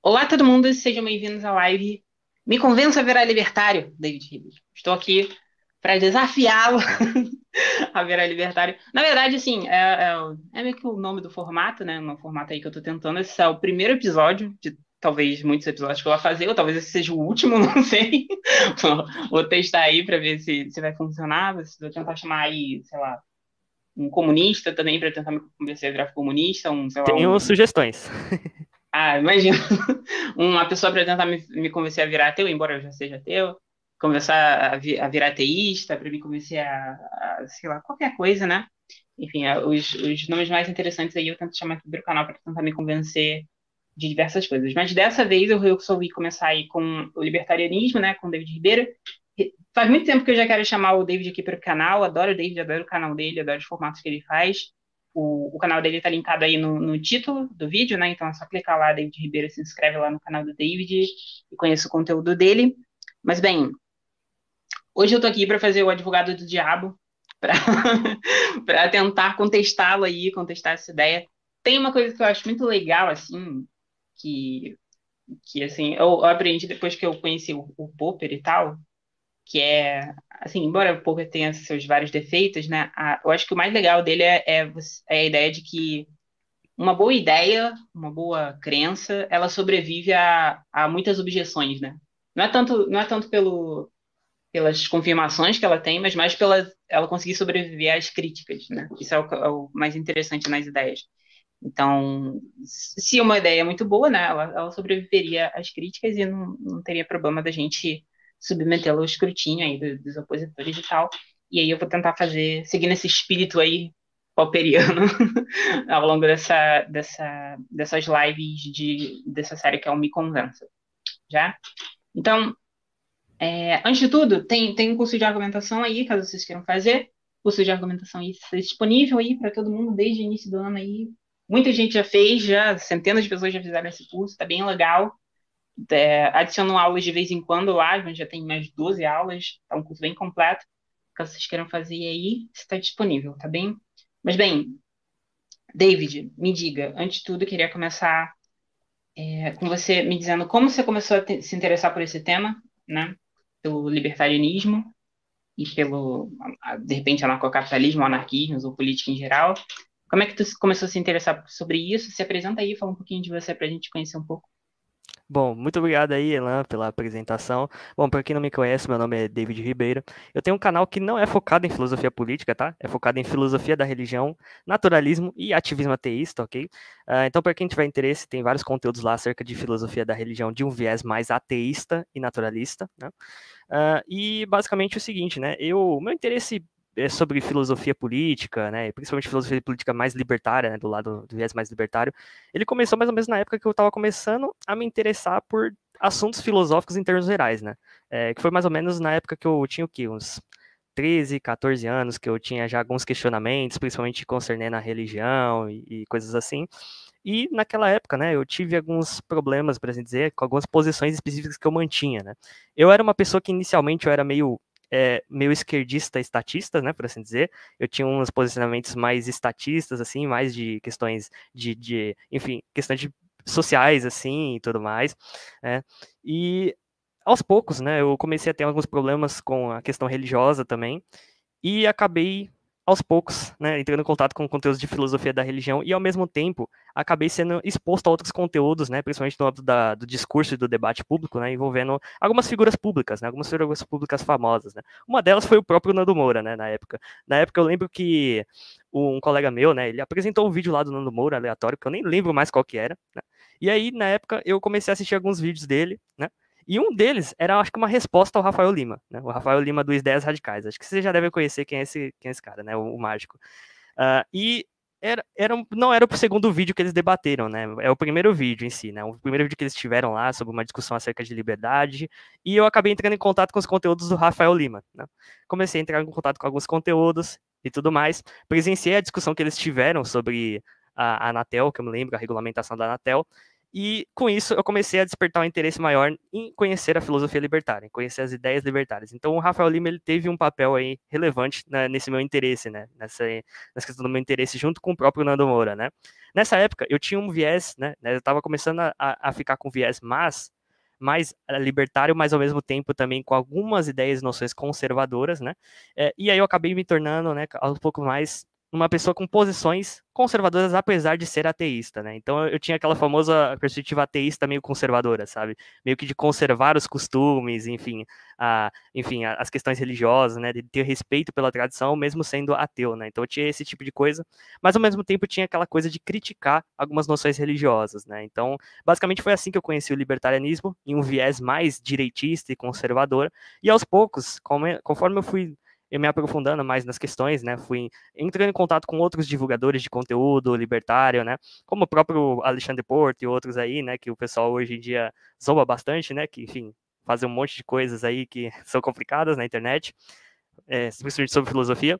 Olá, todo mundo, sejam bem-vindos à live. Me convença a virar libertário, David Ribeiro. Estou aqui para desafiá-lo a virar libertário. Na verdade, assim, é, é, é, meio que o nome do formato, né? No formato aí que eu estou tentando. Esse é o primeiro episódio de talvez muitos episódios que eu vou fazer, ou talvez esse seja o último, não sei. vou testar aí para ver se, se vai funcionar. Vou tentar chamar aí, sei lá, um comunista também para tentar me convencer a virar comunista. Um, lá, Tenho um... sugestões. Ah, imagina uma pessoa para tentar me, me convencer a virar ateu, embora eu já seja ateu, começar a, vi, a virar ateísta, para me convencer a, a, sei lá, qualquer coisa, né? Enfim, os, os nomes mais interessantes aí eu tento chamar aqui o canal para tentar me convencer de diversas coisas. Mas dessa vez eu resolvi começar aí com o libertarianismo, né, com o David Ribeiro. Faz muito tempo que eu já quero chamar o David aqui para o canal, adoro o David, adoro o canal dele, adoro os formatos que ele faz o, o canal dele está linkado aí no, no, título do vídeo, né? Então é só clicar lá, David Ribeiro, se inscreve lá no canal do David e conheça o conteúdo dele. Mas bem, hoje eu tô aqui para fazer o advogado do diabo, para tentar contestá-lo aí, contestar essa ideia. Tem uma coisa que eu acho muito legal, assim, que, que assim, eu, eu aprendi depois que eu conheci o, o Popper e tal, que é, assim, embora o poker tenha seus vários defeitos, né? A, eu acho que o mais legal dele é, é, é, a ideia de que uma boa ideia, uma boa crença, ela sobrevive a, a muitas objeções, né? Não é tanto, não é tanto pelo, pelas confirmações que ela tem, mas mais pela ela conseguir sobreviver às críticas, né? Isso é o, é o mais interessante nas ideias. Então, se uma ideia é muito boa, né, ela, ela sobreviveria às críticas e não, não teria problema da gente submetê la ao escrutínio aí dos opositores e tal. E aí eu vou tentar fazer, seguindo esse espírito aí pauperiano ao longo dessa, dessa, dessas lives de, dessa série que é o Me Convença. Já? Então, é, antes de tudo, tem, tem um curso de argumentação aí, caso vocês queiram fazer. Curso de argumentação está é disponível aí para todo mundo desde o início do ano aí. Muita gente já fez, já centenas de pessoas já fizeram esse curso, está bem legal é, adicionam aulas de vez em quando lá, já tem mais 12 aulas, tá um curso bem completo. Caso vocês queiram fazer aí, está disponível, tá bem? Mas bem, David, me diga, antes de tudo, eu queria começar é, com você me dizendo como você começou a te, se interessar por esse tema, né? Pelo libertarianismo e pelo, de repente, anarcocapitalismo, anarquismo ou política em geral. Como é que tu começou a se interessar sobre isso? Se apresenta aí, fala um pouquinho de você para a gente conhecer um pouco. Bom, muito obrigado aí, Elan, pela apresentação. Bom, para quem não me conhece, meu nome é David Ribeiro. Eu tenho um canal que não é focado em filosofia política, tá? É focado em filosofia da religião, naturalismo e ativismo ateísta, ok? Uh, então, para quem tiver interesse, tem vários conteúdos lá acerca de filosofia da religião de um viés mais ateísta e naturalista, né? Uh, e basicamente o seguinte, né? Eu, meu interesse é sobre filosofia política, né, principalmente filosofia política mais libertária, né, do lado do viés mais libertário, ele começou mais ou menos na época que eu estava começando a me interessar por assuntos filosóficos em termos gerais, né, é, que foi mais ou menos na época que eu tinha o quê, uns 13, 14 anos, que eu tinha já alguns questionamentos, principalmente concernendo a religião e, e coisas assim, e naquela época, né, eu tive alguns problemas, para assim dizer, com algumas posições específicas que eu mantinha, né. Eu era uma pessoa que inicialmente eu era meio é, meio esquerdista estatista, né, por assim dizer. Eu tinha uns posicionamentos mais estatistas, assim, mais de questões de, de enfim, questões de sociais, assim, e tudo mais. Né? E aos poucos, né, eu comecei a ter alguns problemas com a questão religiosa também e acabei aos poucos, né, entrando em contato com conteúdos de filosofia da religião e, ao mesmo tempo, acabei sendo exposto a outros conteúdos, né, principalmente no âmbito da, do discurso e do debate público, né, envolvendo algumas figuras públicas, né, algumas figuras públicas famosas. Né. Uma delas foi o próprio Nando Moura, né, na época. Na época, eu lembro que um colega meu, né, ele apresentou um vídeo lá do Nando Moura, aleatório, que eu nem lembro mais qual que era, né, e aí, na época, eu comecei a assistir alguns vídeos dele, né, e um deles era, acho que, uma resposta ao Rafael Lima, né? O Rafael Lima dos 10 Radicais. Acho que vocês já devem conhecer quem é esse, quem é esse cara, né? O, o mágico. Uh, e era, era, não era o segundo vídeo que eles debateram, né? É o primeiro vídeo em si, né? O primeiro vídeo que eles tiveram lá sobre uma discussão acerca de liberdade. E eu acabei entrando em contato com os conteúdos do Rafael Lima, né? Comecei a entrar em contato com alguns conteúdos e tudo mais. Presenciei a discussão que eles tiveram sobre a, a Anatel, que eu me lembro, a regulamentação da Anatel. E com isso eu comecei a despertar um interesse maior em conhecer a filosofia libertária, em conhecer as ideias libertárias. Então o Rafael Lima ele teve um papel aí relevante né, nesse meu interesse, né? Nessa, nessa questão do meu interesse junto com o próprio Nando Moura, né? Nessa época eu tinha um viés, né? né eu estava começando a, a ficar com viés, mas mais eh, libertário, mas ao mesmo tempo também com algumas ideias e noções conservadoras, né? É, e aí eu acabei me tornando, né, um pouco mais uma pessoa com posições conservadoras, apesar de ser ateísta, né? Então eu tinha aquela famosa perspectiva ateísta meio conservadora, sabe? Meio que de conservar os costumes, enfim, a, enfim a, as questões religiosas, né? De ter respeito pela tradição, mesmo sendo ateu, né? Então eu tinha esse tipo de coisa, mas ao mesmo tempo tinha aquela coisa de criticar algumas noções religiosas, né? Então, basicamente foi assim que eu conheci o libertarianismo, em um viés mais direitista e conservador, e aos poucos, conforme eu fui eu me aprofundando mais nas questões, né, fui entrando em contato com outros divulgadores de conteúdo libertário, né, como o próprio Alexandre Porto e outros aí, né, que o pessoal hoje em dia zomba bastante, né, que, enfim, fazem um monte de coisas aí que são complicadas na internet, é, principalmente sobre filosofia.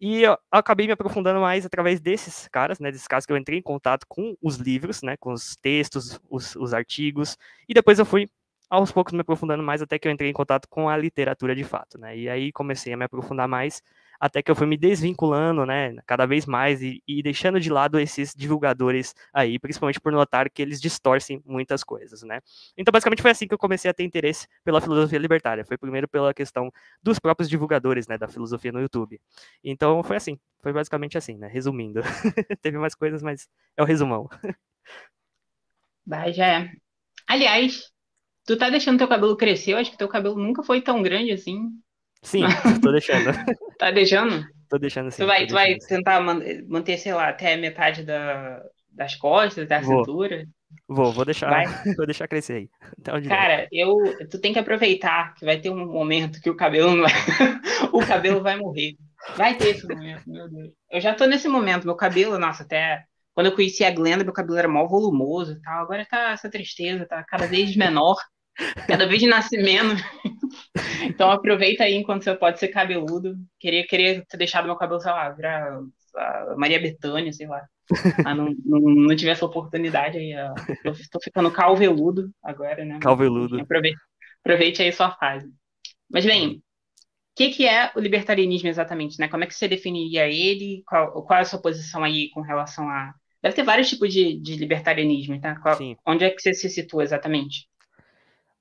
E eu acabei me aprofundando mais através desses caras, né, desses casos que eu entrei em contato com os livros, né, com os textos, os, os artigos, e depois eu fui aos poucos me aprofundando mais até que eu entrei em contato com a literatura de fato, né? E aí comecei a me aprofundar mais até que eu fui me desvinculando, né, cada vez mais e, e deixando de lado esses divulgadores aí, principalmente por notar que eles distorcem muitas coisas, né? Então, basicamente foi assim que eu comecei a ter interesse pela filosofia libertária. Foi primeiro pela questão dos próprios divulgadores, né, da filosofia no YouTube. Então, foi assim, foi basicamente assim, né, resumindo. Teve mais coisas, mas é o resumão. Vai, já é. Aliás, Tu tá deixando teu cabelo crescer? Eu acho que teu cabelo nunca foi tão grande assim. Sim, tô deixando. tá deixando? Tô deixando assim. Tu vai, tu vai assim. tentar manter, sei lá, até a metade da, das costas, da vou. cintura? Vou, vou deixar, vai. vou deixar crescer aí. Então, Cara, eu, tu tem que aproveitar que vai ter um momento que o cabelo vai, o cabelo vai morrer. Vai ter esse momento, meu Deus. Eu já tô nesse momento, meu cabelo, nossa, até quando eu conheci a Glenda, meu cabelo era mal volumoso e tal. Agora tá essa tristeza, tá cada vez menor. Cada vez nasce menos. Então aproveita aí enquanto você pode ser cabeludo. Queria, queria ter deixado meu cabelo, sei lá, virar Maria Bethânia, sei lá. Ah, não, não, não oportunidade aí. Estou ficando calveludo agora, né? Calveludo. Aproveite, aproveite aí sua fase. Mas bem, o que, que, é o libertarianismo exatamente, né? Como é que você definiria ele? Qual, qual é a sua posição aí com relação a. Deve ter vários tipos de, de libertarianismo, tá? Qual, onde é que você se situa exatamente?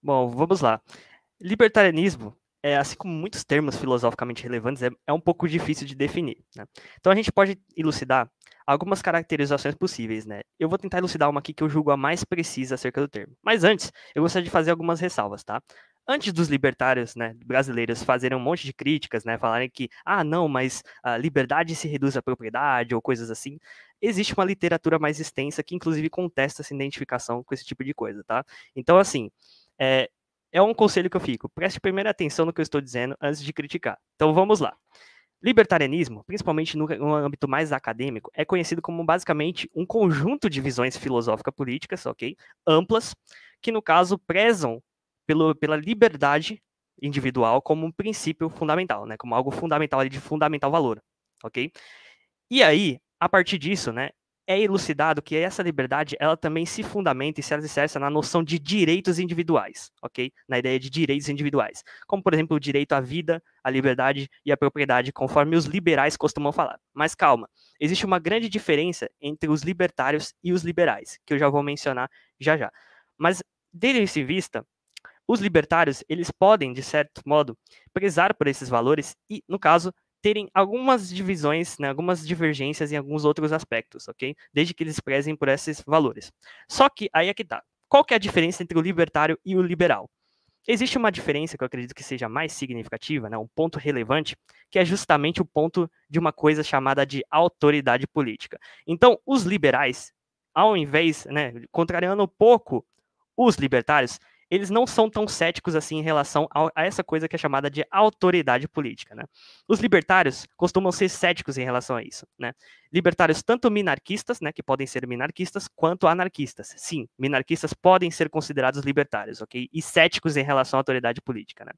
Bom, vamos lá. Libertarianismo, é, assim como muitos termos filosoficamente relevantes, é, é um pouco difícil de definir. Né? Então a gente pode elucidar algumas caracterizações possíveis, né? Eu vou tentar elucidar uma aqui que eu julgo a mais precisa acerca do termo. Mas antes, eu gostaria de fazer algumas ressalvas, tá? Antes dos libertários né, brasileiros fazerem um monte de críticas, né, falarem que, ah, não, mas a liberdade se reduz à propriedade ou coisas assim, existe uma literatura mais extensa que, inclusive, contesta essa identificação com esse tipo de coisa, tá? Então, assim, é, é um conselho que eu fico. Preste primeira atenção no que eu estou dizendo antes de criticar. Então vamos lá. Libertarianismo, principalmente no, âmbito mais acadêmico, é conhecido como basicamente um conjunto de visões filosófica-políticas, ok? Amplas, que no caso prezam pelo, pela liberdade individual como um princípio fundamental, né? Como algo fundamental de fundamental valor, ok? E aí, a partir disso, né, é elucidado que essa liberdade ela também se fundamenta e se alicerça na noção de direitos individuais, ok? Na ideia de direitos individuais, como por exemplo o direito à vida, à liberdade e à propriedade, conforme os liberais costumam falar. Mas calma, existe uma grande diferença entre os libertários e os liberais, que eu já vou mencionar já já. Mas desde em vista, os libertários eles podem de certo modo prezar por esses valores e, no caso, terem algumas divisões, né, algumas divergências em alguns outros aspectos, ok? Desde que eles prezem por esses valores. Só que aí é que tá. Qual que é a diferença entre o libertário e o liberal? Existe uma diferença que eu acredito que seja mais significativa, né, um ponto relevante, que é justamente o ponto de uma coisa chamada de autoridade política. Então, os liberais, ao invés, né, contrariando um pouco os libertários, eles não são tão céticos assim em relação a, a essa coisa que é chamada de autoridade política. Né? Os libertários costumam ser céticos em relação a isso. Né? Libertários tanto minarquistas, né, que podem ser minarquistas, quanto anarquistas. Sim, minarquistas podem ser considerados libertários, ok? E céticos em relação à autoridade política. Né?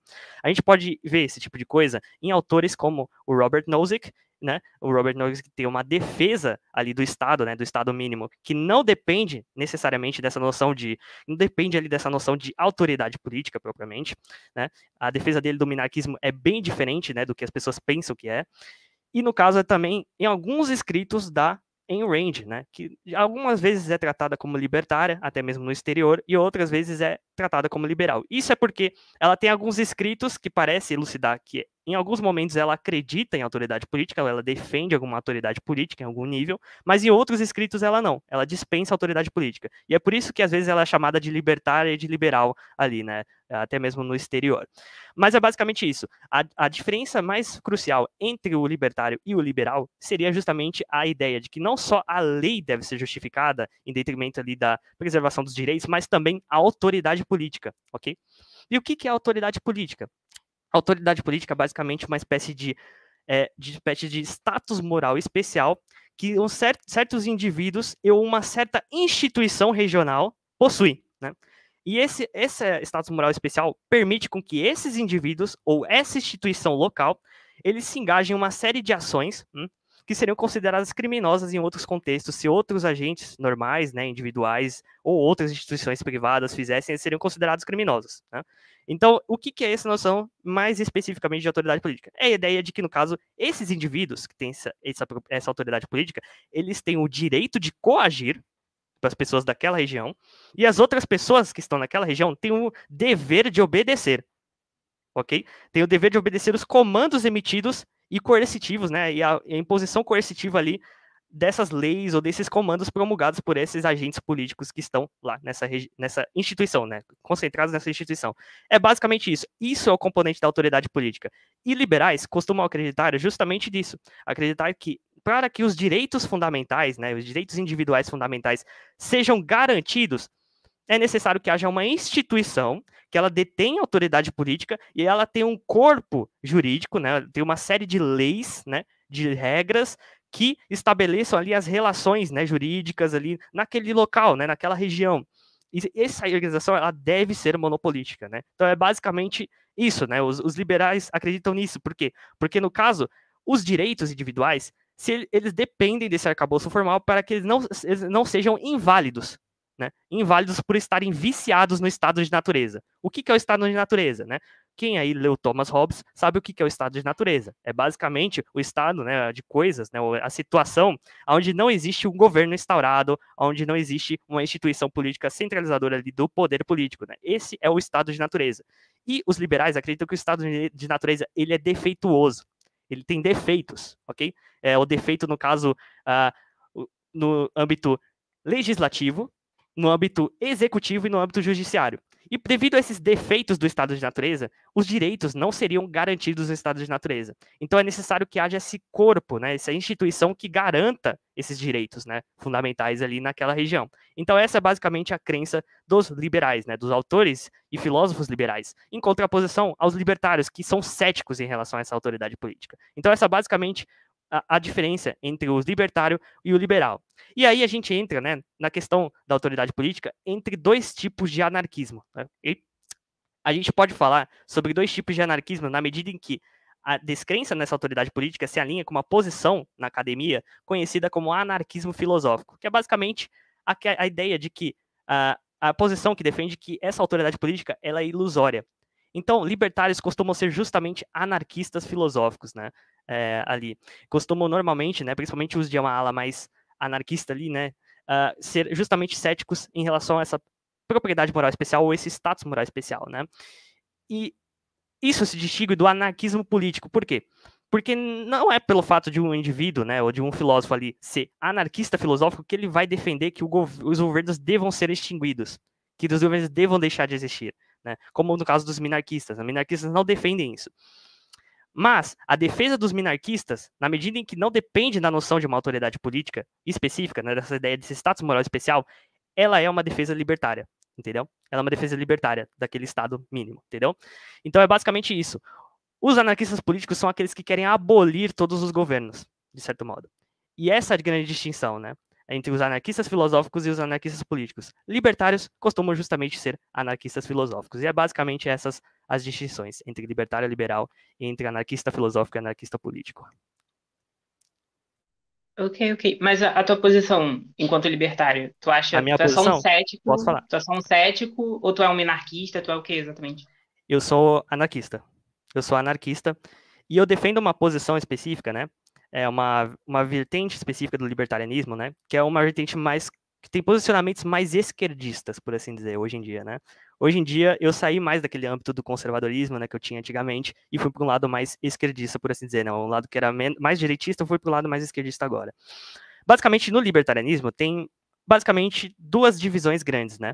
A gente pode ver esse tipo de coisa em autores como o Robert Nozick né, o Robert Noyce tem uma defesa ali do Estado, né, do Estado mínimo, que não depende necessariamente dessa noção de, não depende ali dessa noção de autoridade política propriamente, né, a defesa dele do minarquismo é bem diferente, né, do que as pessoas pensam que é, e no caso é também em alguns escritos da Ayn né, que algumas vezes é tratada como libertária, até mesmo no exterior, e outras vezes é tratada como liberal. Isso é porque ela tem alguns escritos que parece elucidar que em alguns momentos ela acredita em autoridade política, ela defende alguma autoridade política em algum nível, mas em outros escritos ela não, ela dispensa autoridade política. E é por isso que às vezes ela é chamada de libertária e de liberal ali, né? Até mesmo no exterior. Mas é basicamente isso. A, a diferença mais crucial entre o libertário e o liberal seria justamente a ideia de que não só a lei deve ser justificada em detrimento ali da preservação dos direitos, mas também a autoridade política, ok? E o que é autoridade política? Autoridade política é basicamente uma espécie de, é, de, espécie de status moral especial que um cer certos indivíduos e uma certa instituição regional possuem. Né? E esse, esse status moral especial permite com que esses indivíduos ou essa instituição local eles se engajem em uma série de ações hum, que seriam consideradas criminosas em outros contextos. Se outros agentes normais, né, individuais ou outras instituições privadas fizessem, eles seriam considerados criminosos. Né? Então, o que, que é essa noção mais especificamente de autoridade política? É a ideia de que, no caso, esses indivíduos que têm essa, essa, essa autoridade política, eles têm o direito de coagir para as pessoas daquela região, e as outras pessoas que estão naquela região têm o dever de obedecer. Ok? Tem o dever de obedecer os comandos emitidos e coercitivos, né? E a, e a imposição coercitiva ali dessas leis ou desses comandos promulgados por esses agentes políticos que estão lá nessa, nessa instituição, né? Concentrados nessa instituição. É basicamente isso. Isso é o componente da autoridade política. E liberais costumam acreditar justamente disso. Acreditar que para que os direitos fundamentais, né, os direitos individuais fundamentais sejam garantidos, é necessário que haja uma instituição que ela detém autoridade política e ela tem um corpo jurídico, né, tem uma série de leis, né, de regras que estabeleçam ali as relações né, jurídicas ali naquele local, né, naquela região. E essa organização ela deve ser monopolítica, né? Então é basicamente isso, né? Os, os liberais acreditam nisso, por quê? Porque no caso os direitos individuais, se eles dependem desse arcabouço formal para que eles não, eles não sejam inválidos, né? Inválidos por estarem viciados no estado de natureza. O que, que é o estado de natureza, né? Quem aí leu Thomas Hobbes sabe o que é o estado de natureza. É basicamente o estado né, de coisas, né, a situação onde não existe um governo instaurado, onde não existe uma instituição política centralizadora do poder político. Né? Esse é o estado de natureza. E os liberais acreditam que o estado de natureza ele é defeituoso. Ele tem defeitos, ok? É, o defeito, no caso, uh, no âmbito legislativo, no âmbito executivo e no âmbito judiciário. E devido a esses defeitos do estado de natureza, os direitos não seriam garantidos no estado de natureza. Então é necessário que haja esse corpo, né, essa instituição que garanta esses direitos né, fundamentais ali naquela região. Então essa é basicamente a crença dos liberais, né, dos autores e filósofos liberais, em contraposição aos libertários, que são céticos em relação a essa autoridade política. Então essa é basicamente a, a diferença entre os libertário e o liberal. E aí a gente entra né, na questão da autoridade política entre dois tipos de anarquismo. Né? E a gente pode falar sobre dois tipos de anarquismo na medida em que a descrença nessa autoridade política se alinha com uma posição na academia conhecida como anarquismo filosófico, que é basicamente a, a ideia de que a, a posição que defende que essa autoridade política ela é ilusória. Então, libertários costumam ser justamente anarquistas filosóficos, né? é, ali. Costumam normalmente, né, principalmente os de uma ala mais anarquista ali, né, uh, ser justamente céticos em relação a essa propriedade moral especial ou esse status moral especial, né? E isso se distingue do anarquismo político. Por quê? Porque não é pelo fato de um indivíduo, né, ou de um filósofo ali ser anarquista filosófico que ele vai defender que gov os governos devam ser extinguidos, que os governos devam deixar de existir, né? Como no caso dos minarquistas, os minarquistas não defendem isso. Mas a defesa dos minarquistas, na medida em que não depende da noção de uma autoridade política específica, né, dessa ideia desse status moral especial, ela é uma defesa libertária, entendeu? Ela é uma defesa libertária daquele Estado mínimo, entendeu? Então é basicamente isso. Os anarquistas políticos são aqueles que querem abolir todos os governos, de certo modo. E essa é a grande distinção, né? entre os anarquistas filosóficos e os anarquistas políticos. Libertários costumam justamente ser anarquistas filosóficos. E é basicamente essas as distinções entre libertário liberal e entre anarquista filosófico e anarquista político. Ok, ok. Mas a, a tua posição enquanto libertário, tu acha que tu posição? é só um cético? Posso falar? Tu é só um cético ou tu é um minarquista? Tu é o que exatamente? Eu sou anarquista. Eu sou anarquista e eu defendo uma posição específica, né? é uma, uma vertente específica do libertarianismo, né? Que é uma vertente mais que tem posicionamentos mais esquerdistas, por assim dizer, hoje em dia, né? Hoje em dia eu saí mais daquele âmbito do conservadorismo, né, que eu tinha antigamente e fui para um lado mais esquerdista, por assim dizer, né? Um lado que era mais direitista, eu fui para o lado mais esquerdista agora. Basicamente no libertarianismo tem basicamente duas divisões grandes, né?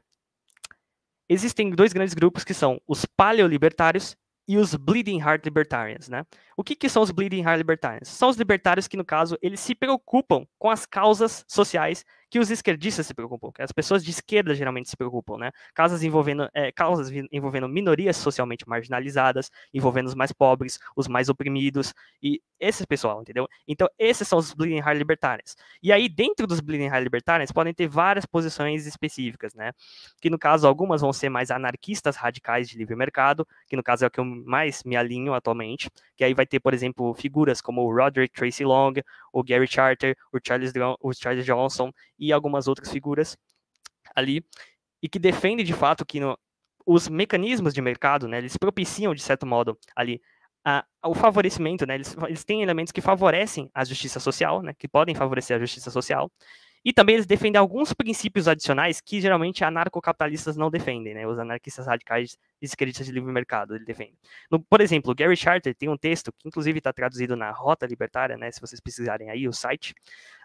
Existem dois grandes grupos que são os paleolibertários e os Bleeding Heart Libertarians, né? O que, que são os Bleeding Heart Libertarians? São os libertários que, no caso, eles se preocupam com as causas sociais que os esquerdistas se preocupam, que as pessoas de esquerda geralmente se preocupam, né? Eh, causas envolvendo, é, causas envolvendo minorias socialmente marginalizadas, envolvendo os mais pobres, os mais oprimidos, e esse pessoal, entendeu? Então, esses são os Bleeding Heart Libertários. E aí, dentro dos Bleeding Heart Libertários, podem ter várias posições específicas, né? Que, no caso, algumas vão ser mais anarquistas radicais de livre mercado, que, no caso, é o que eu mais me alinho atualmente, que aí vai ter, por exemplo, figuras como o Roderick Tracy Long, o Gary Charter, o Charles, o Charles Johnson e algumas outras figuras ali, e que defende de fato que no, os mecanismos de mercado, né, eles propiciam de certo modo ali a, o favorecimento, né, eles, eles têm elementos que favorecem a justiça social, né, que podem favorecer a justiça social, e também eles defendem alguns princípios adicionais que geralmente anarcocapitalistas não defendem, né? Os anarquistas radicais esquerdistas de livre mercado, ele defende. No, por exemplo, Gary Charter tem um texto que inclusive está traduzido na Rota Libertária, né? Se vocês precisarem aí o site,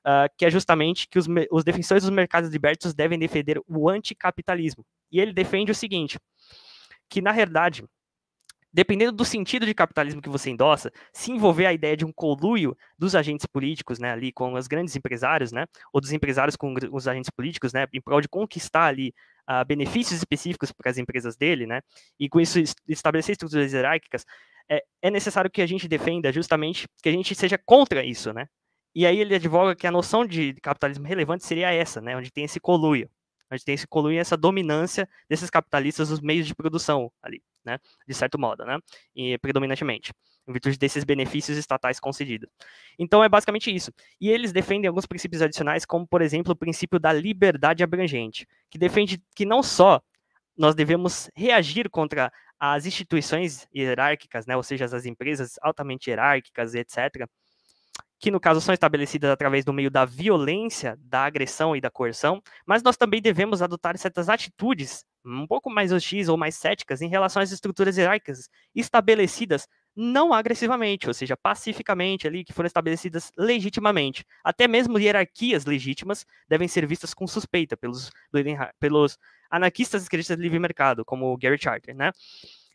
uh, que é justamente que os, os defensores dos mercados libertos devem defender o anticapitalismo. E ele defende o seguinte, que na realidade dependendo do sentido de capitalismo que você endossa, se envolver a ideia de um coluio dos agentes políticos, né, ali com os grandes empresários, né, ou dos empresários com os agentes políticos, né, em prol de conquistar ali uh, benefícios específicos para as empresas dele, né, e com isso estabelecer estruturas hierárquicas, é, é necessário que a gente defenda justamente que a gente seja contra isso, né. E aí ele advoga que a noção de capitalismo relevante seria essa, né, onde tem esse coluio. A gente tem esse coluio, essa dominância desses capitalistas dos meios de produção ali, né? De certo modo, né? E predominantemente, em virtude desses benefícios estatais concedidos. Então é basicamente isso. E eles defendem alguns princípios adicionais, como por exemplo o princípio da liberdade abrangente, que defende que não só nós devemos reagir contra as instituições hierárquicas, né? Ou seja, as empresas altamente hierárquicas, etc que no caso são estabelecidas através do meio da violência, da agressão e da coerção, mas nós também devemos adotar certas atitudes um pouco mais hostis ou mais céticas em relação às estruturas hierárquicas estabelecidas não agressivamente, ou seja, pacificamente ali, que foram estabelecidas legitimamente. Até mesmo hierarquias legítimas devem ser vistas com suspeita pelos, pelos anarquistas escritas de livre mercado, como Gary Charter, né?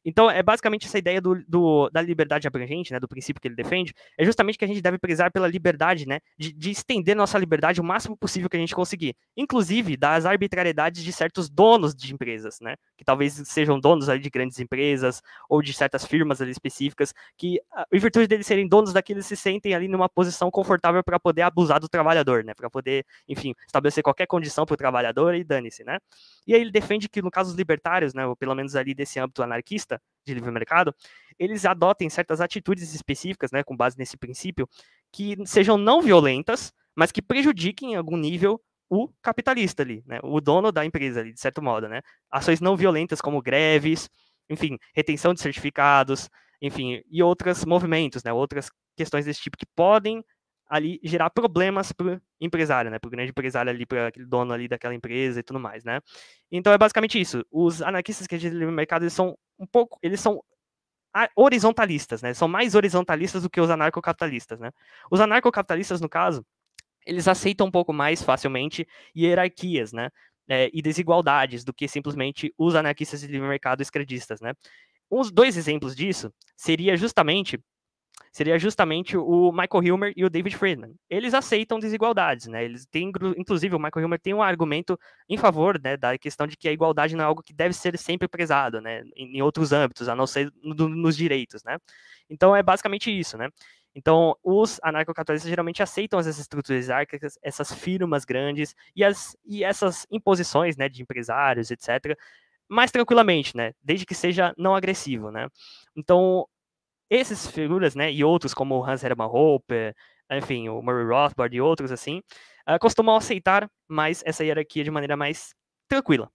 Então, é basicamente essa ideia do, do, da liberdade abrangente, né, do princípio que ele defende, é justamente que a gente deve prezar pela liberdade, né, de, de estender nossa liberdade o máximo possível que a gente conseguir, inclusive das arbitrariedades de certos donos de empresas, né, que talvez sejam donos ali de grandes empresas ou de certas firmas ali específicas, que em virtude deles serem donos daquilo, se sentem ali numa posição confortável para poder abusar do trabalhador, né, para poder, enfim, estabelecer qualquer condição para o trabalhador e dane-se, né. E aí ele defende que, no caso, os libertários, né, ou pelo menos ali desse âmbito anarquista de livre mercado, eles adotem certas atitudes específicas, né, com base nesse princípio, que sejam não violentas, mas que prejudiquem em algum nível o capitalista ali, né, o dono da empresa ali, de certo modo, né? Ações não violentas como greves, enfim, retenção de certificados, enfim, e outros movimentos, né, outras questões desse tipo que podem ali gerar problemas para o empresário, né? Para o grande empresário ali, para aquele dono ali daquela empresa e tudo mais, né? Então é basicamente isso. Os anarquistas que agem livre mercado, eles são um pouco, eles são horizontalistas, né? São mais horizontalistas do que os anarcocapitalistas, né? Os anarcocapitalistas, no caso, eles aceitam um pouco mais facilmente hierarquias, né? É, e desigualdades do que simplesmente os anarquistas de livre mercado escredistas, né? Uns dois exemplos disso seria justamente seria justamente o Michael Hilmer e o David Friedman. Eles aceitam desigualdades, né? Eles têm, inclusive, o Michael Hilmer tem um argumento em favor né, da questão de que a igualdade não é algo que deve ser sempre prezado, né? Em outros âmbitos, a não ser no, nos direitos, né? Então é basicamente isso, né? Então, os anarcocapitalistas geralmente aceitam essas estruturas hierárquicas, essas firmas grandes e, as, e essas imposições né, de empresários, etc., mais tranquilamente, né? Desde que seja não agressivo, né? Então, esses figuras, né, e outros como o Hans Hermann Hoppe, enfim, o Murray Rothbard e outros assim, uh, costumam aceitar mais essa hierarquia de maneira mais tranquila.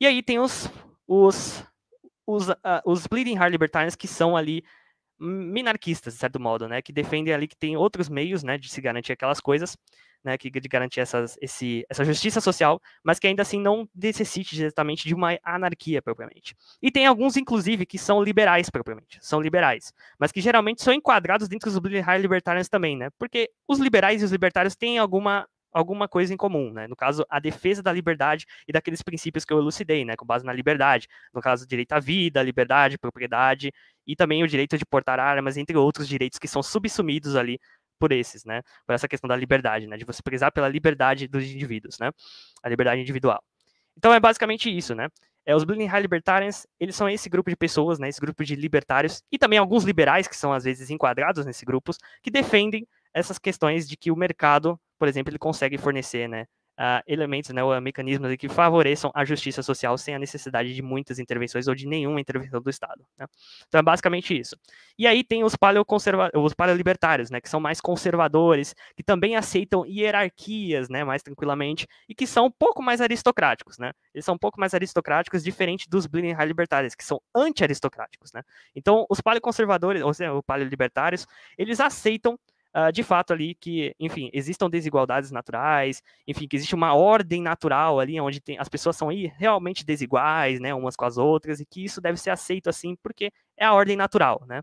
E aí tem os os os, uh, os bleeding heart Libertarians que são ali minarquistas, de certo modo, né, que defendem ali que tem outros meios, né, de se garantir aquelas coisas, né, que de garantir essas, esse, essa justiça social, mas que ainda assim não necessite diretamente de uma anarquia propriamente. E tem alguns, inclusive, que são liberais propriamente, são liberais, mas que geralmente são enquadrados dentro dos libertários também, né? Porque os liberais e os libertários têm alguma alguma coisa em comum, né? No caso, a defesa da liberdade e daqueles princípios que eu elucidei, né? Com base na liberdade. No caso, direito à vida, liberdade, propriedade e também o direito de portar armas, entre outros direitos que são subsumidos ali por esses, né? Por essa questão da liberdade, né? De você prezar pela liberdade dos indivíduos, né? A liberdade individual. Então é basicamente isso, né? É, os Blindenheim Libertarians, eles são esse grupo de pessoas, né, esse grupo de libertários, e também alguns liberais, que são às vezes enquadrados nesses grupos, que defendem essas questões de que o mercado, por exemplo, ele consegue fornecer né, uh, elementos, né, ou mecanismos que favoreçam a justiça social sem a necessidade de muitas intervenções ou de nenhuma intervenção do Estado. Né? Então é basicamente isso. E aí tem os, paleoconserva os paleolibertários, né, que são mais conservadores, que também aceitam hierarquias né, mais tranquilamente e que são um pouco mais aristocráticos. Né? Eles são um pouco mais aristocráticos, diferente dos Blindenheim libertários, que são anti-aristocráticos. Né? Então os paleoconservadores, ou seja, os paleolibertários, eles aceitam uh, de fato ali que, enfim, existam desigualdades naturais, enfim, que existe uma ordem natural ali onde tem, as pessoas são aí realmente desiguais, né, umas com as outras, e que isso deve ser aceito assim, porque é a ordem natural, né?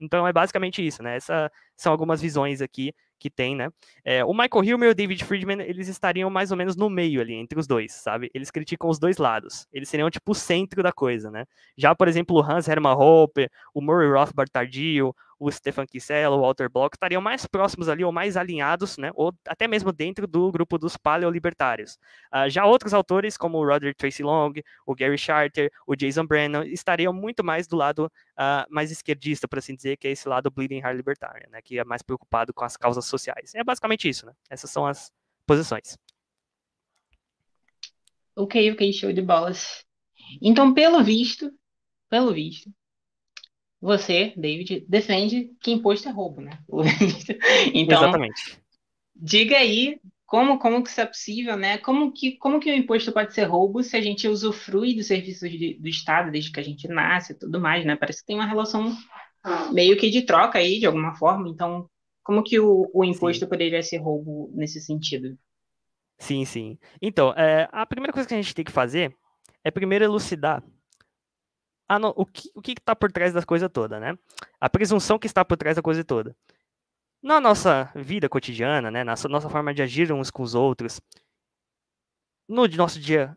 Então é basicamente isso, né? Essas são algumas visões aqui que tem, né? É, o Michael Hill e o David Friedman, eles estariam mais ou menos no meio ali, entre os dois, sabe? Eles criticam os dois lados. Eles seriam, tipo, o centro da coisa, né? Já, por exemplo, o Hans Hermann Hoppe, o Murray Rothbard tardio, o Stefan Kissel, o Walter Block, estariam mais próximos ali, ou mais alinhados, né, ou até mesmo dentro do grupo dos paleolibertários. Uh, já outros autores, como o Roderick Tracy Long, o Gary Charter, o Jason Brennan, estariam muito mais do lado uh, mais esquerdista, por assim dizer, que é esse lado bleeding heart libertário, né, que é mais preocupado com as causas sociais. É basicamente isso, né? Essas são as posições. Ok, ok, show de bolas. Então, pelo visto, pelo visto, você, David, defende que imposto é roubo, né? então, Exatamente. diga aí como, como que isso é possível, né? Como que, como que o imposto pode ser roubo se a gente usufrui dos serviços de, do Estado desde que a gente nasce e tudo mais, né? Parece que tem uma relação meio que de troca aí, de alguma forma. Então, como que o, o imposto Sim. poderia ser roubo nesse sentido? Sim, sim. Então, é, a primeira coisa que a gente tem que fazer é primeiro elucidar ah, não, o que o que está por trás da coisa toda, né? A presunção que está por trás da coisa toda. Na nossa vida cotidiana, né, na nossa forma de agir uns com os outros, no nosso dia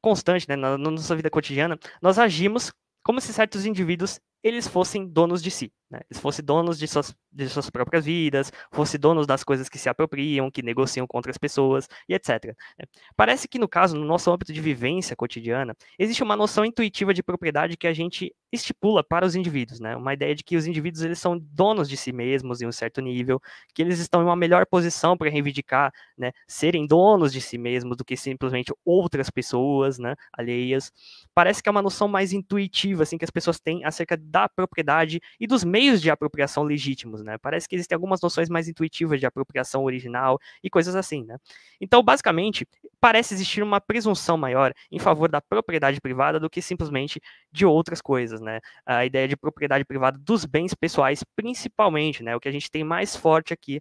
constante, né, na, na nossa vida cotidiana, nós agimos como se certos indivíduos eles fossem donos de si. Né? Eles fossem donos de suas, de suas próprias vidas, fossem donos das coisas que se apropriam, que negociam com outras pessoas e etc. Né? Parece que, no caso, no nosso âmbito de vivência cotidiana, existe uma noção intuitiva de propriedade que a gente estipula para os indivíduos, né? Uma ideia de que os indivíduos eles são donos de si mesmos em um certo nível, que eles estão em uma melhor posição para reivindicar, né, serem donos de si mesmos do que simplesmente outras pessoas, né, alheias. Parece que é uma noção mais intuitiva assim que as pessoas têm acerca da propriedade e dos meios meios de apropriação legítimos, né? Parece que existem algumas noções mais intuitivas de apropriação original e coisas assim, né? Então, basicamente, parece existir uma presunção maior em favor da propriedade privada do que simplesmente de outras coisas, né? A ideia de propriedade privada dos bens pessoais, principalmente, né? O que a gente tem mais forte aqui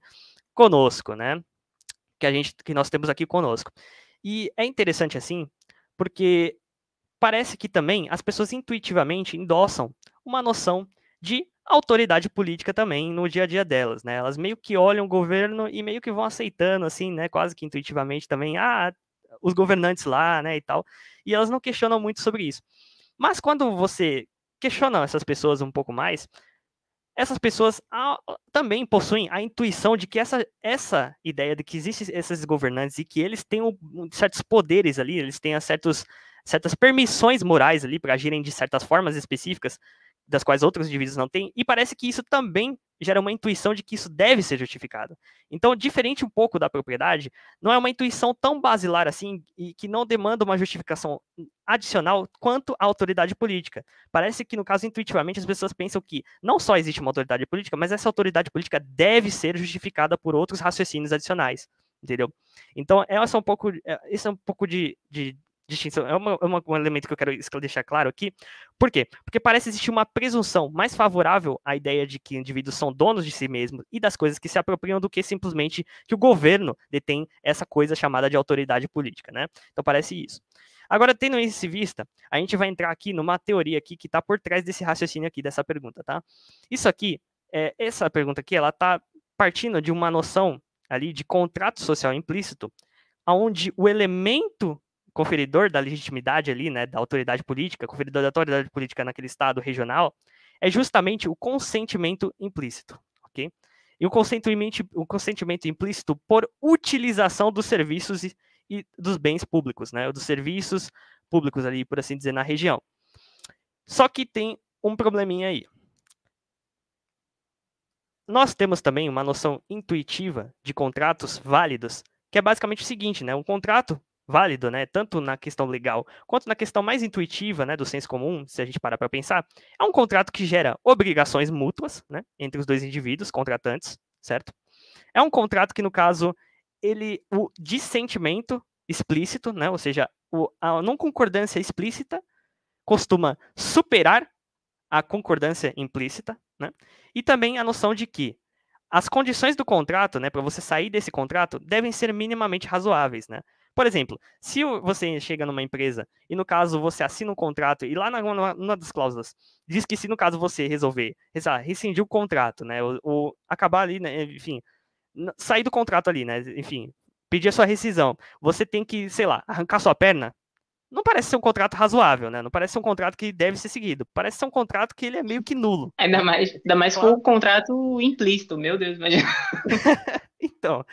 conosco, né? Que a gente, que nós temos aqui conosco. E é interessante assim, porque parece que também as pessoas intuitivamente endossam uma noção de autoridade política também no dia a dia delas, né? Elas meio que olham o governo e meio que vão aceitando, assim, né? Quase que intuitivamente também, ah, os governantes lá, né, e tal. E elas não questionam muito sobre isso. Mas quando você questiona essas pessoas um pouco mais, essas pessoas também possuem a intuição de que essa, essa ideia de que existem esses governantes e que eles têm um, certos poderes ali, eles têm certos, certas permissões morais ali para agirem de certas formas específicas, das quais outros indivíduos não têm, e parece que isso também gera uma intuição de que isso deve ser justificado. Então, diferente um pouco da propriedade, não é uma intuição tão basilar assim e que não demanda uma justificação adicional quanto à autoridade política. Parece que, no caso, intuitivamente, as pessoas pensam que não só existe uma autoridade política, mas essa autoridade política deve ser justificada por outros raciocínios adicionais. Entendeu? Então, essa é um pouco, esse é, é um pouco de, de distinção. É uma, é uma, um elemento que eu quero deixar claro aqui. Por quê? Porque parece existir uma presunção mais favorável à ideia de que indivíduos são donos de si mesmos e das coisas que se apropriam do que simplesmente que o governo detém essa coisa chamada de autoridade política, né? Então parece isso. Agora, tendo isso em vista, a gente vai entrar aqui numa teoria aqui que está por trás desse raciocínio aqui, dessa pergunta, tá? Isso aqui, é, essa pergunta aqui, ela está partindo de uma noção ali de contrato social implícito, onde o elemento conferidor da legitimidade ali, né, da autoridade política, conferidor da autoridade política naquele estado regional, é justamente o consentimento implícito, ok? E o consentimento, o consentimento implícito por utilização dos serviços e, e dos bens públicos, né, dos serviços públicos ali, por assim dizer, na região. Só que tem um probleminha aí. Nós temos também uma noção intuitiva de contratos válidos, que é basicamente o seguinte, né? Um contrato válido, né, tanto na questão legal quanto na questão mais intuitiva, né, do senso comum, se a gente parar para pensar, é um contrato que gera obrigações mútuas, né, entre os dois indivíduos contratantes, certo? É um contrato que no caso ele o dissentimento explícito, né, ou seja, o, a não concordância explícita costuma superar a concordância implícita, né? E também a noção de que as condições do contrato, né, para você sair desse contrato, devem ser minimamente razoáveis, né? Por exemplo, se você chega numa empresa e, no caso, você assina um contrato e lá numa, das cláusulas diz que se, no caso, você resolver rescindir o contrato, né, ou, ou acabar ali, né, enfim, sair do contrato ali, né, enfim, pedir a sua rescisão, você tem que, sei lá, arrancar sua perna, não parece ser um contrato razoável, né? Não parece ser um contrato que deve ser seguido. Parece ser um contrato que ele é meio que nulo. Ainda mais, ainda mais com o contrato implícito, meu Deus, imagina. então,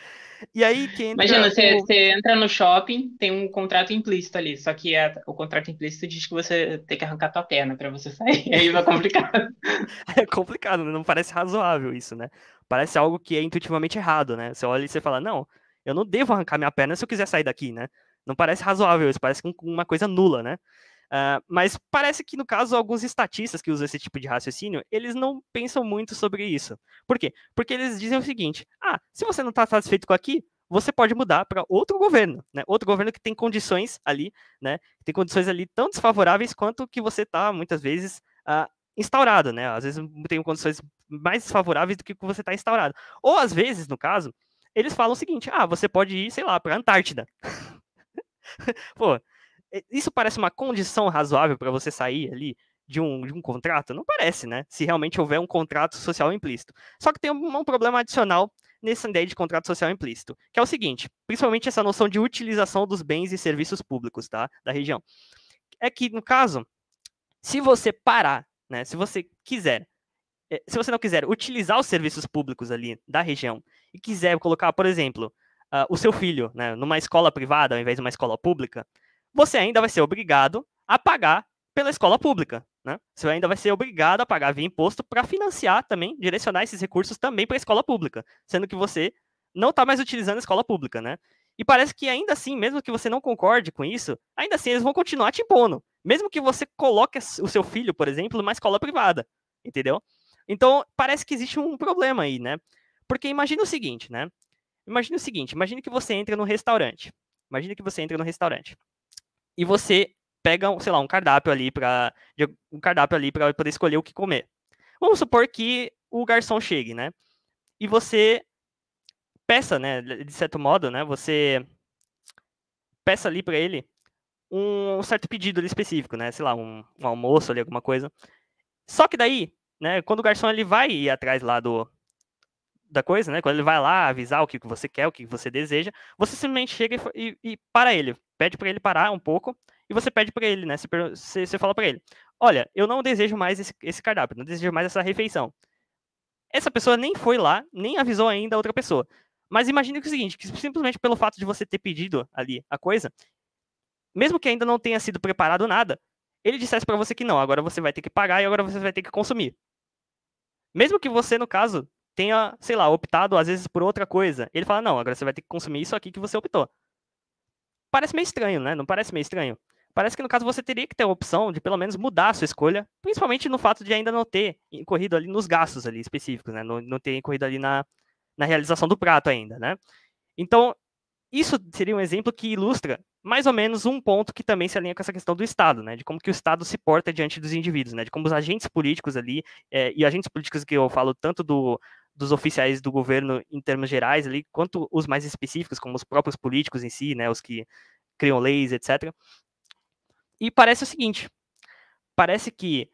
e aí quem entra Imagina, o... você, você, entra no shopping, tem um contrato implícito ali, só que a, o contrato implícito diz que você tem que arrancar tua perna para você sair, aí vai complicado. é complicado, não parece razoável isso, né? Parece algo que é intuitivamente errado, né? Você olha e você fala, não, eu não devo arrancar minha perna se eu quiser sair daqui, né? Não parece razoável isso, parece uma coisa nula, né? Uh, mas parece que, no caso, alguns estatistas que usam esse tipo de raciocínio, eles não pensam muito sobre isso. Por quê? Porque eles dizem o seguinte: ah, se você não está satisfeito com aqui, você pode mudar para outro governo, né? Outro governo que tem condições ali, né? Que tem condições ali tão desfavoráveis quanto que você está muitas vezes uh, instaurado, né? Às vezes tem condições mais desfavoráveis do que você está instaurado. Ou às vezes, no caso, eles falam o seguinte: ah, você pode ir, sei lá, para a Antártida. Pô, é, isso parece uma condição razoável para você sair ali de um, de um contrato? Não parece, né? Se realmente houver um contrato social implícito. Só que tem um, um problema adicional nessa ideia de contrato social implícito, que é o seguinte, principalmente essa noção de utilização dos bens e serviços públicos tá, da região. É que, no caso, se você parar, né, se você quiser, é, se você não quiser utilizar os serviços públicos ali da região e quiser colocar, por exemplo, uh, o seu filho né, numa escola privada ao invés de uma escola pública, você ainda vai ser obrigado a pagar pela escola pública. Né? Você ainda vai ser obrigado a pagar via imposto para financiar também, direcionar esses recursos também para a escola pública, sendo que você não está mais utilizando a escola pública, né? E parece que ainda assim, mesmo que você não concorde com isso, ainda assim eles vão continuar te impondo, mesmo que você coloque o seu filho, por exemplo, numa escola privada, entendeu? Então parece que existe um problema aí, né? Porque imagina o seguinte, né? Imagina o seguinte, imagina que você entra no restaurante. Imagina que você entra no restaurante e você pega, sei lá, um cardápio ali para um cardápio ali para poder escolher o que comer. Vamos supor que o garçom chegue, né? E você peça, né, de certo modo, né, você peça ali para ele um certo pedido ali específico, né, sei lá, um, um almoço ali, alguma coisa. Só que daí, né, quando o garçom ele vai ir atrás lá do da coisa, né, quando ele vai lá avisar o que você quer, o que você deseja, você simplesmente chega e, e, e para ele, pede para ele parar um pouco e você pede para ele, né? Você, você fala para ele: Olha, eu não desejo mais esse, esse cardápio, não desejo mais essa refeição. Essa pessoa nem foi lá, nem avisou ainda a outra pessoa. Mas imagine que é o seguinte, que simplesmente pelo fato de você ter pedido ali a coisa, mesmo que ainda não tenha sido preparado nada, ele dissesse para você que não, agora você vai ter que pagar e agora você vai ter que consumir. Mesmo que você, no caso, tenha, sei lá, optado às vezes por outra coisa, ele fala, não, agora você vai ter que consumir isso aqui que você optou parece meio estranho, né? Não parece meio estranho? Parece que no caso você teria que ter a opção de pelo menos mudar a sua escolha, principalmente no fato de ainda não ter corrido ali nos gastos ali específicos, né? Não, não ter corrido ali na, na realização do prato ainda, né? Então, isso seria um exemplo que ilustra mais ou menos um ponto que também se alinha com essa questão do Estado, né? De como que o Estado se porta diante dos indivíduos, né? De como os agentes políticos ali, é, e agentes políticos que eu falo tanto do dos oficiais do governo em termos gerais ali, quanto os mais específicos, como os próprios políticos em si, né, os que criam leis, etc. E parece o seguinte: parece que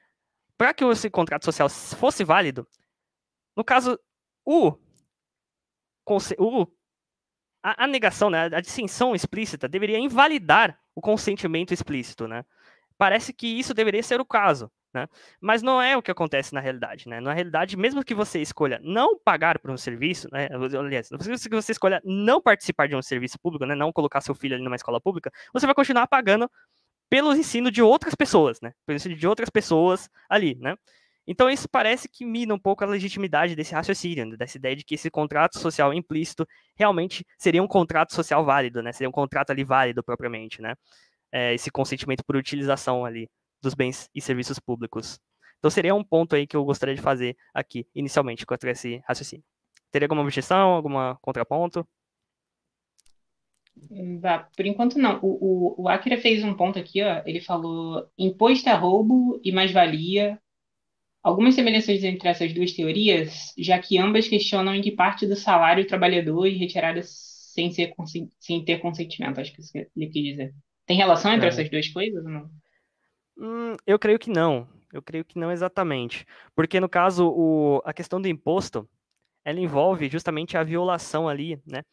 para que esse contrato social fosse válido, no caso o, o a, a, negação, né, a dissensão explícita deveria invalidar o consentimento explícito, né? Parece que isso deveria ser o caso. Né? Mas não é o que acontece na realidade. Né? Na realidade, mesmo que você escolha não pagar por um serviço, né? aliás, mesmo que você escolha não participar de um serviço público, né? não colocar seu filho ali numa escola pública, você vai continuar pagando pelo ensino de outras pessoas, né? pelo ensino de outras pessoas ali. Né? Então, isso parece que mina um pouco a legitimidade desse raciocínio, né? dessa ideia de que esse contrato social implícito realmente seria um contrato social válido, né? seria um contrato ali válido propriamente. Né? É, esse consentimento por utilização ali dos bens e serviços públicos. Então seria um ponto aí que eu gostaria de fazer aqui, inicialmente, contra esse raciocínio. Teria alguma objeção, alguma contraponto? Por enquanto, não. O, o, o fez um ponto aqui, ó. Ele falou imposto é roubo e mais-valia. Algumas semelhanças entre essas duas teorias, já que ambas questionam em que parte do salário o trabalhador é retirada sem, ser, sem ter consentimento, acho que isso que ele quis dizer. Tem relação entre é. essas duas coisas ou não? Hum, eu creio que não. Eu creio que não exatamente. Porque, no caso, o, a questão do imposto, ela envolve uhum. justamente a violação ali, né?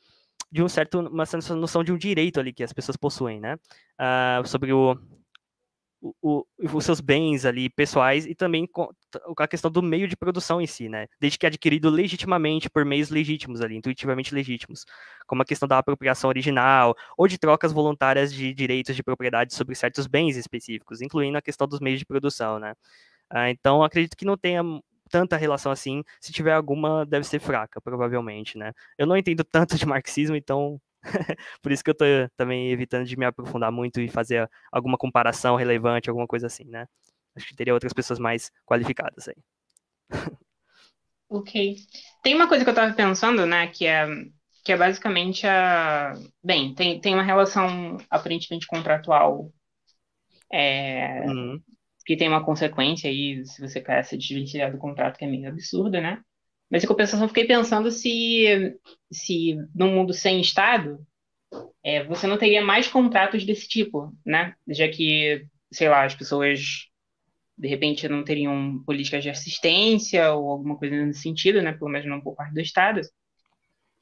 De um certo, uma certa noção de um direito ali que as pessoas possuem, né? Uh, sobre o, o, o, os seus bens ali pessoais e também com a questão do meio de produção em si, né? Desde que é adquirido legitimamente por meios legítimos ali, intuitivamente legítimos, como a questão da apropriação original ou de trocas voluntárias de direitos de propriedade sobre certos bens específicos, incluindo a questão dos meios de produção, né? Ah, então, acredito que não tenha tanta relação assim. Se tiver alguma, deve ser fraca, provavelmente, né? Eu não entendo tanto de marxismo, então Por isso que eu estou eh, também evitando de me aprofundar muito e fazer alguma comparação relevante, alguma coisa assim, né? Acho que teria outras pessoas mais qualificadas aí. ok. Tem uma coisa que eu estava pensando, né, que é que é basicamente a. Bem, tem, tem uma relação aparentemente contratual é, uhum. que tem uma consequência aí, se você quer se desvencilhar do contrato, que é meio absurda, né? Mas, em compensação, fiquei pensando se, se num mundo sem Estado, é, você não teria mais contratos desse tipo, né? Já que, sei lá, as pessoas, de repente, não teriam políticas de assistência ou alguma coisa nesse sentido, né? Pelo menos não por parte do Estado.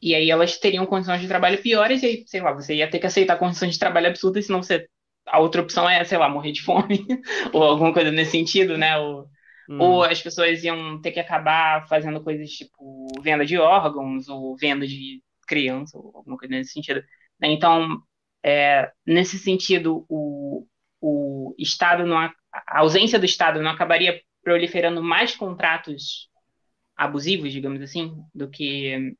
E aí elas teriam condições de trabalho piores e aí, sei lá, você ia ter que aceitar condições de trabalho absurdas, senão você... A outra opção é, sei lá, morrer de fome ou alguma coisa nesse sentido, né? Ou Hum. Ou as pessoas iam ter que acabar fazendo coisas tipo venda de órgãos ou venda de criança ou alguma coisa nesse sentido. Né? Então, é, nesse sentido, o, o Estado não, a ausência do Estado não acabaria proliferando mais contratos abusivos, digamos assim, do que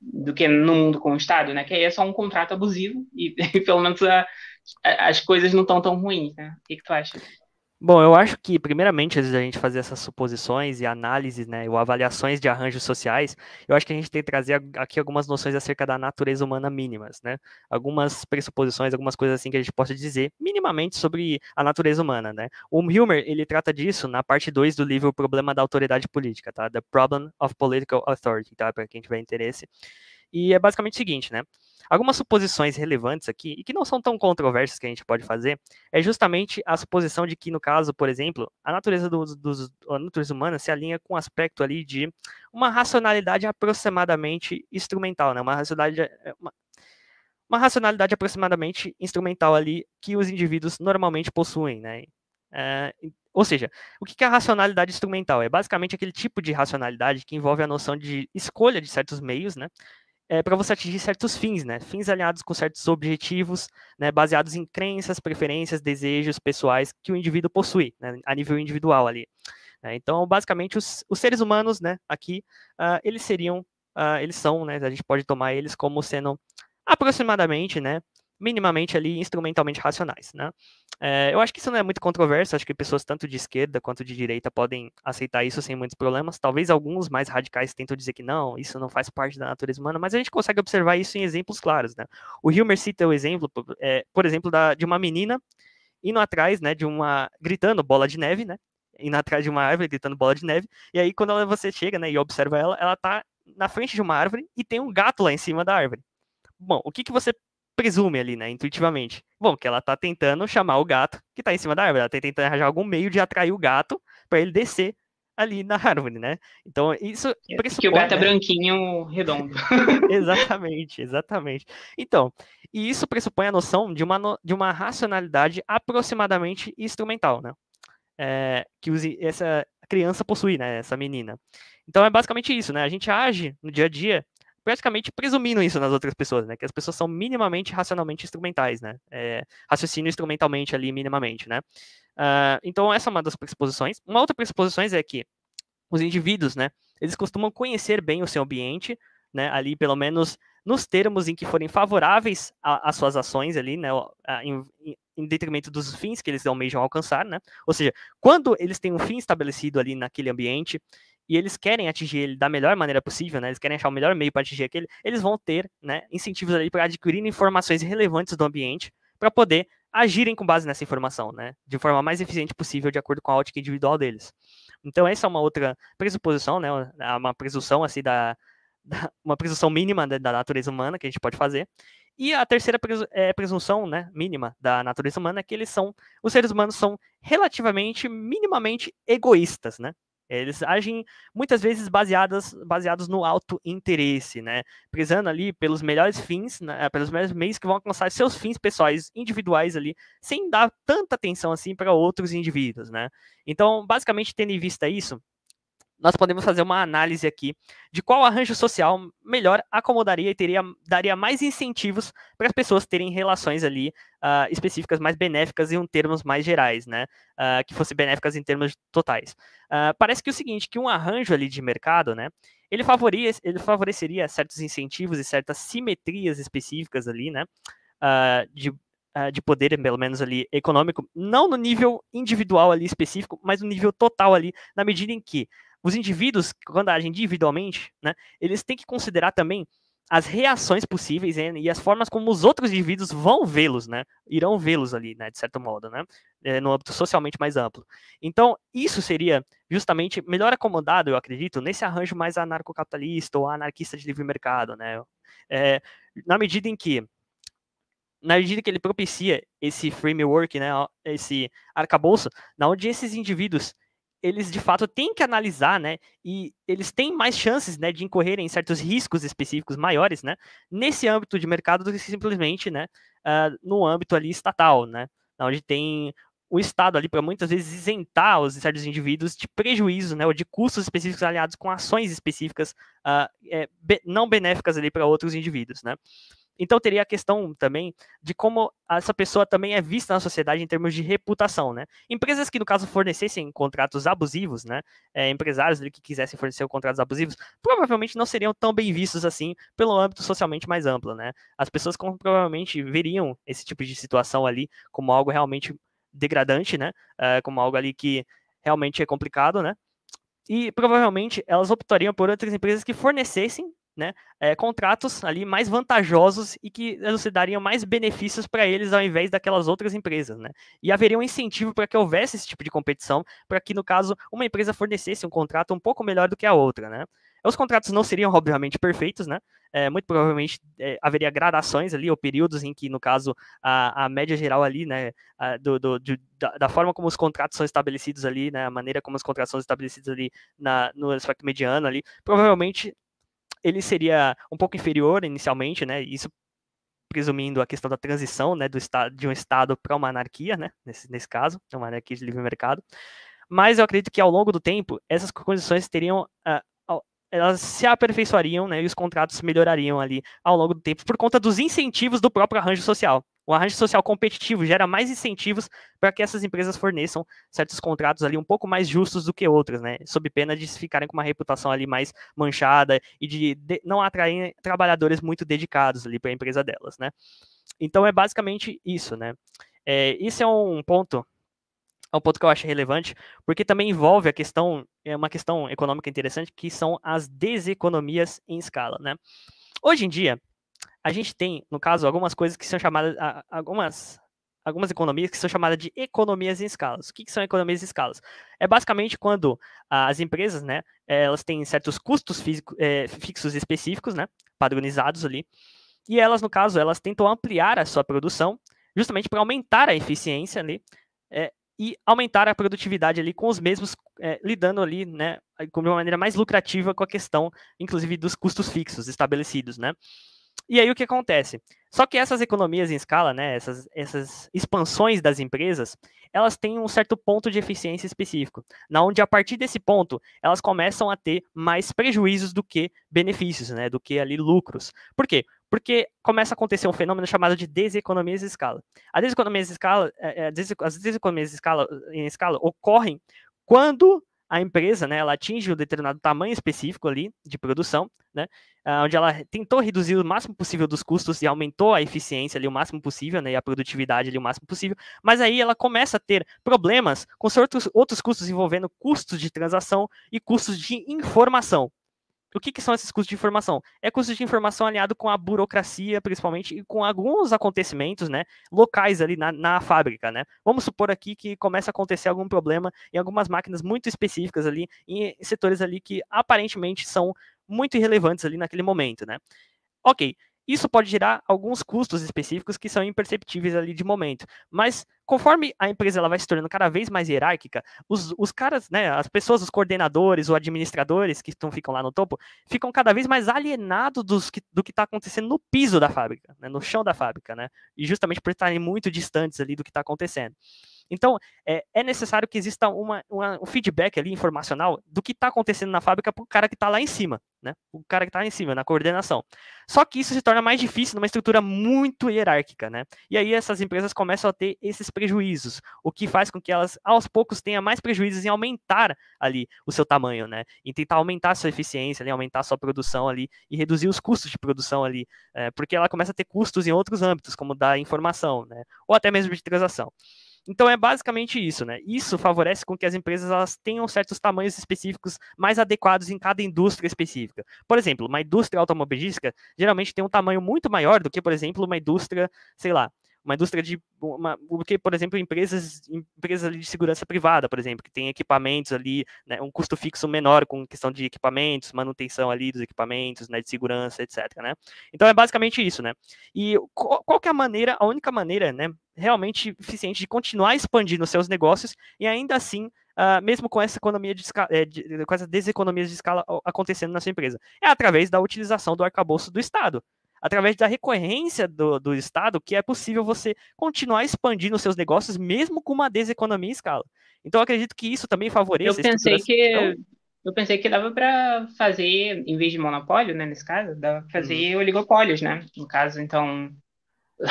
do que no mundo com o Estado, né? Que aí é só um contrato abusivo e, e pelo menos a, a, as coisas não estão tão ruins, né? O que, que tu acha? Bom, eu acho que, primeiramente, antes da gente fazer essas suposições e análises, né, ou avaliações de arranjos sociais, eu acho que a gente tem que trazer aqui algumas noções acerca da natureza humana mínimas, né? Algumas pressuposições, algumas coisas assim que a gente possa dizer minimamente sobre a natureza humana, né? O Hilmer, ele trata disso na parte 2 do livro O Problema da Autoridade Política, tá? The Problem of Political Authority, tá? Para quem tiver interesse. E é basicamente o seguinte, né? Algumas suposições relevantes aqui, e que não são tão controversas que a gente pode fazer, é justamente a suposição de que, no caso, por exemplo, a natureza, dos, a natureza humana se alinha com um aspecto ali de uma racionalidade aproximadamente instrumental, né? uma, racionalidade, é, uma, uma racionalidade aproximadamente instrumental ali que os indivíduos normalmente possuem. Né? É, ou seja, o que é a racionalidade instrumental? É basicamente aquele tipo de racionalidade que envolve a noção de escolha de certos meios, né? é, para você atingir certos fins, né? Fins alinhados com certos objetivos, né? Baseados em crenças, preferências, desejos pessoais que o indivíduo possui, né? A nível individual ali. Né? Então, basicamente, os, os, seres humanos, né? Aqui, uh, eles seriam, uh, eles são, né? A gente pode tomar eles como sendo aproximadamente, né? minimamente ali instrumentalmente racionais, né? É, eu acho que isso não é muito controverso, acho que pessoas tanto de esquerda quanto de direita podem aceitar isso sem muitos problemas. Talvez alguns mais radicais tentam dizer que não, isso não faz parte da natureza humana, mas a gente consegue observar isso em exemplos claros, né? O Hilmer cita o exemplo, é, por exemplo, da, de uma menina indo atrás, né, de uma gritando bola de neve, né? Indo atrás de uma árvore gritando bola de neve. E aí quando ela, você chega, né, e observa ela, ela tá na frente de uma árvore e tem um gato lá em cima da árvore. Bom, o que que você presume ali, né, intuitivamente. Bom, que ela tá tentando chamar o gato que tá em cima da árvore, ela tá tentando arranjar algum meio de atrair o gato para ele descer ali na árvore, né? Então, isso é, Que o gato é né? é branquinho redondo. exatamente, exatamente. Então, e isso pressupõe a noção de uma, de uma racionalidade aproximadamente instrumental, né? É, que use, essa criança possui, né? Essa menina. Então, é basicamente isso, né? A gente age no dia a dia praticamente presumindo isso nas outras pessoas, né? Que as pessoas são minimamente racionalmente instrumentais, né? É, raciocínio instrumentalmente ali, minimamente, né? Uh, então, essa é uma das pressuposições. Uma outra pressuposição é que os indivíduos, né? Eles costumam conhecer bem o seu ambiente, né? Ali, pelo menos nos termos em que forem favoráveis às suas ações ali, né? em, em detrimento dos fins que eles almejam alcançar, né? Ou seja, quando eles têm um fim estabelecido ali naquele ambiente, e eles querem atingir ele da melhor maneira possível, né? Eles querem achar o melhor meio para atingir aquele, eles vão ter, né, incentivos ali para adquirir informações relevantes do ambiente para poder agirem com base nessa informação, né? De forma mais eficiente possível, de acordo com a ótica individual deles. Então, essa é uma outra pressuposição, né? É uma presunção, assim, da, da uma presunção mínima da, natureza humana que a gente pode fazer. E a terceira é, presunção, né? Mínima da natureza humana é que eles são, os seres humanos são relativamente, minimamente egoístas, né? Eles agem muitas vezes baseadas, baseados no auto-interesse, né? Prezando ali pelos melhores fins, né? Ah, pelos melhores meios que vão alcançar seus fins pessoais, individuais ali, sem dar tanta atenção assim para outros indivíduos, né? Então, basicamente, tendo em vista isso, nós podemos fazer uma análise aqui de qual arranjo social melhor acomodaria e teria, daria mais incentivos para as pessoas terem relações ali uh, específicas mais benéficas em termos mais gerais, né? Uh, que fossem benéficas em termos totais. Uh, parece que é o seguinte, que um arranjo ali de mercado, né? Ele, favoria, ele favoreceria certos incentivos e certas simetrias específicas ali, né? de de poder, pelo menos ali econômico, não no nível individual ali específico, mas no nível total ali, na medida em que os indivíduos, quando agem individualmente, né, eles têm que considerar também as reações possíveis e as formas como os outros indivíduos vão vê-los, né? Irão vê-los ali, né? De certo modo, né? É, no âmbito socialmente mais amplo. Então, isso seria justamente melhor acomodado, eu acredito, nesse arranjo mais anarcocapitalista ou anarquista de livre mercado, né? É, na medida em que na medida que ele propicia esse framework, né, esse arcabouço, na onde esses indivíduos eles de fato têm que analisar, né? E eles têm mais chances, né, de incorrerem em certos riscos específicos maiores, né, nesse âmbito de mercado do que simplesmente, né, uh, no âmbito ali estatal, né, onde tem o Estado ali para muitas vezes isentar os certos indivíduos de prejuízo, né, ou de custos específicos aliados com ações específicas uh, é, be não benéficas ali para outros indivíduos, né. Então teria a questão também de como essa pessoa também é vista na sociedade em termos de reputação, né? Empresas que no caso fornecessem contratos abusivos, né? É, empresários que quisessem fornecer contratos abusivos, provavelmente não seriam tão bem vistos assim pelo âmbito socialmente mais amplo, né? As pessoas provavelmente veriam esse tipo de situação ali como algo realmente degradante, né? É, como algo ali que realmente é complicado, né? E provavelmente elas optariam por outras empresas que fornecessem né, é, contratos ali mais vantajosos e que dariam mais benefícios para eles ao invés daquelas outras empresas, né? E haveria um incentivo para que houvesse esse tipo de competição, para que no caso uma empresa fornecesse um contrato um pouco melhor do que a outra, né? Os contratos não seriam obviamente perfeitos, né? É, muito provavelmente é, haveria gradações ali, ou períodos em que, no caso, a, a média geral ali, né, a, do, do, da, da, forma como os contratos são estabelecidos ali, né, a maneira como os contratos são estabelecidos ali na, no aspecto mediano ali, provavelmente ele seria um pouco inferior inicialmente, né? Isso presumindo a questão da transição, né, do estado de um estado para uma anarquia, né, nesse, nesse caso, né, uma anarquia de livre mercado. Mas eu acredito que ao longo do tempo essas condições teriam uh, elas se aperfeiçoariam né, e os contratos melhorariam ali ao longo do tempo por conta dos incentivos do próprio arranjo social. O arranjo social competitivo gera mais incentivos para que essas empresas forneçam certos contratos ali um pouco mais justos do que outras, né? Sob pena de ficarem com uma reputação ali mais manchada e de, de não atrair trabalhadores muito dedicados ali para a empresa delas, né? Então é basicamente isso, né? É, isso é um ponto é um ponto que eu acho relevante, porque também envolve a questão, é uma questão econômica interessante, que são as deseconomias em escala, né? Hoje em dia, a gente tem, no caso, algumas coisas que são chamadas, algumas, algumas economias que são chamadas de economias em escalas. O que, que são economias em escalas? É basicamente quando as empresas, né, elas têm certos custos físico, é, fixos específicos, né, padronizados ali, e elas, no caso, elas tentam ampliar a sua produção, justamente para aumentar a eficiência ali, é, e aumentar a produtividade ali com os mesmos, é, lidando ali, né, de uma maneira mais lucrativa com a questão, inclusive, dos custos fixos estabelecidos, né. E aí o que acontece? Só que essas economias em escala, né, essas, essas expansões das empresas, elas têm um certo ponto de eficiência específico, na onde a partir desse ponto elas começam a ter mais prejuízos do que benefícios, né, do que ali lucros. Por quê? Porque começa a acontecer um fenômeno chamado de deseconomias de escala. A deseconomias de escala, as deseconomias eh, eh, de escala, em escala ocorrem quando a empresa, né, ela atinge um determinado tamanho específico ali de produção, né, ah, onde ela tentou reduzir o máximo possível dos custos e aumentou a eficiência ali o máximo possível, né, e a produtividade ali o máximo possível, mas aí ela começa a ter problemas com certos outros custos envolvendo custos de transação e custos de informação, o que, que, são esses custos de informação? É custo de informação alinhado com a burocracia, principalmente, e com alguns acontecimentos né, locais ali na, na fábrica. Né? Vamos supor aqui que começa a acontecer algum problema em algumas máquinas muito específicas ali, em setores ali que aparentemente são muito irrelevantes ali naquele momento. Né? Ok, isso pode gerar alguns custos específicos que são imperceptíveis ali de momento. Mas conforme a empresa ela vai se tornando cada vez mais hierárquica, os, os caras, né, as pessoas, os coordenadores, os administradores que estão, ficam lá no topo, ficam cada vez mais alienados dos, do que está acontecendo no piso da fábrica, né, no chão da fábrica, né? E justamente por estarem muito distantes ali do que está acontecendo. Então, é, é necessário que exista uma, uma, um feedback ali informacional do que está acontecendo na fábrica para o cara que está lá em cima, né? O cara que está em cima, na coordenação. Só que isso se torna mais difícil numa estrutura muito hierárquica, né? E aí essas empresas começam a ter esses prejuízos, o que faz com que elas, aos poucos, tenham mais prejuízos em aumentar ali o seu tamanho, né? Em tentar aumentar a sua eficiência, ali, né? aumentar a sua produção ali e reduzir os custos de produção ali, é, porque ela começa a ter custos em outros âmbitos, como da informação, né? Ou até mesmo de transação. Então é basicamente isso, né? Isso favorece com que as empresas elas tenham certos tamanhos específicos mais adequados em cada indústria específica. Por exemplo, uma indústria automobilística geralmente tem um tamanho muito maior do que, por exemplo, uma indústria, sei lá, uma indústria de uma, porque, por exemplo, empresas empresas de segurança privada, por exemplo, que tem equipamentos ali, né, um custo fixo menor com questão de equipamentos, manutenção ali dos equipamentos, né, de segurança, etc. Né? Então é basicamente isso, né? E qual, qual que é a maneira, a única maneira, né, realmente eficiente de continuar expandindo seus negócios e ainda assim Uh, mesmo com essa economia de escala, eh, com essa deseconomias de escala acontecendo na sua empresa. É através da utilização do arcabouço do Estado através da recorrência do, do Estado que é possível você continuar expandindo seus negócios mesmo com uma deseconomia em escala. Então acredito que isso também favorece. Eu pensei que eu pensei que dava para fazer, em vez de monopólio, né, nesse caso, dava para fazer hum. oligopólios, né? No caso, então.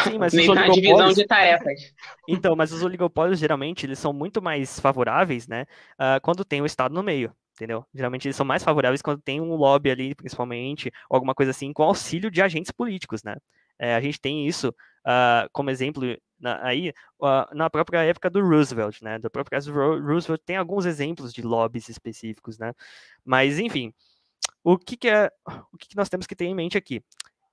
Sim, mas meio os oligopólios... divisão de tarefas. Então, mas os oligopólios geralmente eles são muito mais favoráveis, né? Uh, quando tem o Estado no meio entendeu? Geralmente eles são mais favoráveis quando tem um lobby ali, principalmente, ou alguma coisa assim, com auxílio de agentes políticos, né? É, a gente tem isso uh, como exemplo na, aí uh, na própria época do Roosevelt, né? Da próprio caso do Roosevelt tem alguns exemplos de lobbies específicos, né? Mas enfim, o que, que é o que, que nós temos que ter em mente aqui?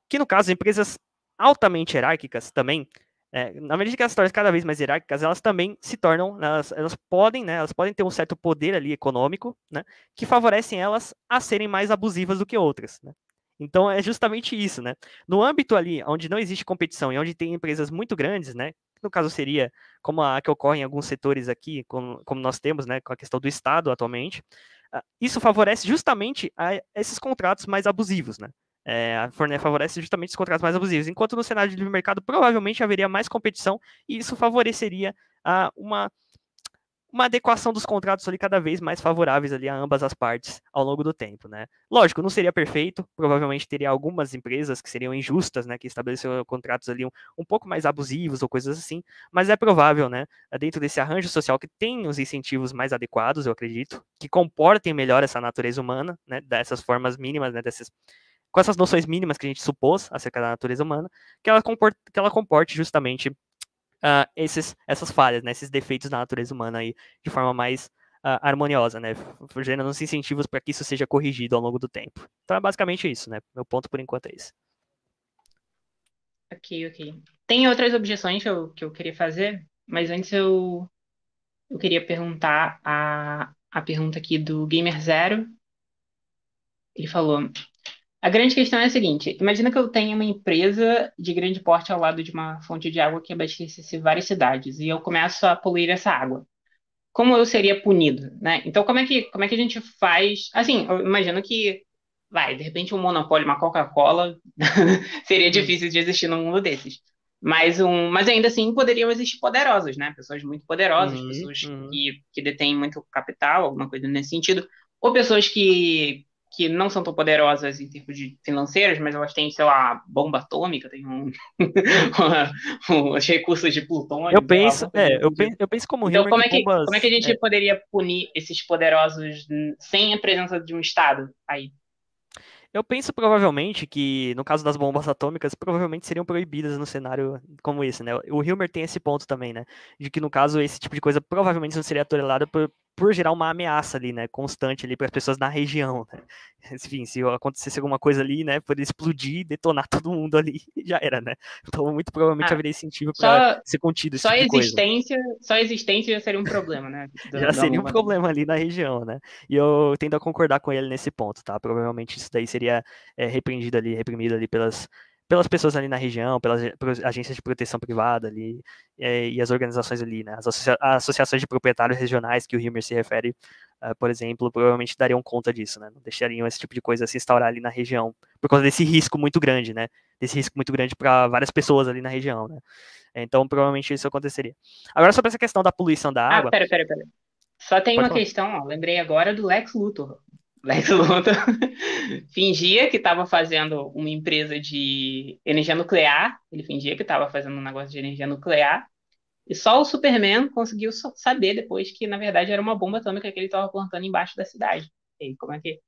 Que no caso empresas altamente hierárquicas também é, na medida que as tornam cada vez mais hierárquicas, elas também se tornam, elas, elas podem, né, elas podem ter um certo poder ali econômico, né, que favorecem elas a serem mais abusivas do que outras, né. Então é justamente isso, né. No âmbito ali onde não existe competição e onde tem empresas muito grandes, né, no caso seria como a que ocorre em alguns setores aqui, como, como nós temos, né, com a questão do Estado atualmente, ah, isso favorece justamente esses contratos mais abusivos, né? é, favorece justamente os contratos mais abusivos, enquanto no cenário de livre mercado provavelmente haveria mais competição e isso favoreceria a uma, uma adequação dos contratos ali cada vez mais favoráveis ali a ambas as partes ao longo do tempo, né? Lógico, não seria perfeito, provavelmente teria algumas empresas que seriam injustas, né, que estabeleceram contratos ali um, um pouco mais abusivos ou coisas assim, mas é provável, né, dentro desse arranjo social que tem os incentivos mais adequados, eu acredito, que comportem melhor essa natureza humana, né, dessas formas mínimas, né, desses com essas noções mínimas que a gente supôs acerca da natureza humana, que ela comporte, que ela comporte justamente uh, esses, essas falhas, né, esses defeitos da natureza humana aí, de forma mais uh, harmoniosa, né, gerando os incentivos para que isso seja corrigido ao longo do tempo. Então é basicamente isso, né, meu ponto por enquanto é esse. Ok, ok. Tem outras objeções que eu, que eu queria fazer, mas antes eu, eu queria perguntar a, a pergunta aqui do Gamer Zero. Ele falou: a grande questão é a seguinte: imagina que eu tenho uma empresa de grande porte ao lado de uma fonte de água que abastece várias cidades e eu começo a poluir essa água. Como eu seria punido, né? Então, como é que, como é que a gente faz? Assim, eu imagino que vai, de repente um monopólio, uma Coca-Cola, seria difícil de existir num mundo desses. Mas, um, mas ainda assim poderiam existir poderosos, né? Pessoas muito poderosas, uhum, pessoas uhum. Que, que detêm muito capital, alguma coisa nesse sentido, ou pessoas que que não são tão poderosas em termos de financeiras, mas elas têm, sei lá, bomba atômica, tem um, os recursos de plutônio. Eu penso, lá, é, eu, tipo. penso, eu penso como então, como é que bombas, como é que a gente é. poderia punir esses poderosos sem a presença de um estado aí? Eu penso provavelmente que, no caso das bombas atômicas, provavelmente seriam proibidas no cenário como esse, né? O Hilmer tem esse ponto também, né? De que, no caso, esse tipo de coisa provavelmente não seria tolerada por, por gerar uma ameaça ali, né, constante ali para as pessoas na região, né? Enfim, se acontecesse alguma coisa ali, né, poder explodir, detonar todo mundo ali, já era, né? Então, muito provavelmente ah, haveria incentivo para ser contido só tipo existência, Só existência já seria um problema, né? já seria um problema ali na região, né? E eu tendo a concordar com ele nesse ponto, tá? Provavelmente isso daí seria é, repreendido ali, reprimido ali pelas pelas pessoas ali na região, pelas, agências de proteção privada ali é, e as organizações ali, né? As associa associações de proprietários regionais que o Hilmer se refere, uh, por exemplo, provavelmente dariam conta disso, né? Não deixariam esse tipo de coisa se instaurar ali na região por causa desse risco muito grande, né? Desse risco muito grande para várias pessoas ali na região, né? Então, provavelmente isso aconteceria. Agora, sobre essa questão da poluição da ah, água. Ah, pera, pera, pera. Só tem uma falar. questão, ó, lembrei agora do Lex Luthor. Lex Luthor, fingia que estava fazendo uma empresa de energia nuclear, ele fingia que estava fazendo um negócio de energia nuclear, e só o Superman conseguiu saber depois que, na verdade, era uma bomba atômica que ele estava plantando embaixo da cidade. E como é que...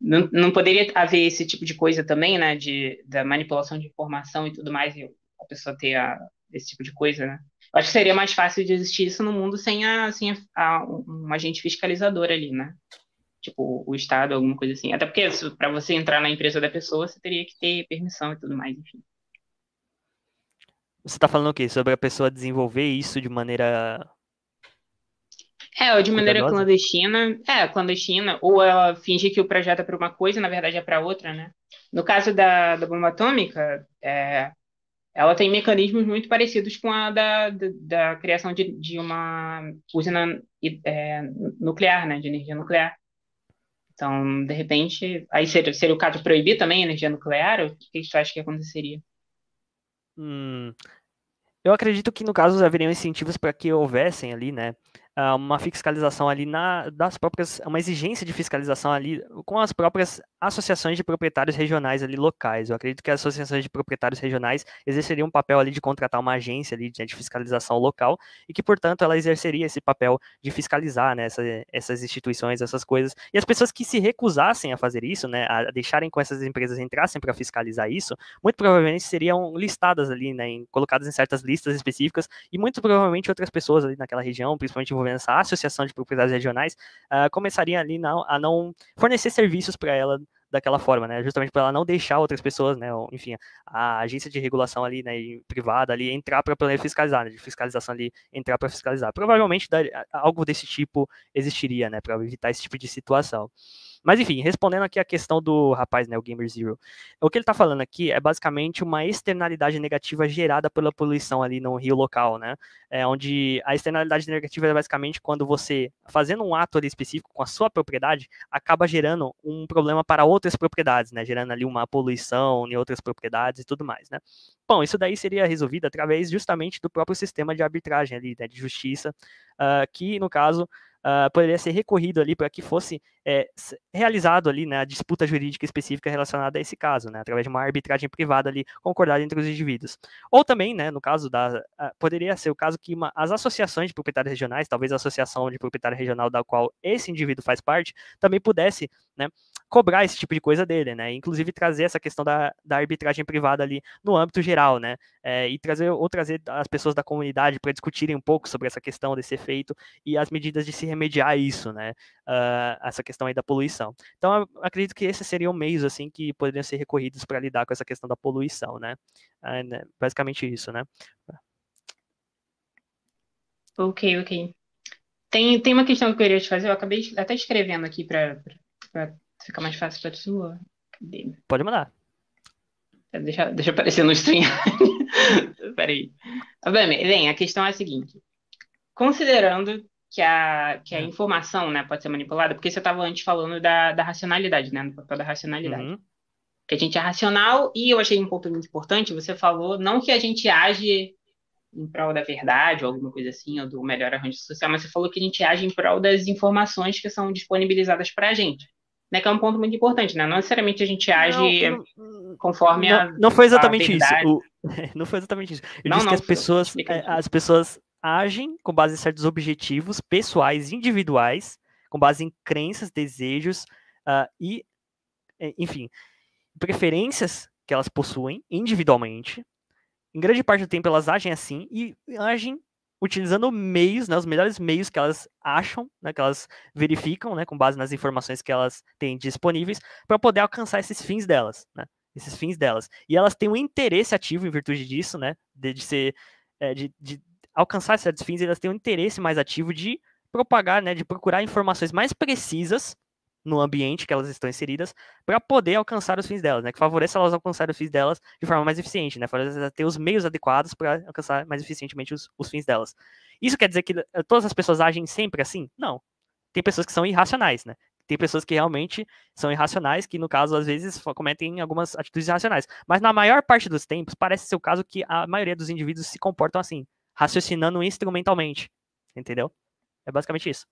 Não, não poderia haver esse tipo de coisa também, né, de, da manipulação de informação e tudo mais, e a pessoa ter a, esse tipo de coisa, né? Eu acho que seria mais fácil de existir isso no mundo sem, a, a, um agente fiscalizador ali, né? tipo o estado, alguma coisa assim. Até porque para você entrar na empresa da pessoa, você teria que ter permissão e tudo mais, enfim. Você está falando o quê? Sobre a pessoa desenvolver isso de maneira é, ou de maneira Cuidadosa. clandestina. É, clandestina. Ou ela finge que o projeto é para uma coisa na verdade é para outra, né? No caso da, da bomba atômica, é, ela tem mecanismos muito parecidos com a da, da, da criação de, de uma usina é, nuclear, né? De energia nuclear. Então, de repente, aí seria, seria o caso de proibir também a energia nuclear? O que, você acha que aconteceria? Hum, eu acredito que no caso haveriam incentivos para que houvessem ali, né, uma fiscalização ali na, das próprias, é uma exigência de fiscalização ali com as próprias associações de proprietários regionais ali locais. Eu acredito que as associações de proprietários regionais exerceriam um papel ali de contratar uma agência ali né, de, fiscalização local e que, portanto, ela exerceria esse papel de fiscalizar né, essa, essas instituições, essas coisas. E as pessoas que se recusassem a fazer isso, né, a deixarem com essas empresas entrassem para fiscalizar isso, muito provavelmente seriam listadas ali, né, em, colocadas em certas listas específicas e muito provavelmente outras pessoas ali naquela região, principalmente desenvolvendo a Associação de Propriedades Regionais, uh, começaria ali não, a não fornecer serviços para ela daquela forma, né? Justamente para ela não deixar outras pessoas, né? enfim, a agência de regulação ali, né, privada ali entrar para poder fiscalizar, né? De fiscalização ali entrar para fiscalizar. Provavelmente algo desse tipo existiria, né? Para evitar esse tipo de situação. Mas enfim, respondendo aqui a questão do rapaz, né, o Gamer Zero. O que ele está falando aqui é basicamente uma externalidade negativa gerada pela poluição ali no rio local, né? É onde a externalidade negativa é basicamente quando você, fazendo um ato ali específico com a sua propriedade, acaba gerando um problema para outras propriedades, né? Gerando ali uma poluição em outras propriedades e tudo mais, né? Bom, isso daí seria resolvido através justamente do próprio sistema de arbitragem ali, né, de justiça, uh, que no caso uh, poderia ser recorrido ali para que fosse é, realizado ali né, a disputa jurídica específica relacionada a esse caso, né, através de uma arbitragem privada ali concordada entre os indivíduos. Ou também, né, no caso da, uh, poderia ser o caso que uma, as associações de proprietários regionais, talvez a associação de proprietário regional da qual esse indivíduo faz parte, também pudesse né, cobrar esse tipo de coisa dele, né? Inclusive trazer essa questão da, da arbitragem privada ali no âmbito geral, né? É, e trazer ou trazer as pessoas da comunidade para discutirem um pouco sobre essa questão desse efeito e as medidas de se remediar isso, né? Uh, essa questão aí da poluição. Então, acredito que esses seriam meios assim que poderiam ser recorridos para lidar com essa questão da poluição, né? Ah, né? basicamente isso, né? Ok, ok. Tem, tem uma questão que eu queria te fazer, eu acabei até escrevendo aqui para Fica mais fácil pra a Cadê? Pode mandar. Tá, deixa, deixa aparecer no stream. Peraí. Bem, bem, a questão é a seguinte. Considerando que a, que a hum. informação né, pode ser manipulada, porque você estava antes falando da, da racionalidade, né? Do papel da racionalidade. Uhum. Que a gente é racional, e eu achei um ponto muito importante, você falou não que a gente age em prol da verdade, ou alguma coisa assim, ou do melhor arranjo social, mas você falou que a gente age em prol das informações que são disponibilizadas para a gente né, que é um ponto muito importante, né? Não necessariamente a gente age não, conforme não, a. Não foi exatamente isso. O, não foi exatamente isso. Eu não, disse que as pessoas, é, as pessoas agem com base em certos objetivos pessoais, individuais, com base em crenças, desejos uh, e, é, enfim, preferências que elas possuem individualmente. Em grande parte do tempo elas agem assim e agem utilizando meios, né, os melhores meios que elas acham, né, que elas verificam, né, com base nas informações que elas têm disponíveis, para poder alcançar esses fins delas, né, esses fins delas. E elas têm um interesse ativo em virtude disso, né, de, de ser, é, de, de alcançar esses fins, elas têm um interesse mais ativo de propagar, né, de procurar informações mais precisas no ambiente que elas estão inseridas para poder alcançar os fins delas, né? Que favoreça elas alcançar os fins delas de forma mais eficiente, né? Favoreça elas ter os meios adequados para alcançar mais eficientemente os, os fins delas. Isso quer dizer que eh, todas as pessoas agem sempre assim? Não. Tem pessoas que são irracionais, né? Tem pessoas que realmente são irracionais, que no caso, às vezes, cometem algumas atitudes irracionais. Mas na maior parte dos tempos, parece ser o caso que a maioria dos indivíduos se comportam assim, raciocinando instrumentalmente. Entendeu? É basicamente isso.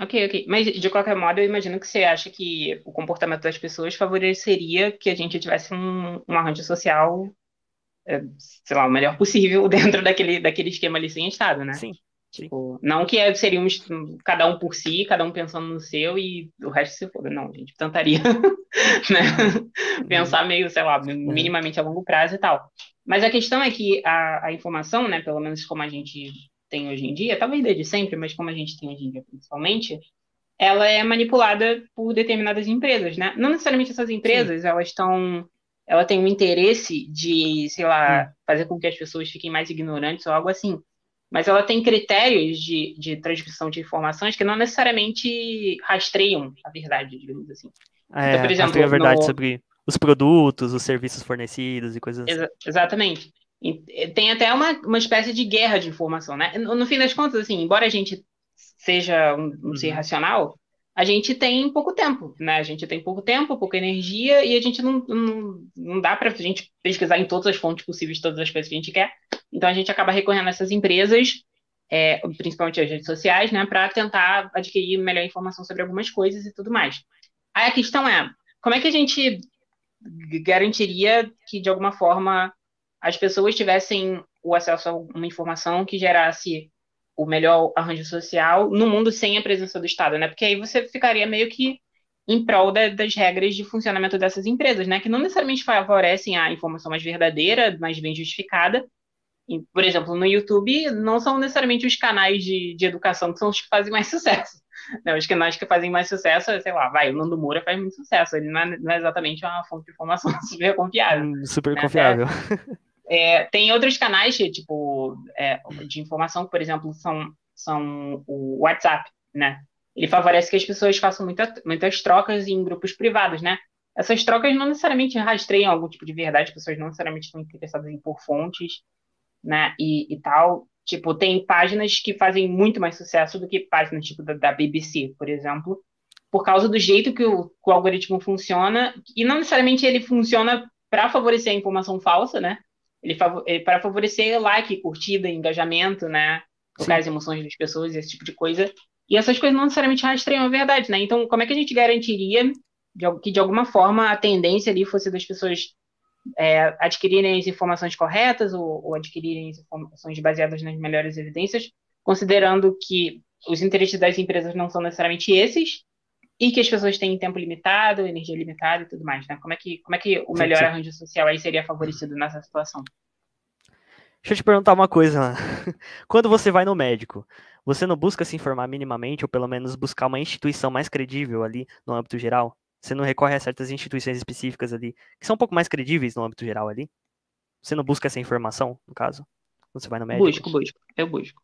Ok, ok. Mas de qualquer modo, eu imagino que você acha que o comportamento das pessoas favoreceria que a gente tivesse um, um arranjo social, eh, sei lá, o melhor possível dentro daquele, daquele esquema ali sem Estado, né? Sim. Tipo, não que é, seríamos cada um por si, cada um pensando no seu e o resto se foda. Não, a gente tentaria né? pensar meio, sei lá, minimamente a longo prazo e tal. Mas a questão é que a, a informação, né, pelo menos como a gente tem hoje em dia, talvez desde sempre, mas como a gente tem hoje em dia principalmente, ela é manipulada por determinadas empresas, né? Não necessariamente essas empresas, Sim. elas estão ela tem um interesse de, sei lá, Sim. fazer com que as pessoas fiquem mais ignorantes ou algo assim. Mas ela tem critérios de, de transmissão de informações que não necessariamente rastreiam a verdade, digamos assim. É, então, por exemplo, a verdade no... sobre os produtos, os serviços fornecidos e coisas assim. Ex exatamente. Eh, tem até uma, uma espécie de guerra de informação, né? No, no fim das contas, assim, embora a gente seja um, um ser uhum. racional, a gente tem pouco tempo, né? A gente tem pouco tempo, pouca energia e a gente não, não, não dá para a gente pesquisar em todas as fontes possíveis todas as coisas que a gente quer. Então a gente acaba recorrendo a essas empresas, é, principalmente as redes sociais, né, para tentar adquirir melhor informação sobre algumas coisas e tudo mais. Aí a questão é, como é que a gente garantiria que de alguma forma as pessoas tivessem o acesso a uma informação que gerasse o melhor arranjo social no mundo sem a presença do Estado, né? Porque aí você ficaria meio que em prol da, das regras de funcionamento dessas empresas, né? Que não necessariamente favorecem a informação mais verdadeira, mais bem justificada. E, por exemplo, no YouTube, não são necessariamente os canais de, de educação que são os que fazem mais sucesso. Né? Os canais que fazem mais sucesso, sei lá, vai, o Nando Moura faz muito sucesso. Ele não é, não é exatamente uma fonte de informação super confiável. Hum, super né? confiável. É. É, tem outros canais tipo, é, de informação, que, por exemplo, são, são o WhatsApp, né? Ele favorece que as pessoas façam muita, muitas trocas em grupos privados, né? Essas trocas não necessariamente rastreiam algum tipo de verdade, as pessoas não necessariamente estão interessadas em por fontes, né? E, e tal. Tipo, tem páginas que fazem muito mais sucesso do que páginas tipo da, da BBC, por exemplo, por causa do jeito que o, que o algoritmo funciona, e não necessariamente ele funciona para favorecer a informação falsa, né? ele, é, para favorecer like, curtida, engajamento, né? Tocar as emoções das pessoas, esse tipo de coisa. E essas coisas não necessariamente rastreiam ah, a verdade, né? Então, como é que a gente garantiria de, que, de alguma forma, a tendência ali fosse das pessoas é, adquirirem as informações corretas ou, ou adquirirem as informações baseadas nas melhores evidências, considerando que os interesses das empresas não são necessariamente esses, e que as pessoas têm tempo limitado, energia limitada e tudo mais, né? Como é que, como é que o melhor sim, sim. arranjo social aí seria favorecido nessa situação? Deixa eu te perguntar uma coisa. Quando você vai no médico, você não busca se informar minimamente ou pelo menos buscar uma instituição mais credível ali no âmbito geral? Você não recorre a certas instituições específicas ali que são um pouco mais credíveis no âmbito geral ali? Você não busca essa informação, no caso? Quando você vai no médico? Busco, busco. Eu busco.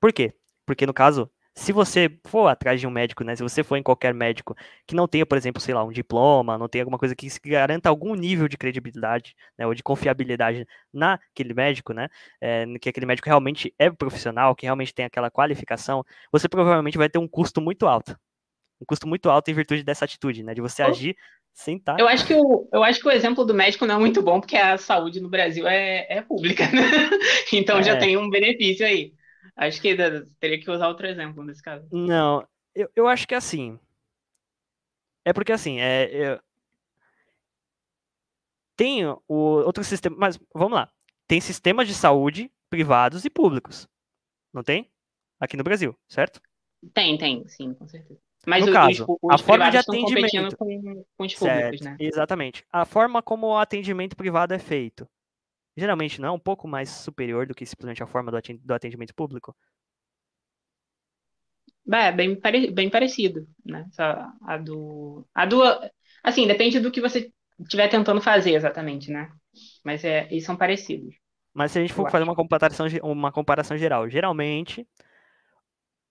Por quê? Porque no caso, se você for atrás de um médico, né? Se você for em qualquer médico que não tenha, por exemplo, sei lá, um diploma, não tenha alguma coisa que garanta algum nível de credibilidade, né, ou de confiabilidade naquele médico, né? É, que aquele médico realmente é profissional, que realmente tem aquela qualificação, você provavelmente vai ter um custo muito alto. Um custo muito alto em virtude dessa atitude, né? De você eu, agir sem estar. Eu acho, que o, eu acho que o exemplo do médico não é muito bom, porque a saúde no Brasil é, é pública, né? Então é. já tem um benefício aí. Acho que teria que usar outro exemplo nesse caso. Não, eu, eu acho que é assim. É porque assim, é, eu... tem o outro sistema, mas vamos lá. Tem sistemas de saúde privados e públicos. Não tem? Aqui no Brasil, certo? Tem, tem, sim, com certeza. Mas no os, caso, os, os a forma de atendimento com, com os públicos, certo, né? Exatamente. A forma como o atendimento privado é feito geralmente não é um pouco mais superior do que simplesmente a forma do atendimento público? É, bem, pare... bem parecido, né? Só a do. A do. Assim, depende do que você estiver tentando fazer exatamente, né? Mas é, eles são parecidos. Mas se a gente for fazer uma comparação, uma comparação geral, geralmente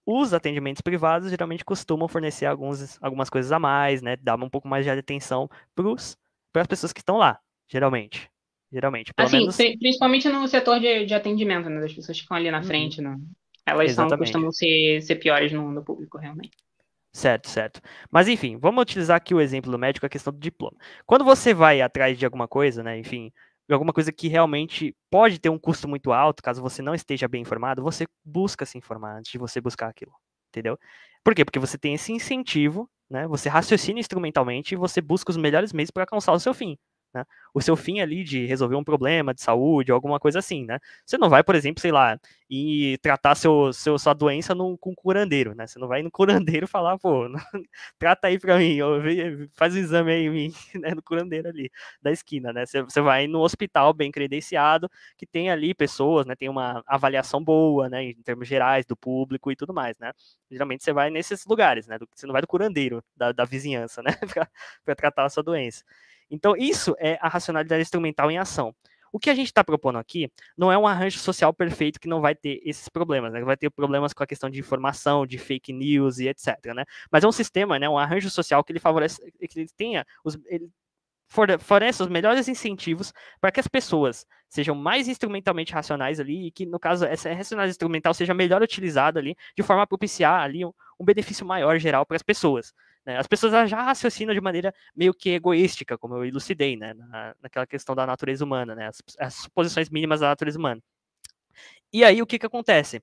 os atendimentos privados geralmente costumam fornecer alguns, algumas coisas a mais, né? Dar um pouco mais de atenção para as pessoas que estão lá, geralmente geralmente. Pelo assim, menos... principalmente no setor de, de atendimento, né? Das pessoas que ali na uhum. frente, né? Elas Exatamente. são, costumam ser, ser piores no, mundo público, realmente. Certo, certo. Mas enfim, vamos utilizar aqui o exemplo do médico, a questão do diploma. Quando você vai atrás de alguma coisa, né, enfim, alguma coisa que realmente pode ter um custo muito alto, caso você não esteja bem informado, você busca se informar antes de você buscar aquilo, entendeu? Por quê? Porque você tem esse incentivo, né, você raciocina instrumentalmente e você busca os melhores meios para alcançar o seu fim. Né? O seu fim ali de resolver um problema de saúde, alguma coisa assim, né? Você não vai, por exemplo, sei lá, e tratar seu, seu, sua doença no, com curandeiro, né? Você não vai no curandeiro falar, pô, trata aí pra mim, ou, faz o um exame aí em mim, né? No curandeiro ali da esquina, né? Você, você vai no hospital bem credenciado, que tem ali pessoas, né? Tem uma avaliação boa, né? Em termos gerais, do público e tudo mais, né? Geralmente você vai nesses lugares, né? Você não vai do curandeiro da, da vizinhança, né? pra, pra tratar a sua doença. Então, isso é a racionalidade instrumental em ação. O que a gente está propondo aqui não é um arranjo social perfeito que não vai ter esses problemas, né? Vai ter problemas com a questão de informação, de fake news e etc, né? Mas é um sistema, né? Um arranjo social que ele favorece, que ele tenha os, ele fornece os melhores incentivos para que as pessoas sejam mais instrumentalmente racionais ali e que, no caso, essa racionalidade instrumental seja melhor utilizada ali, de forma a propiciar ali um, um benefício maior geral para as pessoas. Né? As pessoas já raciocinam de maneira meio que egoística, como eu elucidei, né? Na, naquela questão da natureza humana, né? As, as mínimas da natureza humana. E aí o que, que acontece?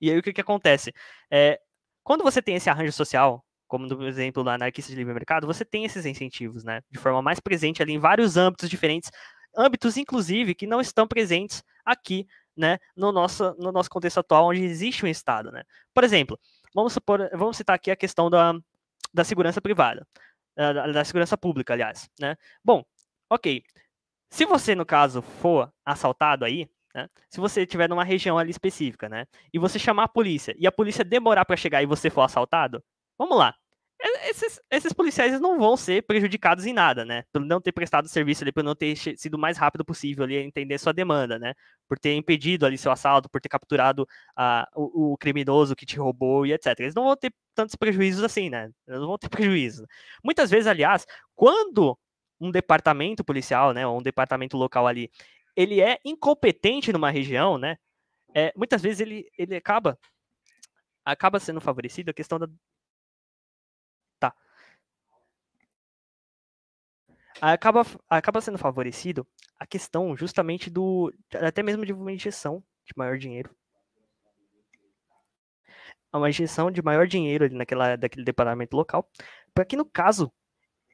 E aí o que, que acontece? É, quando você tem esse arranjo social, como no exemplo da anarquista de livre mercado, você tem esses incentivos, né? De forma mais presente ali em vários âmbitos diferentes, âmbitos, inclusive, que não estão presentes aqui, né, no nosso, no nosso contexto atual, onde existe um Estado, né? Por exemplo, vamos supor, vamos citar aqui a questão da, da segurança privada, da, da segurança pública, aliás, né? Bom, ok. Se você, no caso, for assaltado aí, né? Se você estiver numa região ali específica, né? E você chamar a polícia e a polícia demorar para chegar e você for assaltado, vamos lá esses, esses policiais não vão ser prejudicados em nada, né? Por não ter prestado serviço ali, por não ter sido o mais rápido possível ali, entender sua demanda, né? Por ter impedido ali seu assalto, por ter capturado ah, o, o, criminoso que te roubou e etc. Eles não vão ter tantos prejuízos assim, né? Eles não vão ter prejuízo. Muitas vezes, aliás, quando um departamento policial, né, ou um departamento local ali, ele é incompetente numa região, né? É, muitas vezes ele, ele acaba acaba sendo favorecido a questão da Tá. Acaba, acaba sendo favorecido a questão justamente do. até mesmo de uma injeção de maior dinheiro. É uma injeção de maior dinheiro ali naquela, daquele departamento local, para que no caso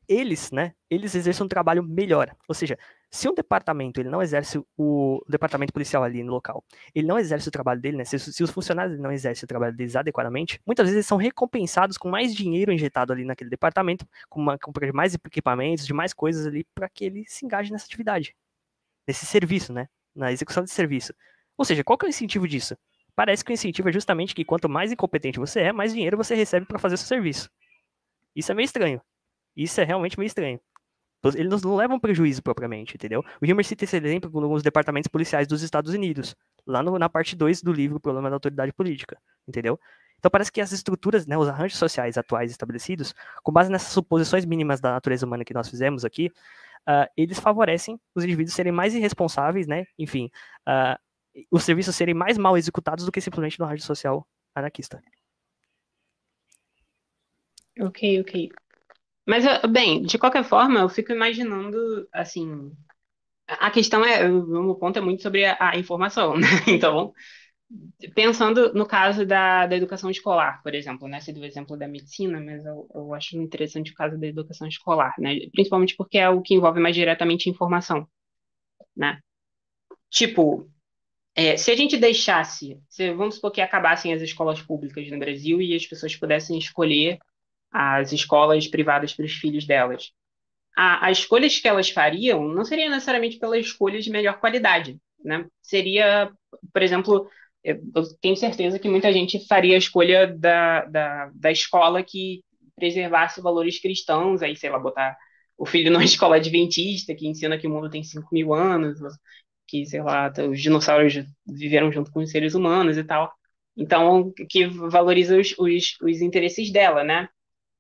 eles, né, eles exerçam um trabalho melhor. Ou seja, se um departamento ele não exerce o, o, departamento policial ali no local, ele não exerce o trabalho dele, né? Se, se os funcionários não exercem o trabalho deles adequadamente, muitas vezes eles são recompensados com mais dinheiro injetado ali naquele departamento, com uma compra de mais equipamentos, de mais coisas ali para que ele se engaje nessa atividade, nesse serviço, né? Na execução de serviço. Ou seja, qual que é o incentivo disso? Parece que o incentivo é justamente que quanto mais incompetente você é, mais dinheiro você recebe para fazer o seu serviço. Isso é meio estranho. Isso é realmente meio estranho. Então, eles não levam prejuízo propriamente, entendeu? O Hilmer cita esse exemplo com alguns departamentos policiais dos Estados Unidos, lá no, na parte 2 do livro Problema da Autoridade Política, entendeu? Então parece que as estruturas, né, os arranjos sociais atuais estabelecidos, com base nessas suposições mínimas da natureza humana que nós fizemos aqui, uh, eles favorecem os indivíduos serem mais irresponsáveis, né? Enfim, uh, os serviços serem mais mal executados do que simplesmente no arranjo social anarquista. Ok, ok. Mas, bem, de qualquer forma, eu fico imaginando, assim, a questão é, o meu ponto é muito sobre a, a informação, né? Então, pensando no caso da, da educação escolar, por exemplo, né? Você deu o exemplo da medicina, mas eu, eu acho interessante o caso da educação escolar, né? Principalmente porque é o que envolve mais diretamente informação, né? Tipo, é, se a gente deixasse, se, vamos supor que acabassem as escolas públicas no Brasil e as pessoas pudessem escolher as escolas privadas para os filhos delas, a, as escolhas que elas fariam não seria necessariamente pela escolha de melhor qualidade, né? Seria, por exemplo, eu tenho certeza que muita gente faria a escolha da, da, da escola que preservasse valores cristãos, aí, sei lá, botar o filho numa escola adventista que ensina que o mundo tem 5 mil anos, que, sei lá, os dinossauros viveram junto com os seres humanos e tal. Então, que valoriza os, os, os interesses dela, né?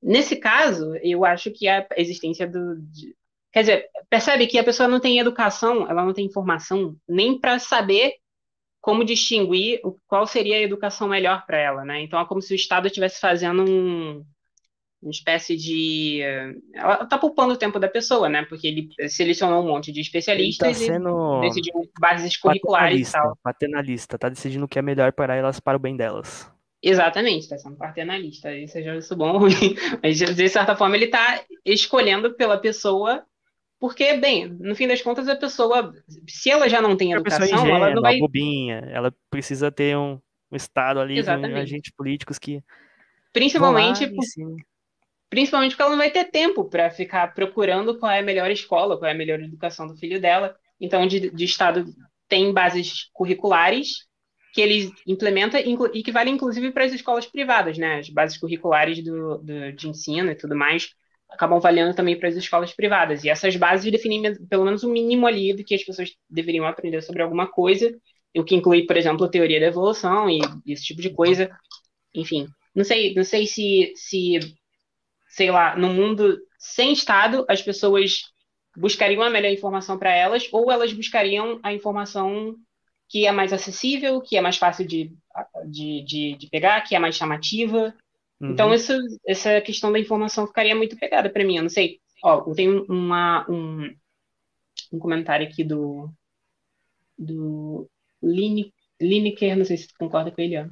Nesse caso, eu acho que a existência do. De, quer dizer, percebe que a pessoa não tem educação, ela não tem informação nem para saber como distinguir o, qual seria a educação melhor para ela, né? Então é como se o Estado estivesse fazendo um, uma espécie de. Ela está poupando o tempo da pessoa, né? Porque ele selecionou um monte de especialistas ele tá sendo... e decidiu bases curriculares e tal. Paternalista, tá decidindo o que é melhor para elas para o bem delas. Exatamente, está sendo paternalista, seja isso bom ou ruim. Mas, de certa forma, ele está escolhendo pela pessoa, porque, bem, no fim das contas, a pessoa, se ela já não tem educação, ingênua, ela não vai... bobinha, ela precisa ter um, um Estado ali, Exatamente. agentes políticos que... Principalmente... Lá, por... Principalmente porque ela não vai ter tempo para ficar procurando qual é a melhor escola, qual é a melhor educação do filho dela. Então, de, de Estado tem bases curriculares que ele implementa e que vale inclusive para as escolas privadas, né? As bases curriculares do, do, de ensino e tudo mais acabam valendo também para as escolas privadas. E essas bases definem pelo menos um mínimo ali do que as pessoas deveriam aprender sobre alguma coisa, o que inclui, por exemplo, a teoria da evolução e esse tipo de coisa. Enfim, não sei, não sei se, se sei lá, no mundo sem Estado as pessoas buscariam a melhor informação para elas ou elas buscariam a informação que é mais acessível, que é mais fácil de, de, de, de pegar, que é mais chamativa. Uhum. Então, isso, essa questão da informação ficaria muito pegada para mim. Eu não sei. Ó, tem uma, um, um comentário aqui do, do Lineker, não sei se você concorda com ele, ó.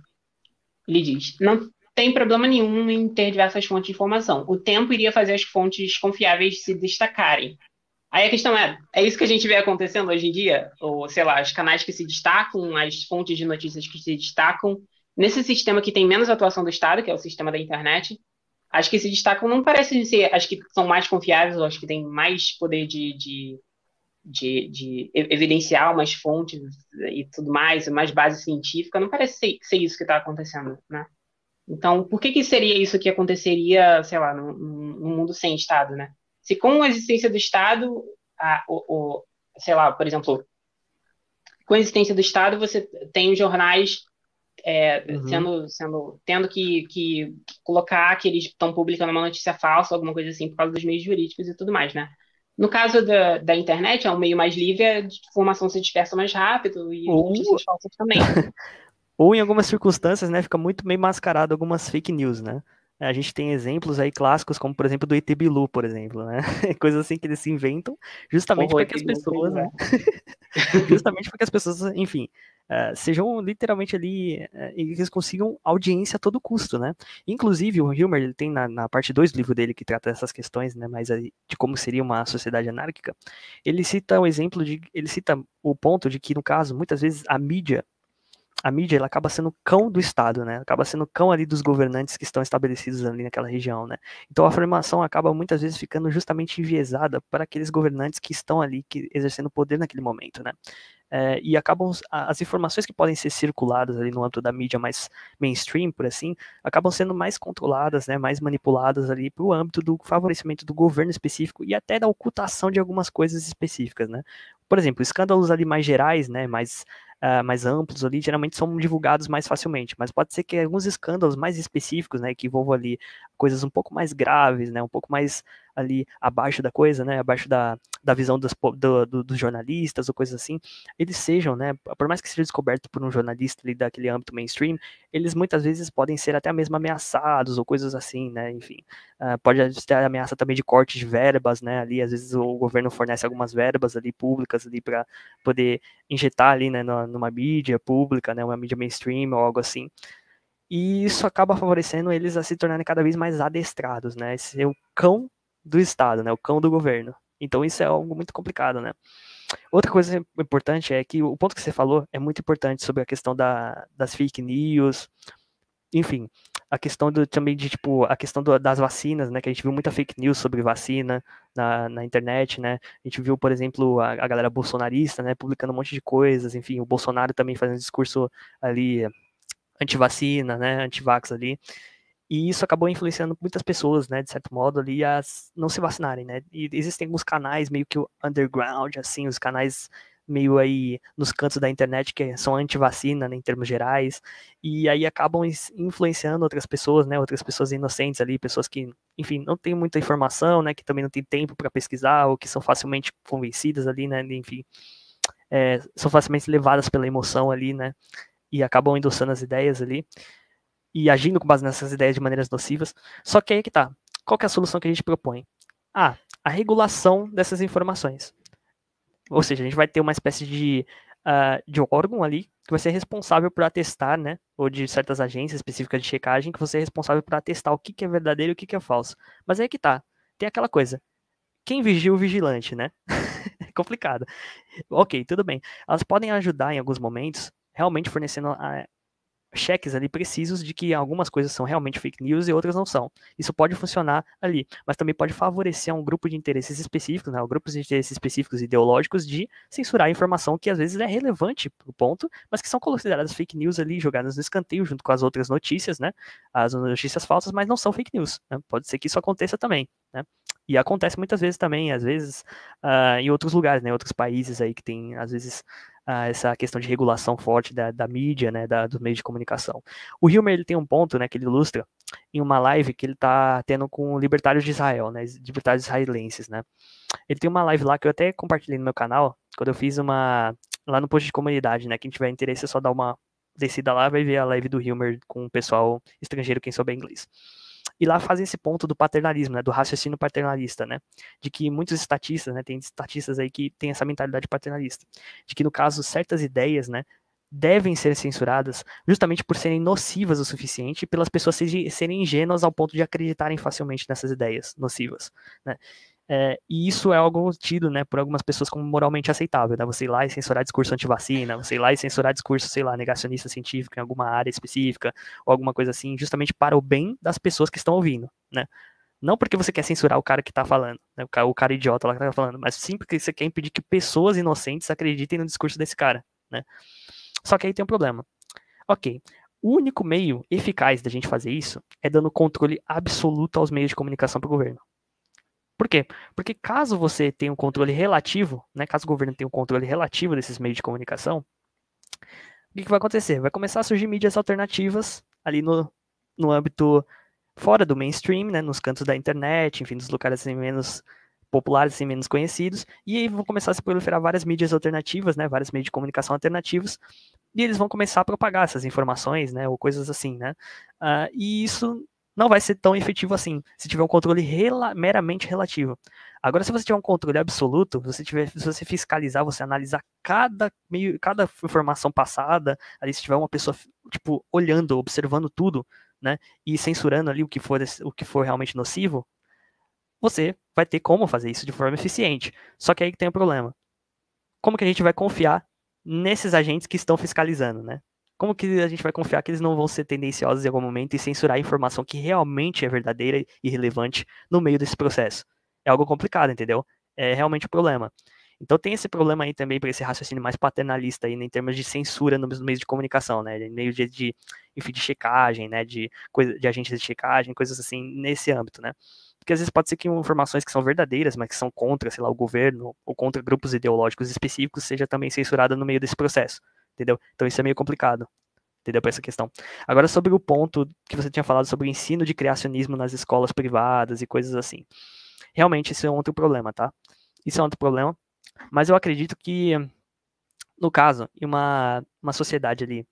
Ele diz: Não tem problema nenhum em ter diversas fontes de informação. O tempo iria fazer as fontes confiáveis se destacarem. Aí a questão é, é isso que a gente vê acontecendo hoje em dia? Ou, sei lá, os canais que se destacam, as fontes de notícias que se destacam, nesse sistema que tem menos atuação do Estado, que é o sistema da internet, as que se destacam não parecem ser as que são mais confiáveis ou as que têm mais poder de, de, de, de evidenciar umas fontes e tudo mais, mais base científica, não parece ser, ser isso que está acontecendo, né? Então, por que, que seria isso que aconteceria, sei lá, num, num mundo sem Estado, né? se com a existência do Estado, a, o, o, sei lá, por exemplo, com a existência do Estado, você tem os jornais é, uhum. sendo, sendo, tendo que, que colocar que eles estão publicando uma notícia falsa, alguma coisa assim, por causa dos meios jurídicos e tudo mais, né? No caso da, da internet, é um meio mais livre, a é informação se dispersa mais rápido e notícias falsas também. Ou em algumas circunstâncias, né, fica muito meio mascarado algumas fake news, né? A gente tem exemplos aí clássicos, como por exemplo do ET Bilu, por exemplo, né? Coisas assim que eles se inventam justamente para que as pessoas, né? né? justamente para que as pessoas, enfim, uh, sejam literalmente ali, uh, eles consigam audiência a todo custo, né? Inclusive, o Hilmer, ele tem na, na parte 2 do livro dele que trata dessas questões, né? Mas aí, de como seria uma sociedade anárquica, ele cita o um exemplo de, ele cita o ponto de que, no caso, muitas vezes a mídia a mídia ela acaba sendo cão do Estado, né? Acaba sendo cão ali dos governantes que estão estabelecidos ali naquela região, né? Então a formação acaba muitas vezes ficando justamente enviesada para aqueles governantes que estão ali que exercendo poder naquele momento, né? É, e acabam as informações que podem ser circuladas ali no âmbito da mídia mais mainstream, por assim, acabam sendo mais controladas, né, mais manipuladas ali para o âmbito do favorecimento do governo específico e até da ocultação de algumas coisas específicas, né? Por exemplo, escândalos ali mais gerais, né, mais uh, mais amplos ali, geralmente são divulgados mais facilmente, mas pode ser que alguns escândalos mais específicos, né, que envolvam ali coisas um pouco mais graves, né, um pouco mais ali abaixo da coisa, né, abaixo da, da visão dos, do, do, dos jornalistas ou coisas assim, eles sejam, né, por mais que seja descoberto por um jornalista ali daquele âmbito mainstream, eles muitas vezes podem ser até mesmo ameaçados ou coisas assim, né, enfim, uh, pode ter ameaça também de corte de verbas, né, ali às vezes o governo fornece algumas verbas ali públicas ali para poder injetar ali, né, numa mídia pública, né, uma mídia mainstream ou algo assim, e isso acaba favorecendo eles a se tornarem cada vez mais adestrados, né? Esse é o cão do Estado, né? O cão do governo. Então isso é algo muito complicado, né? Outra coisa importante é que o ponto que você falou é muito importante sobre a questão da, das fake news, enfim, a questão do, também de tipo a questão do, das vacinas, né? Que a gente viu muita fake news sobre vacina na, na internet, né? A gente viu, por exemplo, a, a galera bolsonarista, né? Publicando um monte de coisas, enfim, o Bolsonaro também fazendo discurso ali anti-vacina, né? anti-vax ali. E isso acabou influenciando muitas pessoas, né, de certo modo, ali a não se vacinarem, né? E existem alguns canais meio que underground, assim, os canais meio aí nos cantos da internet que são anti-vacina, né, em termos gerais, e aí acabam influenciando outras pessoas, né, outras pessoas inocentes ali, pessoas que, enfim, não têm muita informação, né, que também não têm tempo para pesquisar, ou que são facilmente convencidas ali, né, enfim, é, são facilmente levadas pela emoção ali, né, e acabam endossando as ideias ali e agindo com base nessas ideias de maneiras nocivas. Só que aí que tá. Qual que é a solução que a gente propõe? Ah, a regulação dessas informações. Ou seja, a gente vai ter uma espécie de, uh, de órgão ali que vai ser responsável por atestar, né? Ou de certas agências específicas de checagem que você é responsável por atestar o que, que é verdadeiro e o que, que é falso. Mas aí que tá. Tem aquela coisa. Quem vigia é o vigilante, né? é complicado. Ok, tudo bem. Elas podem ajudar em alguns momentos, realmente fornecendo a, cheques ali precisos de que algumas coisas são realmente fake news e outras não são. Isso pode funcionar ali, mas também pode favorecer um grupo de interesses específicos, né, grupos de interesses específicos ideológicos de censurar informação que às vezes é relevante para o ponto, mas que são consideradas fake news ali, jogadas no escanteio junto com as outras notícias, né, as notícias falsas, mas não são fake news. Né? pode ser que isso aconteça também, né. E acontece muitas vezes também, às vezes, uh, em outros lugares, né? Outros países aí que tem, às vezes, uh, essa questão de regulação forte da, da mídia, né? Da, dos meios de comunicação. O Hilmer, ele tem um ponto, né? Que ele ilustra em uma live que ele tá tendo com libertários de Israel, né? Libertários israelenses, né? Ele tem uma live lá que eu até compartilhei no meu canal, quando eu fiz uma... Lá no post de comunidade, né? Quem tiver interesse é só dar uma descida lá, vai ver a live do Hilmer com o pessoal estrangeiro, quem souber inglês. E lá fazem esse ponto do paternalismo, né, do raciocínio paternalista, né, de que muitos estatistas, né, tem estatistas aí que têm essa mentalidade paternalista, de que no caso certas ideias, né, devem ser censuradas justamente por serem nocivas o suficiente e pelas pessoas serem ingênuas ao ponto de acreditarem facilmente nessas ideias nocivas, né? É, e isso é algo tido, né, por algumas pessoas como moralmente aceitável, né? Você ir lá e censurar discurso anti-vacina, você ir lá e censurar discurso, sei lá, negacionista científico em alguma área específica, ou alguma coisa assim, justamente para o bem das pessoas que estão ouvindo, né? Não porque você quer censurar o cara que está falando, né, o, cara, o cara idiota lá que está falando, mas sim porque você quer impedir que pessoas inocentes acreditem no discurso desse cara, né? Só que aí tem um problema. Ok, o único meio eficaz da gente fazer isso é dando controle absoluto aos meios de comunicação para o governo. Por quê? Porque caso você tenha um controle relativo, né, caso o governo tenha um controle relativo desses meios de comunicação, o que, que vai acontecer? Vai começar a surgir mídias alternativas ali no, no âmbito fora do mainstream, né, nos cantos da internet, enfim, nos lugares assim, menos populares, assim, menos conhecidos, e aí vão começar a se proliferar várias mídias alternativas, né, vários meios de comunicação alternativos, e eles vão começar a propagar essas informações, né, ou coisas assim, né, uh, e isso não vai ser tão efetivo assim, se tiver um controle rela meramente relativo. Agora, se você tiver um controle absoluto, você tiver, se você fiscalizar, você analisar cada, meio, cada informação passada, ali se tiver uma pessoa tipo olhando, observando tudo, né, e censurando ali o que for o que for realmente nocivo, você vai ter como fazer isso de forma eficiente. Só que aí que tem o um problema. Como que a gente vai confiar nesses agentes que estão fiscalizando, né? Como que a gente vai confiar que eles não vão ser tendenciosos em algum momento e censurar a informação que realmente é verdadeira e relevante no meio desse processo? É algo complicado, entendeu? É realmente um problema. Então tem esse problema aí também para esse raciocínio mais paternalista aí né, em termos de censura nos meios de comunicação, né, em meio de, de, enfim, de checagem, né, de coisa, de agentes de checagem, coisas assim nesse âmbito, né? Porque às vezes pode ser que informações que são verdadeiras, mas que são contra, sei lá, o governo ou contra grupos ideológicos específicos seja também censurada no meio desse processo entendeu? Então isso é meio complicado, entendeu? Para essa questão. Agora, sobre o ponto que você tinha falado sobre o ensino de criacionismo nas escolas privadas e coisas assim. Realmente, isso é um outro problema, tá? Isso é um outro problema. Mas eu acredito que, no caso, em uma, uma sociedade ali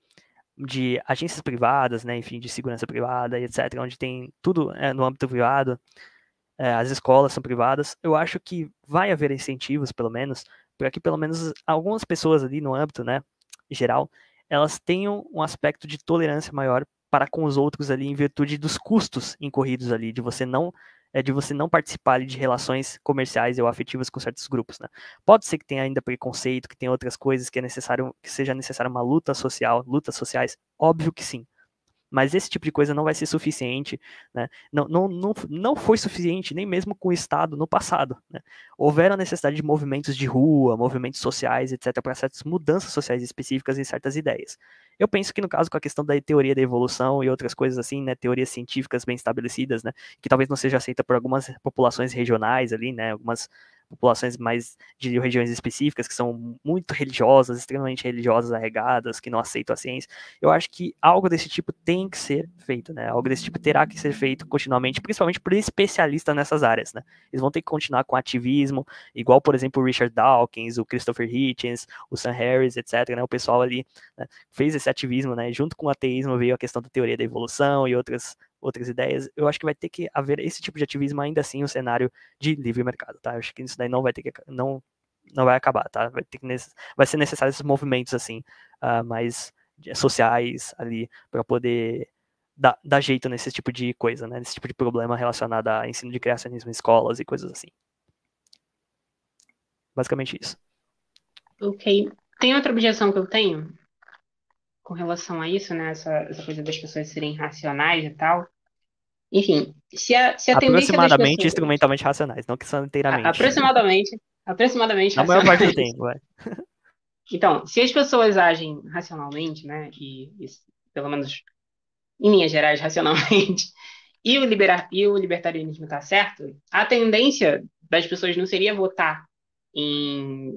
de agências privadas, né, enfim, de segurança privada, etc., onde tem tudo é, no âmbito privado, é, as escolas são privadas, eu acho que vai haver incentivos, pelo menos, para que pelo menos algumas pessoas ali no âmbito, né, geral, elas tenham um aspecto de tolerância maior para com os outros ali em virtude dos custos incorridos ali de você não é de você não participar ali, de relações comerciais ou afetivas com certos grupos, né? Pode ser que tenha ainda preconceito, que tenha outras coisas que é necessário que seja necessária uma luta social, lutas sociais, óbvio que sim mas esse tipo de coisa não vai ser suficiente, né? não, não, não, não foi suficiente nem mesmo com o Estado no passado. Né? Houveram necessidade de movimentos de rua, movimentos sociais, etc., para certas mudanças sociais específicas em certas ideias. Eu penso que no caso com a questão da teoria da evolução e outras coisas assim, né, teorias científicas bem estabelecidas, né, que talvez não seja aceita por algumas populações regionais ali, né, algumas populações mais de regiões específicas, que são muito religiosas, extremamente religiosas, arregadas, que não aceitam a ciência. Eu acho que algo desse tipo tem que ser feito, né? Algo desse tipo terá que ser feito continuamente, principalmente por especialistas nessas áreas, né? Eles vão ter que continuar com ativismo, igual, por exemplo, o Richard Dawkins, o Christopher Hitchens, o Sam Harris, etc., né? O pessoal ali né, fez esse ativismo, né? Junto com o ateísmo veio a questão da teoria da evolução e outras outras ideias. Eu acho que vai ter que haver esse tipo de ativismo ainda assim no um cenário de livre mercado, tá? Eu acho que isso daí não vai ter que não não vai acabar, tá? Vai ter que vai ser necessário esses movimentos assim, uh, mais sociais ali para poder dar, dar jeito nesse tipo de coisa, né? Nesse tipo de problema relacionado a ensino de criacionismo em escolas e coisas assim. Basicamente isso. Ok. Tem outra objeção que eu tenho com relação a isso, né? Essa, essa coisa das pessoas serem racionais e tal. Enfim, se a, se a Aproximadamente assim. instrumentalmente racionais, não que são inteiramente. A, aproximadamente. Aproximadamente. Na maior parte do tempo, é. Então, se as pessoas agem racionalmente, né, e, e pelo menos em linhas gerais racionalmente, e o, libera e o libertarianismo está certo, a tendência das pessoas não seria votar em,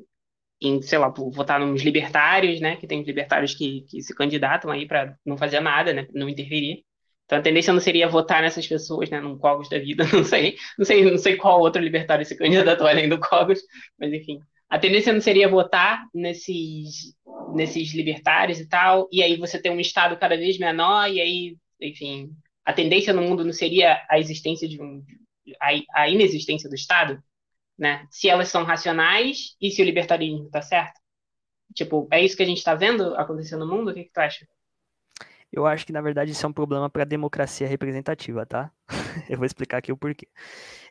em sei lá, votar nos libertários, né, que tem libertários que, que se candidatam aí para não fazer nada, né, não interferir, então a tendência não seria votar nessas pessoas, né, num Cogos da vida, não sei, não sei, não sei qual outro libertário se candidatou além do Cogos, mas enfim. A tendência não seria votar nesses nesses libertários e tal, e aí você tem um estado cada vez menor e aí, enfim, a tendência no mundo não seria a existência de um a, a inexistência do estado, né? Se elas são racionais e se o libertarismo está certo? Tipo, é isso que a gente está vendo acontecer no mundo? O que, que tu acha? Eu acho que, na verdade, isso é um problema para a democracia representativa, tá? Eu vou explicar aqui o porquê.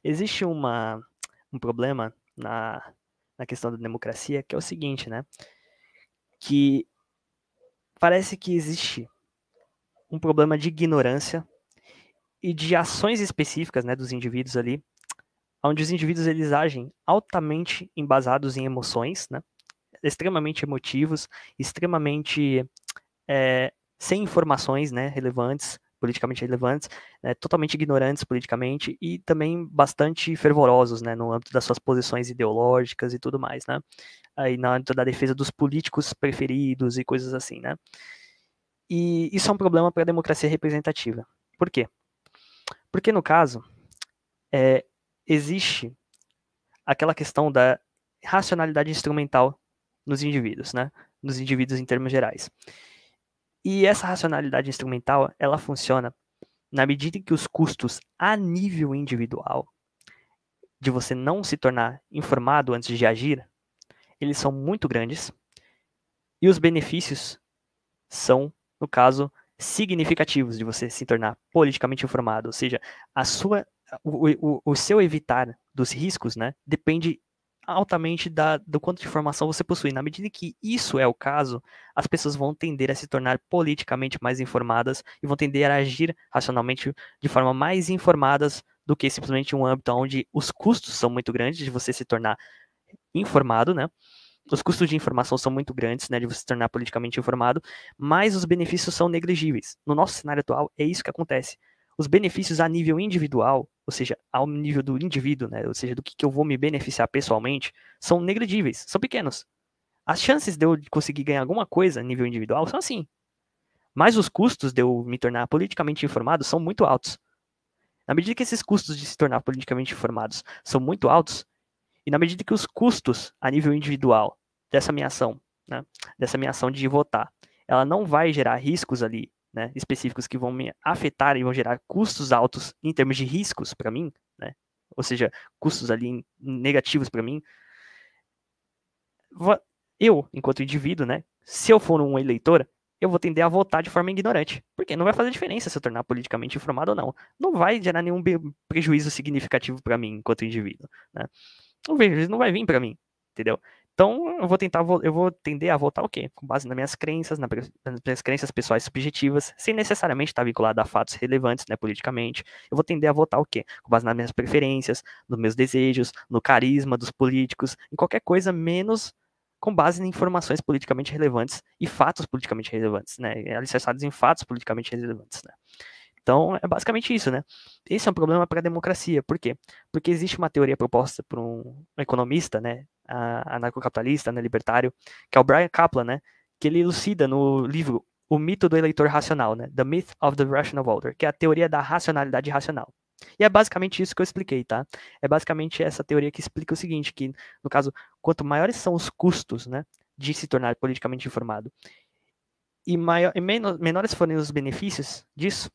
Existe uma, um problema na, na questão da democracia que é o seguinte, né? Que parece que existe um problema de ignorância e de ações específicas né, dos indivíduos ali, onde os indivíduos eles agem altamente embasados em emoções, né? extremamente emotivos, extremamente é, sem informações né, relevantes, politicamente relevantes, né, totalmente ignorantes politicamente e também bastante fervorosos né, no âmbito das suas posições ideológicas e tudo mais, né? Aí no âmbito da defesa dos políticos preferidos e coisas assim, né? E isso é um problema para a democracia representativa. Por quê? Porque no caso é, existe aquela questão da racionalidade instrumental nos indivíduos, né? Nos indivíduos em termos gerais. E essa racionalidade instrumental, ela funciona na medida em que os custos a nível individual de você não se tornar informado antes de agir, eles são muito grandes e os benefícios são, no caso, significativos de você se tornar politicamente informado, ou seja, a sua o, o, o seu evitar dos riscos, né, depende altamente da, do quanto de informação você possui. Na medida que isso é o caso, as pessoas vão tender a se tornar politicamente mais informadas e vão tender a agir racionalmente de forma mais informadas do que simplesmente um âmbito onde os custos são muito grandes de você se tornar informado, né? Os custos de informação são muito grandes, né, de você se tornar politicamente informado, mas os benefícios são negligíveis. No nosso cenário atual, é isso que acontece os benefícios a nível individual, ou seja, ao nível do indivíduo, né, ou seja, do que, que eu vou me beneficiar pessoalmente, são negligíveis, são pequenos. As chances de eu conseguir ganhar alguma coisa a nível individual são assim. Mas os custos de eu me tornar politicamente informado são muito altos. Na medida que esses custos de se tornar politicamente informados são muito altos, e na medida que os custos a nível individual dessa minha ação, né, dessa minha ação de votar, ela não vai gerar riscos ali né, específicos que vão me afetar e vão gerar custos altos em termos de riscos para mim, né, ou seja, custos ali negativos para mim, eu, enquanto indivíduo, né, se eu for um eleitor, eu vou tender a votar de forma ignorante, porque não vai fazer diferença se eu tornar politicamente informado ou não. Não vai gerar nenhum prejuízo significativo para mim enquanto indivíduo, né? O prejuízo não vai vir para mim, entendeu? Então, eu vou tentar, eu vou tender a votar o quê? Com base nas minhas crenças, nas minhas crenças pessoais subjetivas, sem necessariamente estar vinculado a fatos relevantes, né, politicamente. Eu vou tender a votar o quê? Com base nas minhas preferências, nos meus desejos, no carisma dos políticos, em qualquer coisa menos com base em informações politicamente relevantes e fatos politicamente relevantes, né, alicerçados em fatos politicamente relevantes, né. Então, é basicamente isso, né? Esse é um problema para a democracia. Por quê? Porque existe uma teoria proposta por um economista, né, anarcocapitalista, né, libertário, que é o Brian Kaplan, né, que ele elucida no livro O Mito do Eleitor Racional, né, The Myth of the Rational Voter, que é a teoria da racionalidade racional. E é basicamente isso que eu expliquei, tá? É basicamente essa teoria que explica o seguinte, que no caso, quanto maiores são os custos, né, de se tornar politicamente informado, e, maior, e menor, menores forem os benefícios disso,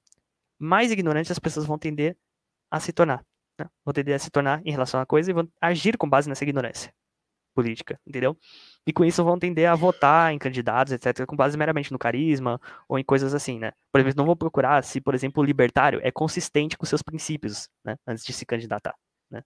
mais ignorantes as pessoas vão tender a se tornar, né? vão tender a se tornar em relação à coisa e vão agir com base nessa ignorância política, entendeu? E com isso vão tender a votar em candidatos, etc., com base meramente no carisma ou em coisas assim, né? Por exemplo, não vão procurar se, por exemplo, o libertário é consistente com seus princípios, né? Antes de se candidatar, né?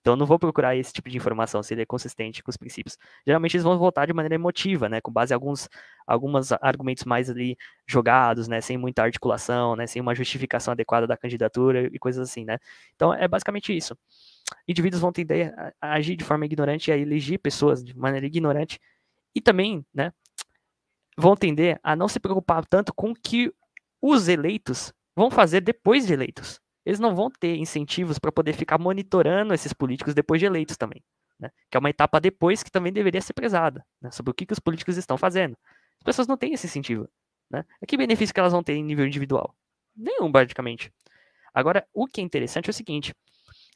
Então, não vou procurar esse tipo de informação, se ele é consistente com os princípios. Geralmente, eles vão votar de maneira emotiva, né? Com base em alguns algumas argumentos mais ali jogados, né? Sem muita articulação, né? Sem uma justificação adequada da candidatura e coisas assim, né? Então, é basicamente isso indivíduos vão tender a agir de forma ignorante e a eleger pessoas de maneira ignorante e também, né, vão tender a não se preocupar tanto com o que os eleitos vão fazer depois de eleitos. Eles não vão ter incentivos para poder ficar monitorando esses políticos depois de eleitos também, né? que é uma etapa depois que também deveria ser prezada, né? sobre o que, que os políticos estão fazendo. As pessoas não têm esse incentivo. Né? Que benefício que elas vão ter em nível individual? Nenhum, basicamente. Agora, o que é interessante é o seguinte: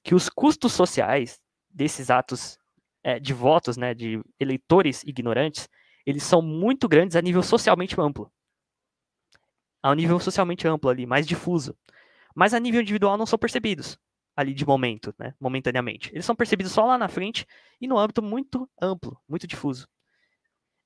que os custos sociais desses atos é, de votos, né, de eleitores ignorantes, eles são muito grandes a nível socialmente amplo. A um nível socialmente amplo ali, mais difuso. Mas a nível individual não são percebidos ali de momento, né, momentaneamente. Eles são percebidos só lá na frente e no âmbito muito amplo, muito difuso.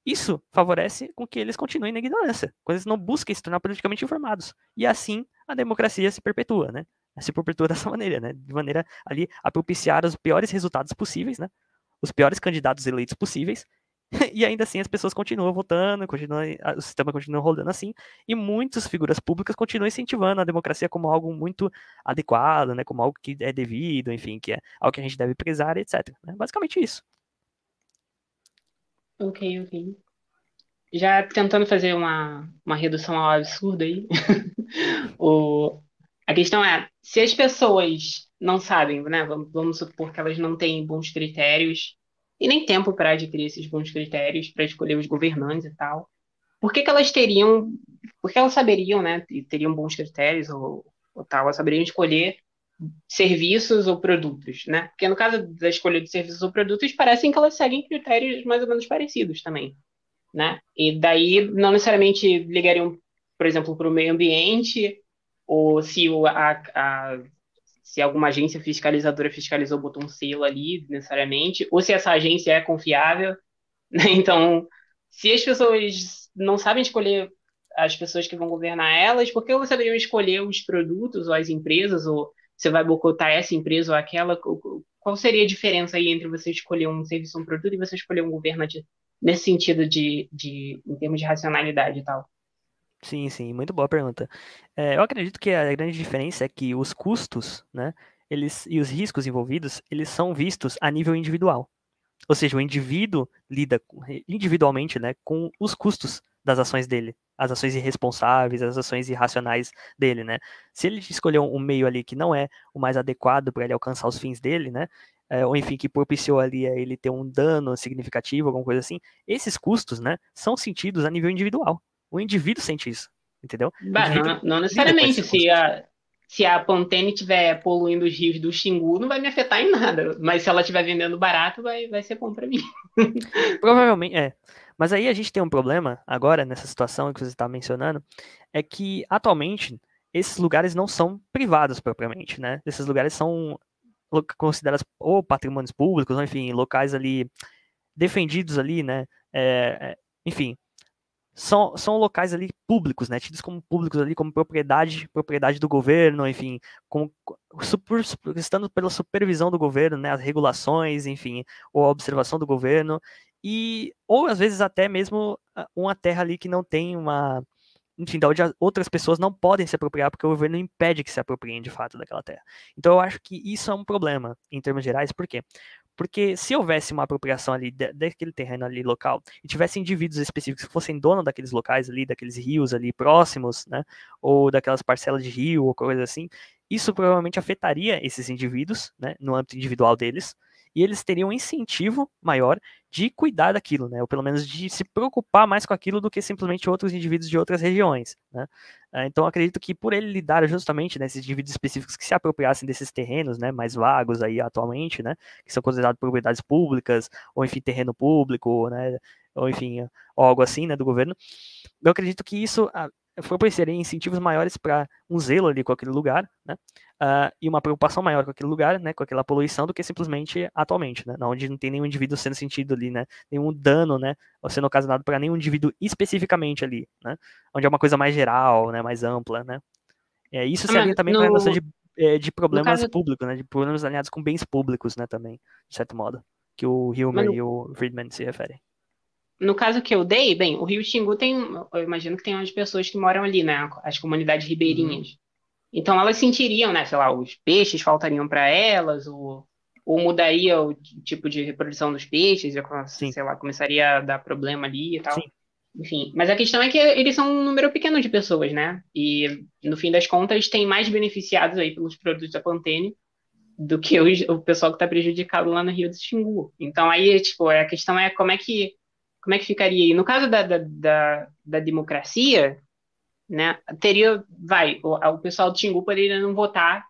Isso favorece com que eles continuem na ignorância, quando eles não busquem se tornar politicamente informados. E assim a democracia se perpetua, né? se perpetua dessa maneira, né? De maneira ali a propiciar os piores resultados possíveis, né? Os piores candidatos eleitos possíveis. E ainda assim as pessoas continuam votando, continuam, o sistema continua rodando assim, e muitas figuras públicas continuam incentivando a democracia como algo muito adequado, né, como algo que é devido, enfim, que é algo que a gente deve prezar, etc. É né? basicamente isso. Ok, ok. Já tentando fazer uma, uma redução ao absurdo aí, o, a questão é, se as pessoas não sabem, né? Vamos supor que elas não têm bons critérios e nem tempo para adquirir esses bons critérios para escolher os governantes e tal. Por que, que elas teriam, por que elas saberiam, né? E teriam bons critérios ou, ou tal, elas saberiam escolher serviços ou produtos, né? Porque no caso da escolha de serviços ou produtos, parecem que elas seguem critérios mais ou menos parecidos também, né? E daí não necessariamente ligariam, por exemplo, para o meio ambiente ou se, o, a, a, se alguma agência fiscalizadora fiscalizou, botou um selo ali necessariamente, ou se essa agência é confiável. Né? Então, se as pessoas não sabem escolher as pessoas que vão governar elas, por que elas saberiam escolher os produtos ou as empresas, ou você vai boicotar essa empresa ou aquela? Qual seria a diferença aí entre você escolher um serviço ou um produto e você escolher um governante nesse sentido de, de em termos de racionalidade e tal? Sim, sim, muito boa pergunta. É, eu acredito que a grande diferença é que os custos, né, eles e os riscos envolvidos, eles são vistos a nível individual. Ou seja, o indivíduo lida individualmente, né, com os custos das ações dele, as ações irresponsáveis, as ações irracionais dele, né? Se ele escolheu um meio ali que não é o mais adequado para ele alcançar os fins dele, né? É, ou enfim, que propiciou ali a ele ter um dano significativo, alguma coisa assim, esses custos, né, são sentidos a nível individual o indivíduo sente isso, entendeu? Bah, não, não, necessariamente. Se a, se a Pantene estiver poluindo os rios do Xingu, não vai me afetar em nada. Mas se ela estiver vendendo barato, vai, vai ser bom para mim. Provavelmente, é. Mas aí a gente tem um problema agora, nessa situação que você está mencionando, é que atualmente esses lugares não são privados propriamente, né? Esses lugares são considerados ou patrimônios públicos, ou, enfim, locais ali defendidos ali, né? É, é enfim, são, são locais ali públicos, né? Tidos como públicos ali, como propriedade, propriedade do governo, enfim, com, super, estando pela supervisão do governo, né? As regulações, enfim, ou a observação do governo e ou às vezes até mesmo ah, uma terra ali que não tem uma enfim, da onde outras pessoas não podem se apropriar porque o governo impede que se apropriem de fato daquela terra. Então eu acho que isso é um problema em termos gerais, por quê? Porque se houvesse uma apropriação ali daquele terreno ali local e tivesse indivíduos específicos que fossem dono daqueles locais ali, daqueles rios ali próximos, né, ou daquelas parcelas de rio ou coisa assim, isso provavelmente afetaria esses indivíduos, né, no âmbito individual deles, e eles teriam um incentivo maior de cuidar daquilo, né? Ou pelo menos de se preocupar mais com aquilo do que simplesmente outros indivíduos de outras regiões, né? Ah, então acredito que por ele lidar justamente nesses né, indivíduos específicos que se apropriassem desses terrenos, né, mais vagos aí atualmente, né, que são considerados propriedades públicas ou enfim terreno público, né, ou enfim algo assim, né, do governo. Eu acredito que isso ah, por serem incentivos maiores para um zelo ali com aquele lugar, né? uh, e uma preocupação maior com aquele lugar, né, com aquela poluição, do que simplesmente atualmente, né, onde não tem nenhum indivíduo sendo sentido ali, né, nenhum dano, né, sendo ocasionado para nenhum indivíduo especificamente ali, né, onde é uma coisa mais geral, né, mais ampla, né. É, isso ah, se alinha também no... para a noção de, eh, de problemas caso... públicos, né, de problemas alinhados com bens públicos, né, também, de certo modo, que o Hilmer e o Friedman se referem. No caso que eu dei, bem, o Rio Xingu tem, eu imagino que tem umas pessoas que moram ali, né? As comunidades ribeirinhas. Então elas sentiriam, né, sei lá, os peixes faltariam para elas, ou, ou mudaria o tipo de reprodução dos peixes, sei Sim. lá, começaria a dar problema ali e tal. Sim. Enfim, mas a questão é que eles são um número pequeno de pessoas, né? E no fim das contas tem mais beneficiados aí pelos produtos da Pantene do que o o pessoal que está prejudicado lá no Rio do Xingu. Então aí, tipo, a questão é como é que como é que ficaria aí? No caso da, da, da, da democracia, né? Teria, vai, o, o pessoal do Xingu poderia não votar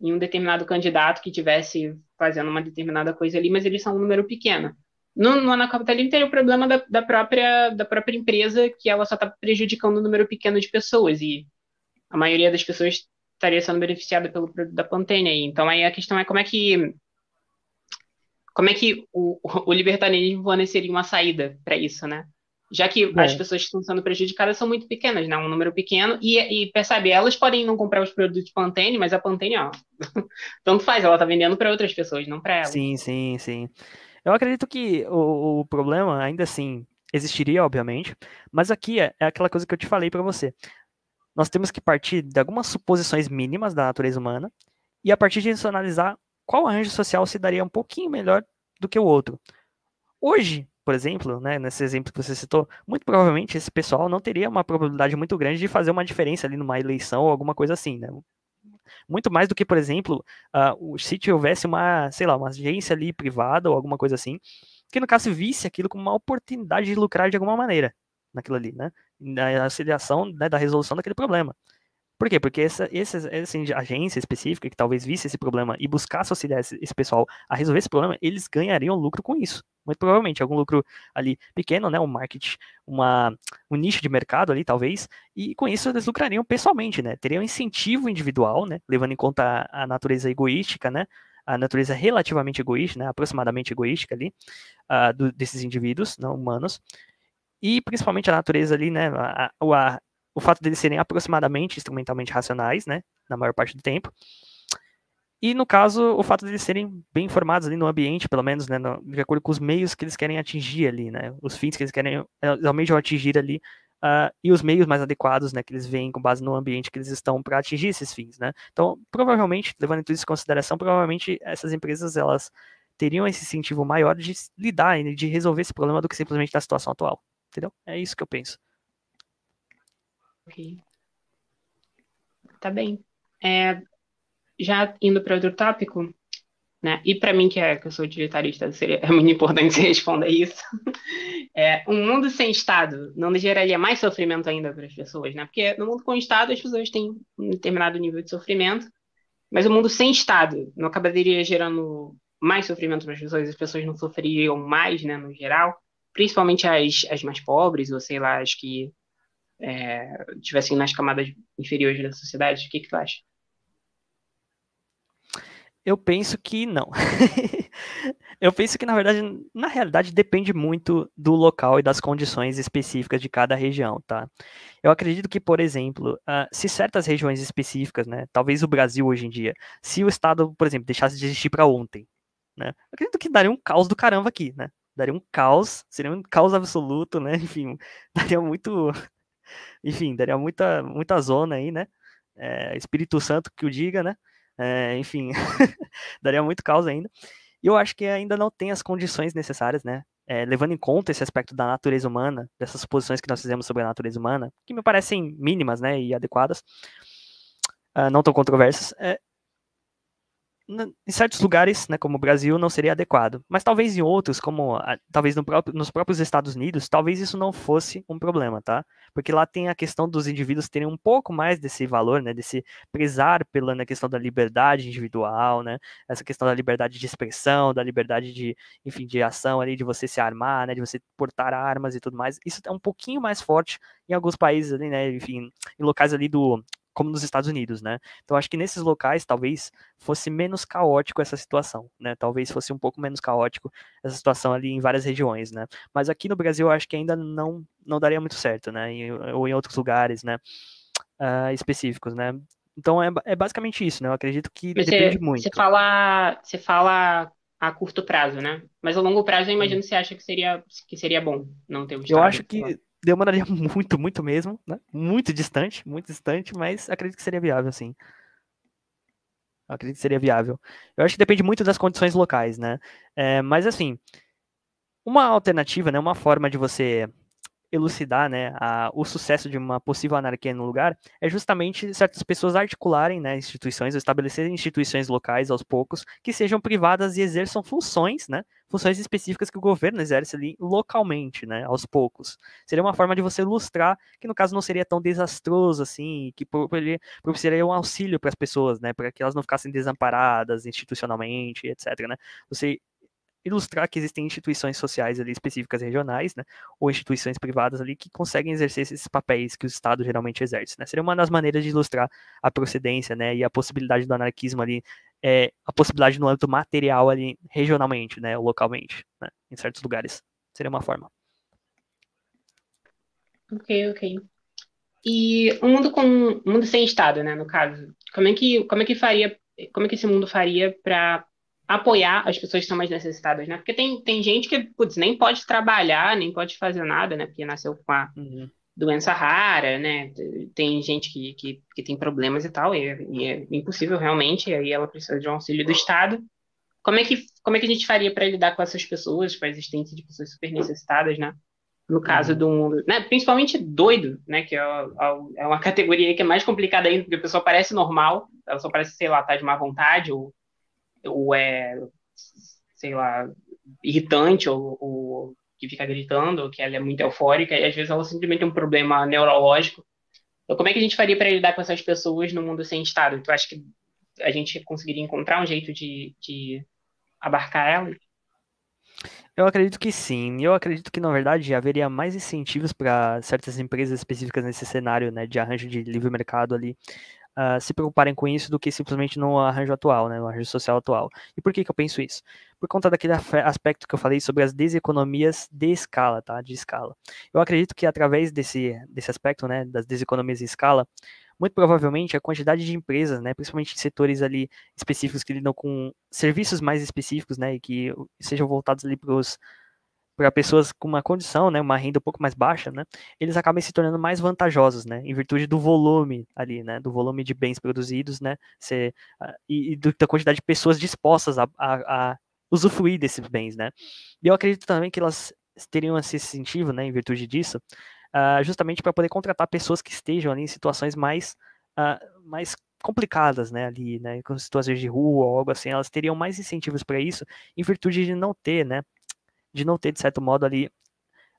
em um determinado candidato que tivesse fazendo uma determinada coisa ali, mas eles são um número pequeno. No, no anacapitalismo teria o problema da, da, própria, da própria empresa, que ela só está prejudicando um número pequeno de pessoas, e a maioria das pessoas estaria sendo beneficiada pelo produto da Pantene aí. Então aí a questão é como é que como é que o, o libertarianismo forneceria uma saída para isso, né? já que é. as pessoas que estão sendo prejudicadas são muito pequenas, né? Um número pequeno. E, e percebe, elas podem não comprar os produtos Pantene, mas a Pantene, ó, tanto faz, ela tá vendendo para outras pessoas, não para ela. Sim, sim, sim. Eu acredito que o, o problema, ainda assim, existiria, obviamente, mas aqui é, é aquela coisa que eu te falei para você. Nós temos que partir de algumas suposições mínimas da natureza humana e, a partir isso analisar qual arranjo social se daria um pouquinho melhor do que o outro. Hoje, por exemplo, né, nesse exemplo que você citou, muito provavelmente esse pessoal não teria uma probabilidade muito grande de fazer uma diferença ali numa eleição ou alguma coisa assim, né? Muito mais do que, por exemplo, uh, se tivesse uma, sei lá, uma agência ali privada ou alguma coisa assim, que no caso visse aquilo como uma oportunidade de lucrar de alguma maneira naquilo ali, né? Na auxiliação né, da resolução daquele problema. Por quê? Porque essa, essa, essa assim, agência específica que talvez visse esse problema e buscasse auxiliar esse, esse pessoal a resolver esse problema, eles ganhariam lucro com isso. Muito provavelmente, algum lucro ali pequeno, né? Um market, uma, um nicho de mercado ali, talvez, e com isso eles lucrariam pessoalmente, né? Teriam incentivo individual, né? Levando em conta a natureza egoística, né? a natureza relativamente egoísta, né, aproximadamente egoística ali, uh, do, desses indivíduos não humanos, e principalmente a natureza ali, né, a, a, o fato deles serem aproximadamente instrumentalmente racionais, né, na maior parte do tempo, e no caso o fato deles serem bem informados ali no ambiente, pelo menos, né, no, de acordo com os meios que eles querem atingir ali, né, os fins que eles querem eles almejam atingir ali uh, e os meios mais adequados, né, que eles veem com base no ambiente que eles estão para atingir esses fins, né. Então, provavelmente, levando tudo isso em consideração, provavelmente essas empresas elas teriam esse incentivo maior de lidar, de resolver esse problema do que simplesmente da situação atual, entendeu? É isso que eu penso. Ok. Tá bem. É, já indo para outro tópico, né? E para mim, que, é, que eu sou utilitarista, seria, é muito importante você responder isso. É, um mundo sem Estado não geraria mais sofrimento ainda para as pessoas, né? Porque no mundo com Estado as pessoas têm um determinado nível de sofrimento, mas o mundo sem Estado não acabaria gerando mais sofrimento para as pessoas, as pessoas não sofreriam mais, né, no geral, principalmente as, as mais pobres, ou sei lá, as que é, tivessem nas camadas inferiores da sociedade? O que, que tu acha? Eu penso que não. eu penso que, na verdade, na realidade, depende muito do local e das condições específicas de cada região, tá? Eu acredito que, por exemplo, uh, se certas regiões específicas, né, talvez o Brasil hoje em dia, se o Estado, por exemplo, deixasse de existir para ontem, né, acredito que daria um caos do caramba aqui, né? Daria um caos, seria um caos absoluto, né? Enfim, daria muito, enfim, daria muita, muita zona aí, né? É, Espírito Santo que o diga, né? É, enfim, daria muito caos ainda. E eu acho que ainda não tem as condições necessárias, né? É, levando em conta esse aspecto da natureza humana, dessas suposições que nós fizemos sobre a natureza humana, que me parecem mínimas, né, e adequadas, uh, não tão controversas, é, em certos lugares, né, como o Brasil, não seria adequado, mas talvez em outros, como talvez no próprio, nos próprios Estados Unidos, talvez isso não fosse um problema, tá? Porque lá tem a questão dos indivíduos terem um pouco mais desse valor, né, desse prezar pela né, questão da liberdade individual, né, essa questão da liberdade de expressão, da liberdade de, enfim, de ação ali, de você se armar, né, de você portar armas e tudo mais. Isso é um pouquinho mais forte em alguns países ali, né, enfim, em locais ali do como nos Estados Unidos, né? Então acho que nesses locais talvez fosse menos caótico essa situação, né? Talvez fosse um pouco menos caótico essa situação ali em várias regiões, né? Mas aqui no Brasil acho que ainda não não daria muito certo, né? ou em outros lugares, né? Uh, específicos, né? Então é, é, basicamente isso, né? Eu acredito que Mas depende você, muito. Você fala, você fala a curto prazo, né? Mas a longo prazo eu imagino que você acha que seria que seria bom não ter um Eu acho que demoraria muito, muito mesmo, né? Muito distante, muito distante, mas acredito que seria viável, sim. Eu acredito que seria viável. Eu acho que depende muito das condições locais, né? É, mas assim, uma alternativa, né? Uma forma de você elucidar né, a, o sucesso de uma possível anarquia no lugar é justamente certas pessoas articularem né, instituições, estabelecerem instituições locais aos poucos que sejam privadas e exerçam funções, né, funções específicas que o governo exerce ali localmente, né, aos poucos. Seria uma forma de você ilustrar que no caso não seria tão desastroso assim, que propiciaria um auxílio para as pessoas, né, para que elas não ficassem desamparadas institucionalmente, etc. Né. Você ilustrar que existem instituições sociais ali específicas regionais, né, ou instituições privadas ali que conseguem exercer esses papéis que o Estado geralmente exerce, né? Seria uma das maneiras de ilustrar a procedência, né, e a possibilidade do anarquismo ali, é, a possibilidade no âmbito material ali regionalmente, né, ou localmente, né, em certos lugares. Seria uma forma. Ok, ok. E um mundo com um mundo sem Estado, né, no caso. Como é que como é que faria como é que esse mundo faria para apoiar as pessoas que estão mais necessitadas, né? Porque tem, tem gente que, putz, nem pode trabalhar, nem pode fazer nada, né? Porque nasceu com a uhum. doença rara, né? Tem gente que, que, que tem problemas e tal, e, é, e, é impossível realmente, e aí ela precisa de um auxílio do Estado. Como é que, como é que a gente faria para lidar com essas pessoas, com a existência de pessoas super necessitadas, né? No caso uhum. do mundo, né? principalmente doido, né? Que é, é, é uma categoria que é mais complicada ainda, porque a pessoa parece normal, ela só parece, sei lá, tá de má vontade ou ou é, sei lá, irritante, ou, ou que fica gritando, ou que ela é muito eufórica, e às vezes ela simplesmente tem um problema neurológico. Então, como é que a gente faria para lidar com essas pessoas no mundo sem Estado? Tu então, acha que a gente conseguiria encontrar um jeito de, de abarcar elas? Eu acredito que sim. Eu acredito que, na verdade, haveria mais incentivos para certas empresas específicas nesse cenário né, de arranjo de livre mercado ali uh, se preocuparem com isso do que simplesmente no arranjo atual, né, no arranjo social atual. E por que, que eu penso isso? Por conta daquele aspecto que eu falei sobre as deseconomias de escala, tá? De escala. Eu acredito que através desse, desse aspecto, né, das deseconomias de escala, muito provavelmente a quantidade de empresas, né, principalmente em setores ali específicos que lidam com serviços mais específicos, né, e que sejam voltados ali para os para pessoas com uma condição, né, uma renda um pouco mais baixa, né, eles acabam se tornando mais vantajosos, né, em virtude do volume ali, né, do volume de bens produzidos, né, se, ah, e, e, da quantidade de pessoas dispostas a, a, a usufruir desses bens, né. E eu acredito também que elas teriam esse incentivo, né, em virtude disso, uh, justamente para poder contratar pessoas que estejam ali em situações mais, uh, mais complicadas, né, ali, né, com situações de rua ou algo assim, elas teriam mais incentivos para isso, em virtude de não ter, né, de não ter, de certo modo, ali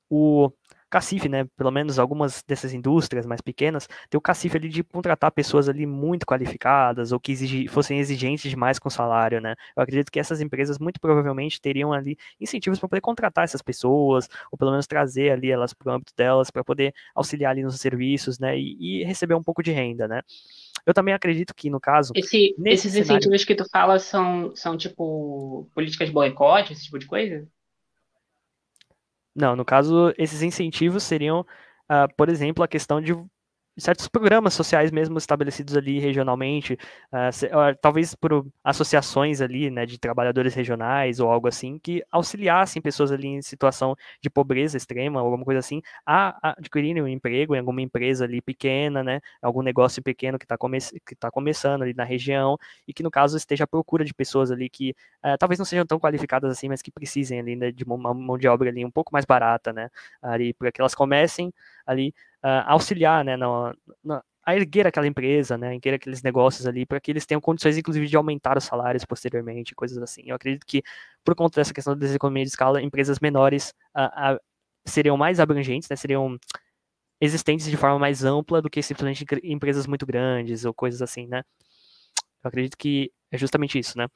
o cacife, né? Pelo menos algumas dessas indústrias mais pequenas, ter o cacife ali de contratar pessoas ali muito qualificadas ou que exigi, fossem exigentes demais com salário, né? Eu acredito que essas empresas muito provavelmente teriam ali incentivos para poder contratar essas pessoas, ou pelo menos trazer ali elas para o âmbito delas, para poder auxiliar ali nos serviços, né? E, e, receber um pouco de renda, né? Eu também acredito que, no caso. Esse, esses cenário... incentivos que tu fala são, são tipo políticas boicote, esse tipo de coisa? Não, no caso, esses incentivos seriam, ah, por exemplo, a questão de certos programas sociais mesmo estabelecidos ali regionalmente, uh, talvez por associações ali, né, de trabalhadores regionais ou algo assim, que auxiliassem pessoas ali em situação de pobreza extrema ou alguma coisa assim, a adquirirem um emprego em alguma empresa ali pequena, né, algum negócio pequeno que está come que tá começando ali na região e que no caso esteja à procura de pessoas ali que uh, talvez não sejam tão qualificadas assim, mas que precisem ali né, de uma mão de obra ali um pouco mais barata, né, ali para que elas comecem ali uh, auxiliar, né, na, na, a erguer aquela empresa, né, erguer aqueles negócios ali, para que eles tenham condições, inclusive, de aumentar os salários posteriormente, coisas assim. Eu acredito que, por conta dessa questão da economia de escala, empresas menores uh, uh, seriam mais abrangentes, né, seriam existentes de forma mais ampla do que simplesmente empresas muito grandes ou coisas assim, né. Eu acredito que é justamente isso, né.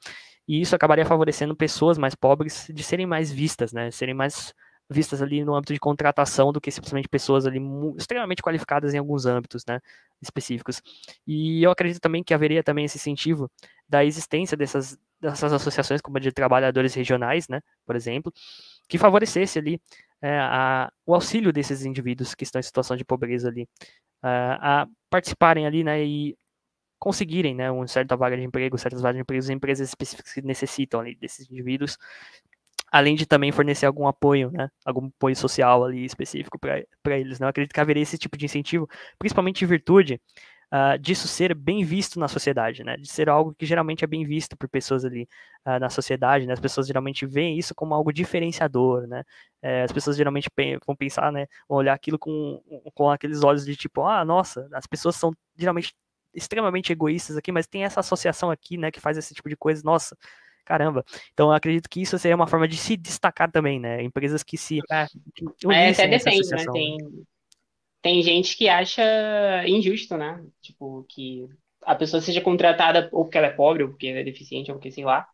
E isso acabaria favorecendo pessoas mais pobres de serem mais vistas, né, serem mais vistas ali no âmbito de contratação do que simplesmente pessoas ali extremamente qualificadas em alguns âmbitos, né, específicos. E eu acredito também que haveria também esse incentivo da existência dessas, dessas associações como a de trabalhadores regionais, né, por exemplo, que favorecesse ali é, a, o auxílio desses indivíduos que estão em situação de pobreza ali a, eh, a participarem ali, né, e conseguirem, né, uma certa vaga de emprego, certas vagas de emprego, empresas específicas que necessitam ali desses indivíduos além de também fornecer algum apoio, né, algum apoio social ali específico para eles. Não né? acredito que haveria esse tipo de incentivo, principalmente em virtude uh, disso ser bem visto na sociedade, né, de ser algo que geralmente é bem visto por pessoas ali uh, na sociedade, né, as pessoas geralmente veem isso como algo diferenciador, né, é, as pessoas geralmente vão pensar, né, vão olhar aquilo com, com aqueles olhos de tipo, ah, nossa, as pessoas são geralmente extremamente egoístas aqui, mas tem essa associação aqui, né, que faz esse tipo de coisa, nossa, Caramba. Então, acredito que isso seria uma forma de se destacar também, né? Empresas que se. É, até decente né? Tem, tem gente que acha injusto, né? Tipo, que a pessoa seja contratada ou porque ela é pobre, ou porque ela é deficiente, ou porque sei lá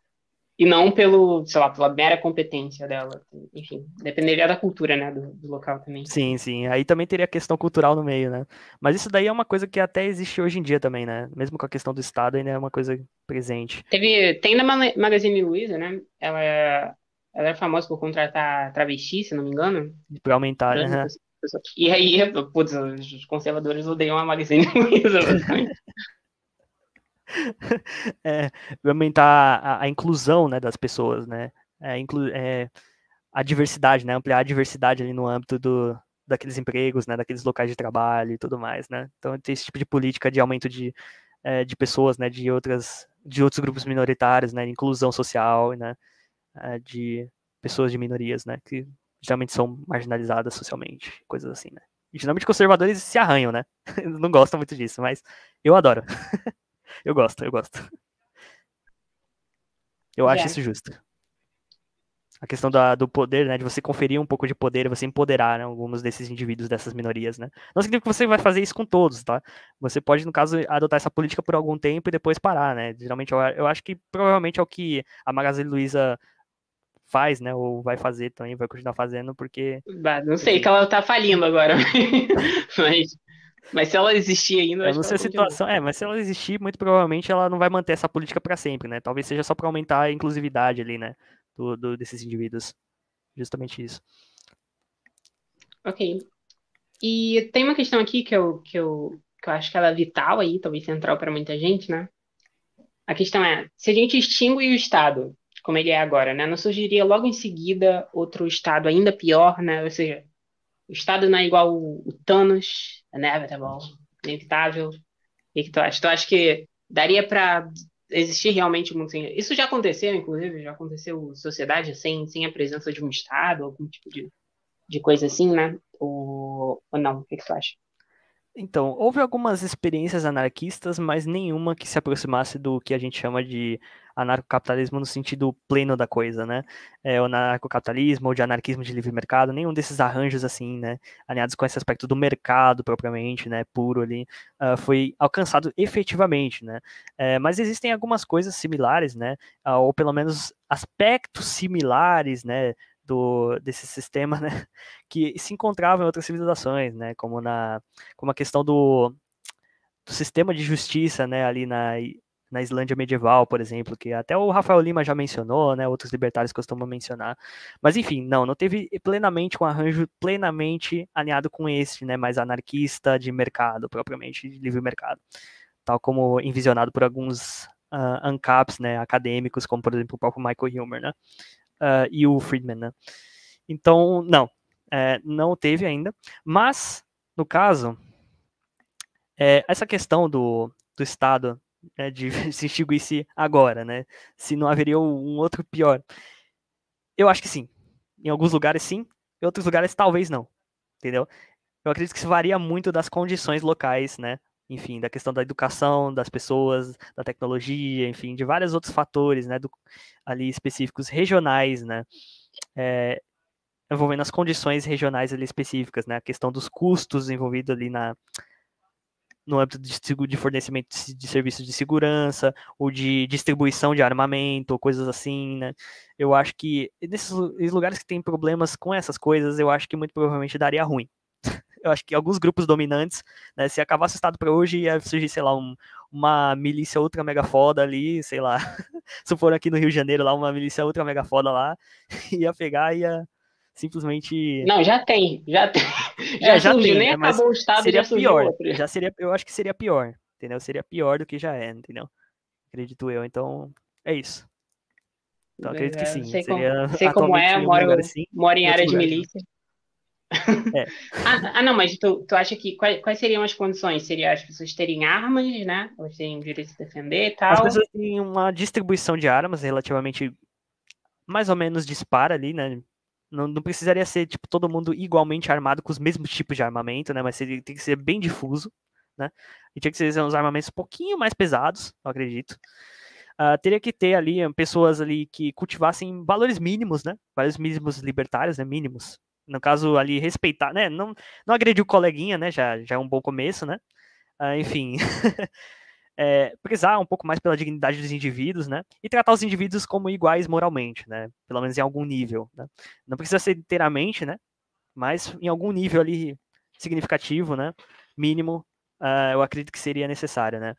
e não pelo, sei lá, pela mera competência dela. Enfim, dependeria da cultura, né, do, do, local também. Sim, sim. Aí também teria a questão cultural no meio, né? Mas isso daí é uma coisa que até existe hoje em dia também, né? Mesmo com a questão do Estado, ainda é uma coisa presente. Teve, tem na Magazine Luiza, né? Ela, é, ela é famosa por contratar travesti, se não me engano. Pra aumentar, né? E aí, putz, os conservadores odeiam a Magazine Luiza, basicamente. é, aumentar a, a, inclusão né, das pessoas, né? É, inclu, é, a diversidade, né? Ampliar a diversidade ali no âmbito do, daqueles empregos, né? Daqueles locais de trabalho e tudo mais, né? Então tem esse tipo de política de aumento de, é, de pessoas, né? De outras de outros grupos minoritários, né? Inclusão social, né? É, de pessoas de minorias, né? Que geralmente são marginalizadas socialmente, coisas assim, né? E, geralmente conservadores se arranham, né? Não gostam muito disso, mas eu adoro. Eu gosto, eu gosto. Eu acho é. isso justo. A questão da, do poder, né? De você conferir um pouco de poder, você empoderar né, alguns desses indivíduos, dessas minorias, né? Não significa que você vai fazer isso com todos, tá? Você pode, no caso, adotar essa política por algum tempo e depois parar, né? Geralmente, eu, eu acho que provavelmente é o que a Magazine Luiza faz, né? Ou vai fazer também, vai continuar fazendo, porque. Bah, não sei, que ela tá falindo agora. mas. Mas se ela existir ainda. Eu não sei a situação. É, mas se ela existir, muito provavelmente ela não vai manter essa política para sempre, né? Talvez seja só para aumentar a inclusividade ali, né? Do, do, desses indivíduos. Justamente isso. Ok. E tem uma questão aqui que eu, que eu, que eu acho que ela é vital aí, talvez central para muita gente, né? A questão é: se a gente extingue o Estado, como ele é agora, né? Não surgiria logo em seguida outro Estado ainda pior, né? Ou seja, o Estado não é igual o, Thanos, inevitable, né? tá inevitável. O que tu acha? Tu acha que daria para existir realmente um mundo sem... Isso já aconteceu, inclusive, já aconteceu sociedade sem, sem a presença de um Estado, algum tipo de, de coisa assim, né? Ou, ou não? O que, que tu acha? Então, houve algumas experiências anarquistas, mas nenhuma que se aproximasse do que a gente chama de anarcocapitalismo no sentido pleno da coisa, né? É, o anarcocapitalismo ou de anarquismo de livre mercado, nenhum desses arranjos assim, né, alinhados com esse aspecto do mercado propriamente, né, puro ali, uh, foi alcançado efetivamente, né? É, mas existem algumas coisas similares, né, uh, ou pelo menos aspectos similares, né, do, desse sistema, né, que se encontrava em outras civilizações, né, como na como a questão do, do sistema de justiça, né, ali na na Islândia medieval, por exemplo, que até o Rafael Lima já mencionou, né, outros libertários costumam mencionar. Mas enfim, não, não teve plenamente um arranjo plenamente alinhado com este, né, mais anarquista de mercado, propriamente de livre mercado, tal como envisionado por alguns uh, ANCAPs, né, acadêmicos, como por exemplo o próprio Michael Hilmer, né? uh, e o Friedman, né? Então, não, é, não teve ainda. Mas, no caso, é, essa questão do, do Estado né, de se extinguir-se agora, né? Se não haveria um outro pior. Eu acho que sim. Em alguns lugares, sim. Em outros lugares, talvez não. Entendeu? Eu acredito que isso varia muito das condições locais, né? enfim, da questão da educação das pessoas, da tecnologia, enfim, de vários outros fatores, né, do, ali específicos regionais, né, é, envolvendo as condições regionais ali específicas, né, a questão dos custos envolvidos ali na no âmbito de, de fornecimento de serviços de segurança ou de distribuição de armamento ou coisas assim, né? Eu acho que nesses lugares que tem problemas com essas coisas, eu acho que muito provavelmente daria ruim, eu acho que alguns grupos dominantes, né, se acabasse o Estado para hoje, ia surgir, sei lá, um, uma milícia ultra mega foda ali, sei lá, se for aqui no Rio de Janeiro lá, uma milícia ultra mega foda lá, ia pegar e ia simplesmente. Não, já tem, já tem. É, já, é, já surgiu, tem, nem né, acabou o Estado seria já pior. Outro. Já seria, eu acho que seria pior, entendeu? Seria pior do que já é, entendeu? Acredito eu. Então, é isso. Então, acredito que é, sim. Sei seria como, sei como é, moro, assim, moro em área de né? milícia. É. ah, ah, não, mas tu, tu acha que quais, quais, seriam as condições? Seria as pessoas terem armas, né? Ou terem o direito de se defender e tal. As pessoas têm uma distribuição de armas relativamente mais ou menos dispara ali, né? Não, não, precisaria ser tipo todo mundo igualmente armado com os mesmos tipos de armamento, né? Mas seria, tem que ser bem difuso, né? E tinha que ser uns armamentos um pouquinho mais pesados, eu acredito. Uh, teria que ter ali hum, pessoas ali que cultivassem valores mínimos, né? Valores mínimos libertários, né? Mínimos, no caso ali respeitar, né? Não, não agredir o coleguinha, né? Já, já é um bom começo, né? Ah, enfim, é, prezar um pouco mais pela dignidade dos indivíduos, né? E tratar os indivíduos como iguais moralmente, né? Pelo menos em algum nível, né? Não precisa ser inteiramente, né? Mas em algum nível ali significativo, né? Mínimo, uh, eu acredito que seria necessário, né?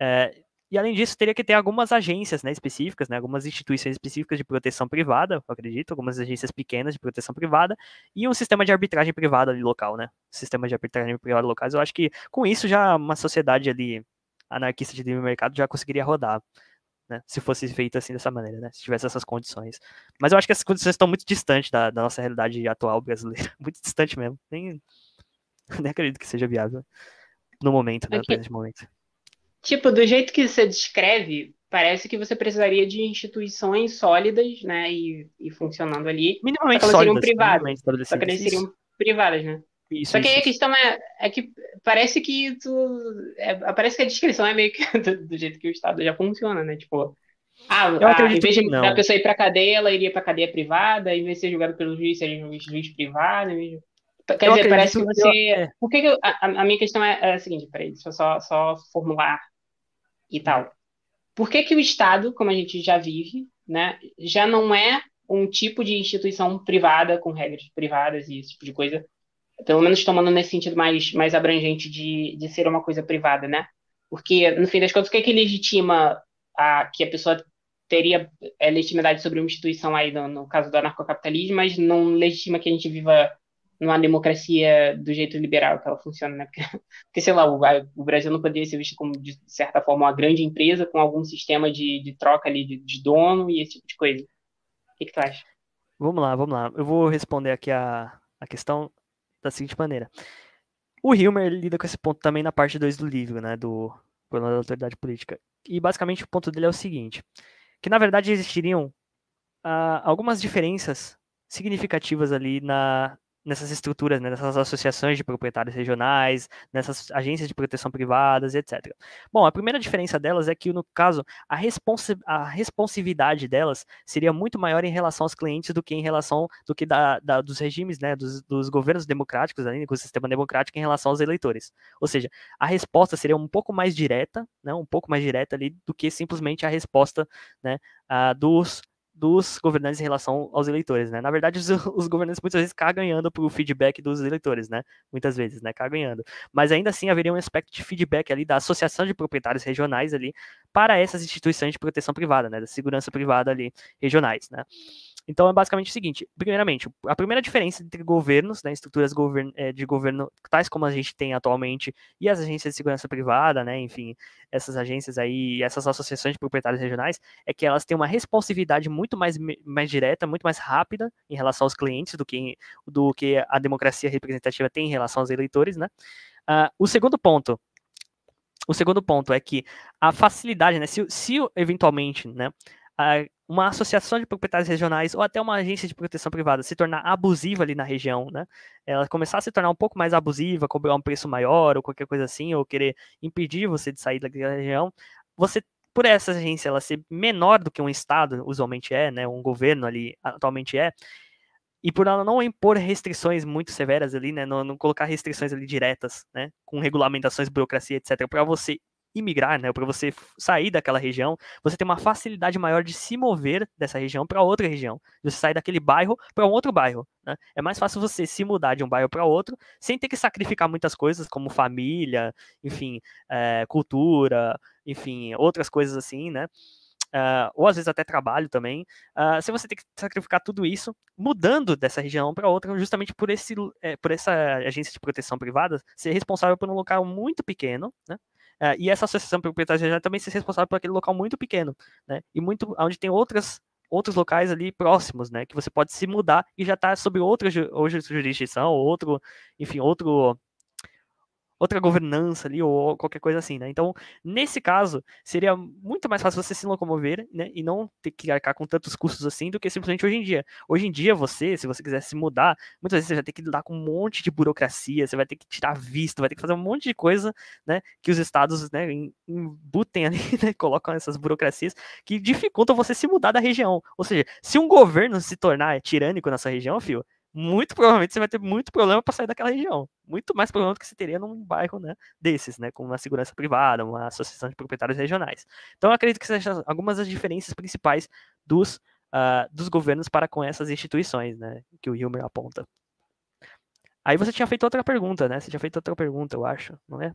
Uh, e além disso, teria que ter algumas agências né, específicas, né, algumas instituições específicas de proteção privada, eu acredito, algumas agências pequenas de proteção privada, e um sistema de arbitragem privada ali local, né? Sistema de arbitragem privada local Eu acho que com isso já uma sociedade ali anarquista de livre mercado já conseguiria rodar. Né, se fosse feito assim dessa maneira, né, se tivesse essas condições. Mas eu acho que essas condições estão muito distantes da, da nossa realidade atual brasileira, muito distante mesmo. Nem, nem acredito que seja viável no momento, né, é nesse momento. Tipo, do jeito que você descreve, parece que você precisaria de instituições sólidas, né? E, e funcionando ali. Minimamente só elas sólidas. Privadas, só que elas seriam privadas, né? Isso, só que isso. aí a questão é, é que parece que tu. É, parece que a descrição é meio que do, do, jeito que o Estado já funciona, né? Tipo. Ah, eu ah, acredito em vez de a pessoa ir pra cadeia, ela iria pra cadeia privada, em vez de ser julgada pelo juiz, seria um juiz privado. Mesmo. Quer eu dizer, parece que você. Eu... É. Por que, que eu... a, a, minha questão é, é, a seguinte, peraí, deixa eu só, só formular e tal. Por que, que o Estado, como a gente já vive, né, já não é um tipo de instituição privada, com regras privadas e esse tipo de coisa? Pelo menos tomando nesse sentido mais, mais abrangente de, de ser uma coisa privada, né? Porque, no fim das contas, o que é que legitima a, que a pessoa teria é, legitimidade sobre uma instituição aí, no, no caso do anarcocapitalismo, mas não legitima que a gente viva numa democracia do jeito liberal que ela funciona, né? Porque, porque sei lá, o, o, Brasil não poderia ser visto como, de certa forma, uma grande empresa com algum sistema de, de troca ali de, de, dono e esse tipo de coisa. O que, que tu acha? Vamos lá, vamos lá. Eu vou responder aqui a, a questão da seguinte maneira. O Hilmer lida com esse ponto também na parte 2 do livro, né? Do problema da autoridade política. E basicamente o ponto dele é o seguinte: que na verdade existiriam ah, algumas diferenças significativas ali na, nessas estruturas, né, nessas associações de proprietários regionais, nessas agências de proteção privadas, etc. Bom, a primeira diferença delas é que, no caso, a, responsi a responsividade delas seria muito maior em relação aos clientes do que em relação do que da, da dos regimes, né, dos, dos governos democráticos, né, do sistema democrático em relação aos eleitores. Ou seja, a resposta seria um pouco mais direta, né, um pouco mais direta ali do que simplesmente a resposta né, a, dos dos governantes em relação aos eleitores, né? Na verdade, os, os governantes muitas vezes cagam ganhando pro feedback dos eleitores, né? Muitas vezes, né? Cagam ganhando. Mas ainda assim haveria um aspecto de feedback ali da associação de proprietários regionais ali para essas instituições de proteção privada, né? Da segurança privada ali regionais, né? Então é basicamente o seguinte: primeiramente, a primeira diferença entre governos, né, estruturas govern eh, de governo, tais como a gente tem atualmente, e as agências de segurança privada, né, enfim, essas agências aí, essas associações de proprietários regionais, é que elas têm uma responsividade muito mais, mais direta, muito mais rápida em relação aos clientes do que, do que a democracia representativa tem em relação aos eleitores, né? Uh, o segundo ponto o segundo ponto é que a facilidade, né, se, se eventualmente né, a, uma associação de proprietários regionais ou até uma agência de proteção privada se tornar abusiva ali na região, né? Ela começar a se tornar um pouco mais abusiva, cobrar um preço maior ou qualquer coisa assim, ou querer impedir você de sair daquela região, você por essa agência ela ser menor do que um estado usualmente é, né, um governo ali atualmente é, e por ela não impor restrições muito severas ali, né, não, não colocar restrições ali diretas, né, com regulamentações, burocracia, etc, para você imigrar, né, para você sair daquela região, você tem uma facilidade maior de se mover dessa região para outra região. Você sai daquele bairro para um outro bairro. Né? É mais fácil você se mudar de um bairro para outro sem ter que sacrificar muitas coisas, como família, enfim, é, cultura, enfim, outras coisas assim, né? Uh, ou às vezes até trabalho também, uh, se você tem que sacrificar tudo isso, mudando dessa região para outra, justamente por, esse, é, por essa agência de proteção privada ser responsável por um local muito pequeno, né, é, e essa associação proprietária também se responsável por aquele local muito pequeno, né? E muito onde tem outras outros locais ali próximos, né? Que você pode se mudar e já está sob outra, outra jurisdição, ou outro, enfim, outro outra governança ali, ou qualquer coisa assim, né? Então, nesse caso, seria muito mais fácil você se locomover, né? E não ter que arcar com tantos custos assim do que simplesmente hoje em dia. Hoje em dia, você, se você quiser se mudar, muitas vezes você vai ter que lidar com um monte de burocracia, você vai ter que tirar visto, vai ter que fazer um monte de coisa, né? Que os estados, né, embutem ali, né? Colocam essas burocracias que dificultam você se mudar da região. Ou seja, se um governo se tornar tirânico nessa região, fio, muito provavelmente você vai ter muito problema para sair daquela região. Muito mais problema do que você teria num bairro né, desses, né, com uma segurança privada, uma associação de proprietários regionais. Então, acredito que sejam algumas das diferenças principais dos, uh, dos governos para com essas instituições né, que o Hilmer aponta. Aí você tinha feito outra pergunta, né? Você tinha feito outra pergunta, eu acho, não é?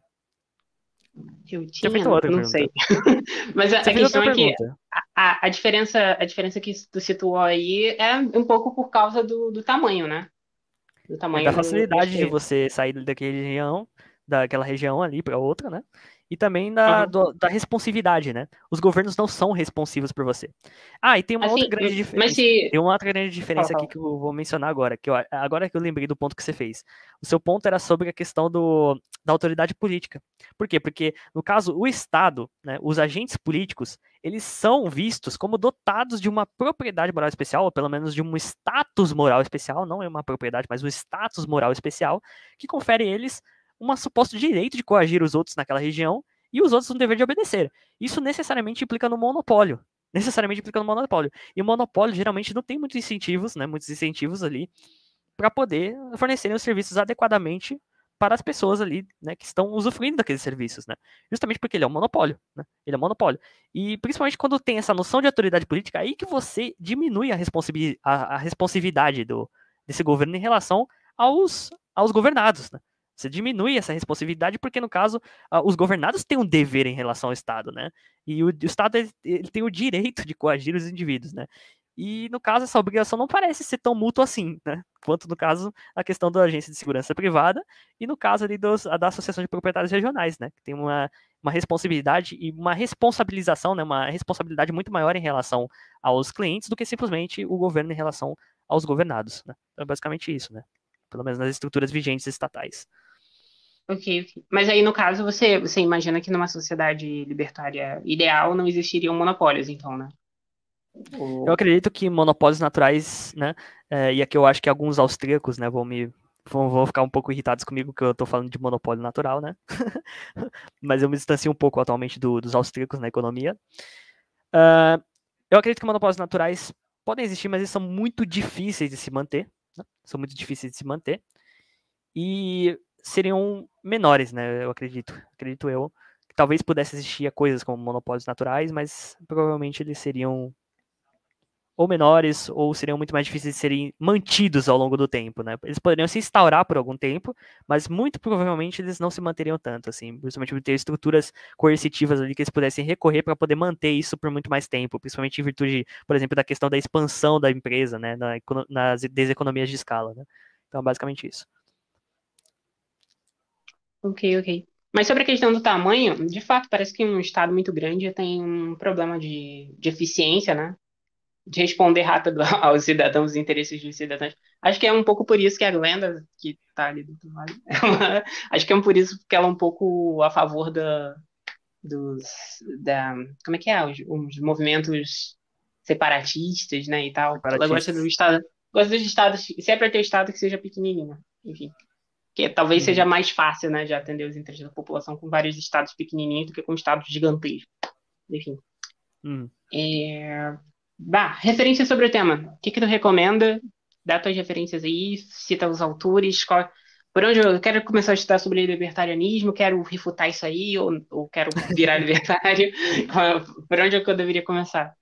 Que eu tinha, não pergunta. sei. Mas a, a questão é que a, a, diferença, a diferença que tu situou aí é um pouco por causa do, do tamanho, né? Do é tamanho da facilidade do... de você sair daquele região, daquela região ali para outra, né? e também da, uhum. do, da responsividade, né? Os governos não são responsivos por você. Ah, e tem uma assim, outra grande diferença. Se... Tem uma outra grande diferença uhum. aqui que eu vou mencionar agora, que eu, agora que eu lembrei do ponto que você fez. O seu ponto era sobre a questão do, da autoridade política. Por quê? Porque, no caso, o Estado, né, os agentes políticos, eles são vistos como dotados de uma propriedade moral especial, ou pelo menos de um status moral especial, não é uma propriedade, mas um status moral especial, que confere a eles um suposto direito de coagir os outros naquela região e os outros um dever de obedecer. Isso necessariamente implica no monopólio. Necessariamente implica no monopólio. E o monopólio geralmente não tem muitos incentivos, né? Muitos incentivos ali para poder fornecerem os serviços adequadamente para as pessoas ali, né, que estão usufruindo daqueles serviços, né? Justamente porque ele é um monopólio, né? Ele é um monopólio. E principalmente quando tem essa noção de autoridade política, é aí que você diminui a, responsi a, a responsividade do, desse governo em relação aos, aos governados, né? Você diminui essa responsividade porque, no caso, os governados têm um dever em relação ao Estado, né? E o, Estado ele tem o direito de coagir os indivíduos, né? E, no caso, essa obrigação não parece ser tão mútua assim, né? Quanto, no caso, a questão da agência de segurança privada e, no caso, ali dos, da Associação de Proprietários Regionais, né? Que tem uma, uma responsabilidade e uma responsabilização, né? Uma responsabilidade muito maior em relação aos clientes do que simplesmente o governo em relação aos governados, né? Então, é basicamente isso, né? Pelo menos nas estruturas vigentes estatais. Ok, ok. Mas aí, no caso, você, você imagina que numa sociedade libertária ideal não existiriam monopólios, então, né? Eu acredito que monopólios naturais, né? É, e aqui eu acho que alguns austríacos, né, vão me vão, vão ficar um pouco irritados comigo que eu estou falando de monopólio natural, né? Mas eu me distancio um pouco atualmente do, dos austríacos na economia. Uh, eu acredito que monopólios naturais podem existir, mas eles são muito difíceis de se manter. Né? São muito difíceis de se manter. E seriam menores, né? Eu acredito, acredito eu. Que talvez pudesse existir coisas como monopólios naturais, mas provavelmente eles seriam ou menores ou seriam muito mais difíceis de serem mantidos ao longo do tempo, né? Eles poderiam se instaurar por algum tempo, mas muito provavelmente eles não se manteriam tanto, assim, principalmente por ter estruturas coercitivas ali que eles pudessem recorrer para poder manter isso por muito mais tempo, principalmente em virtude, por exemplo, da questão da expansão da empresa, né, na, nas deseconomias de escala, né? Então, basicamente isso. Ok, ok. Mas sobre a questão do tamanho, de fato, parece que um estado muito grande tem um problema de, de eficiência, né? De responder rápido aos cidadãos, os interesses dos cidadãos. Acho que é um pouco por isso que a Glenda, que tá ali do outro lado, acho que é um por isso que ela é um pouco a favor da, dos, da, como é que é, os, os movimentos separatistas, né, e tal. Ela gosta do estado, gosta dos estados, se é ter estado que seja pequenininho, enfim que talvez seja uhum. mais fácil, né, de atender os interesses da população com vários estados pequenininhos do que com estados gigantescos. Enfim. Hum. É... Bah, referência sobre o tema. O que, que tu recomenda? Dá tuas referências aí, cita os autores, qual... Por onde eu quero começar a estudar sobre libertarianismo, quero refutar isso aí, ou, ou quero virar libertário. É, por onde é que eu deveria começar?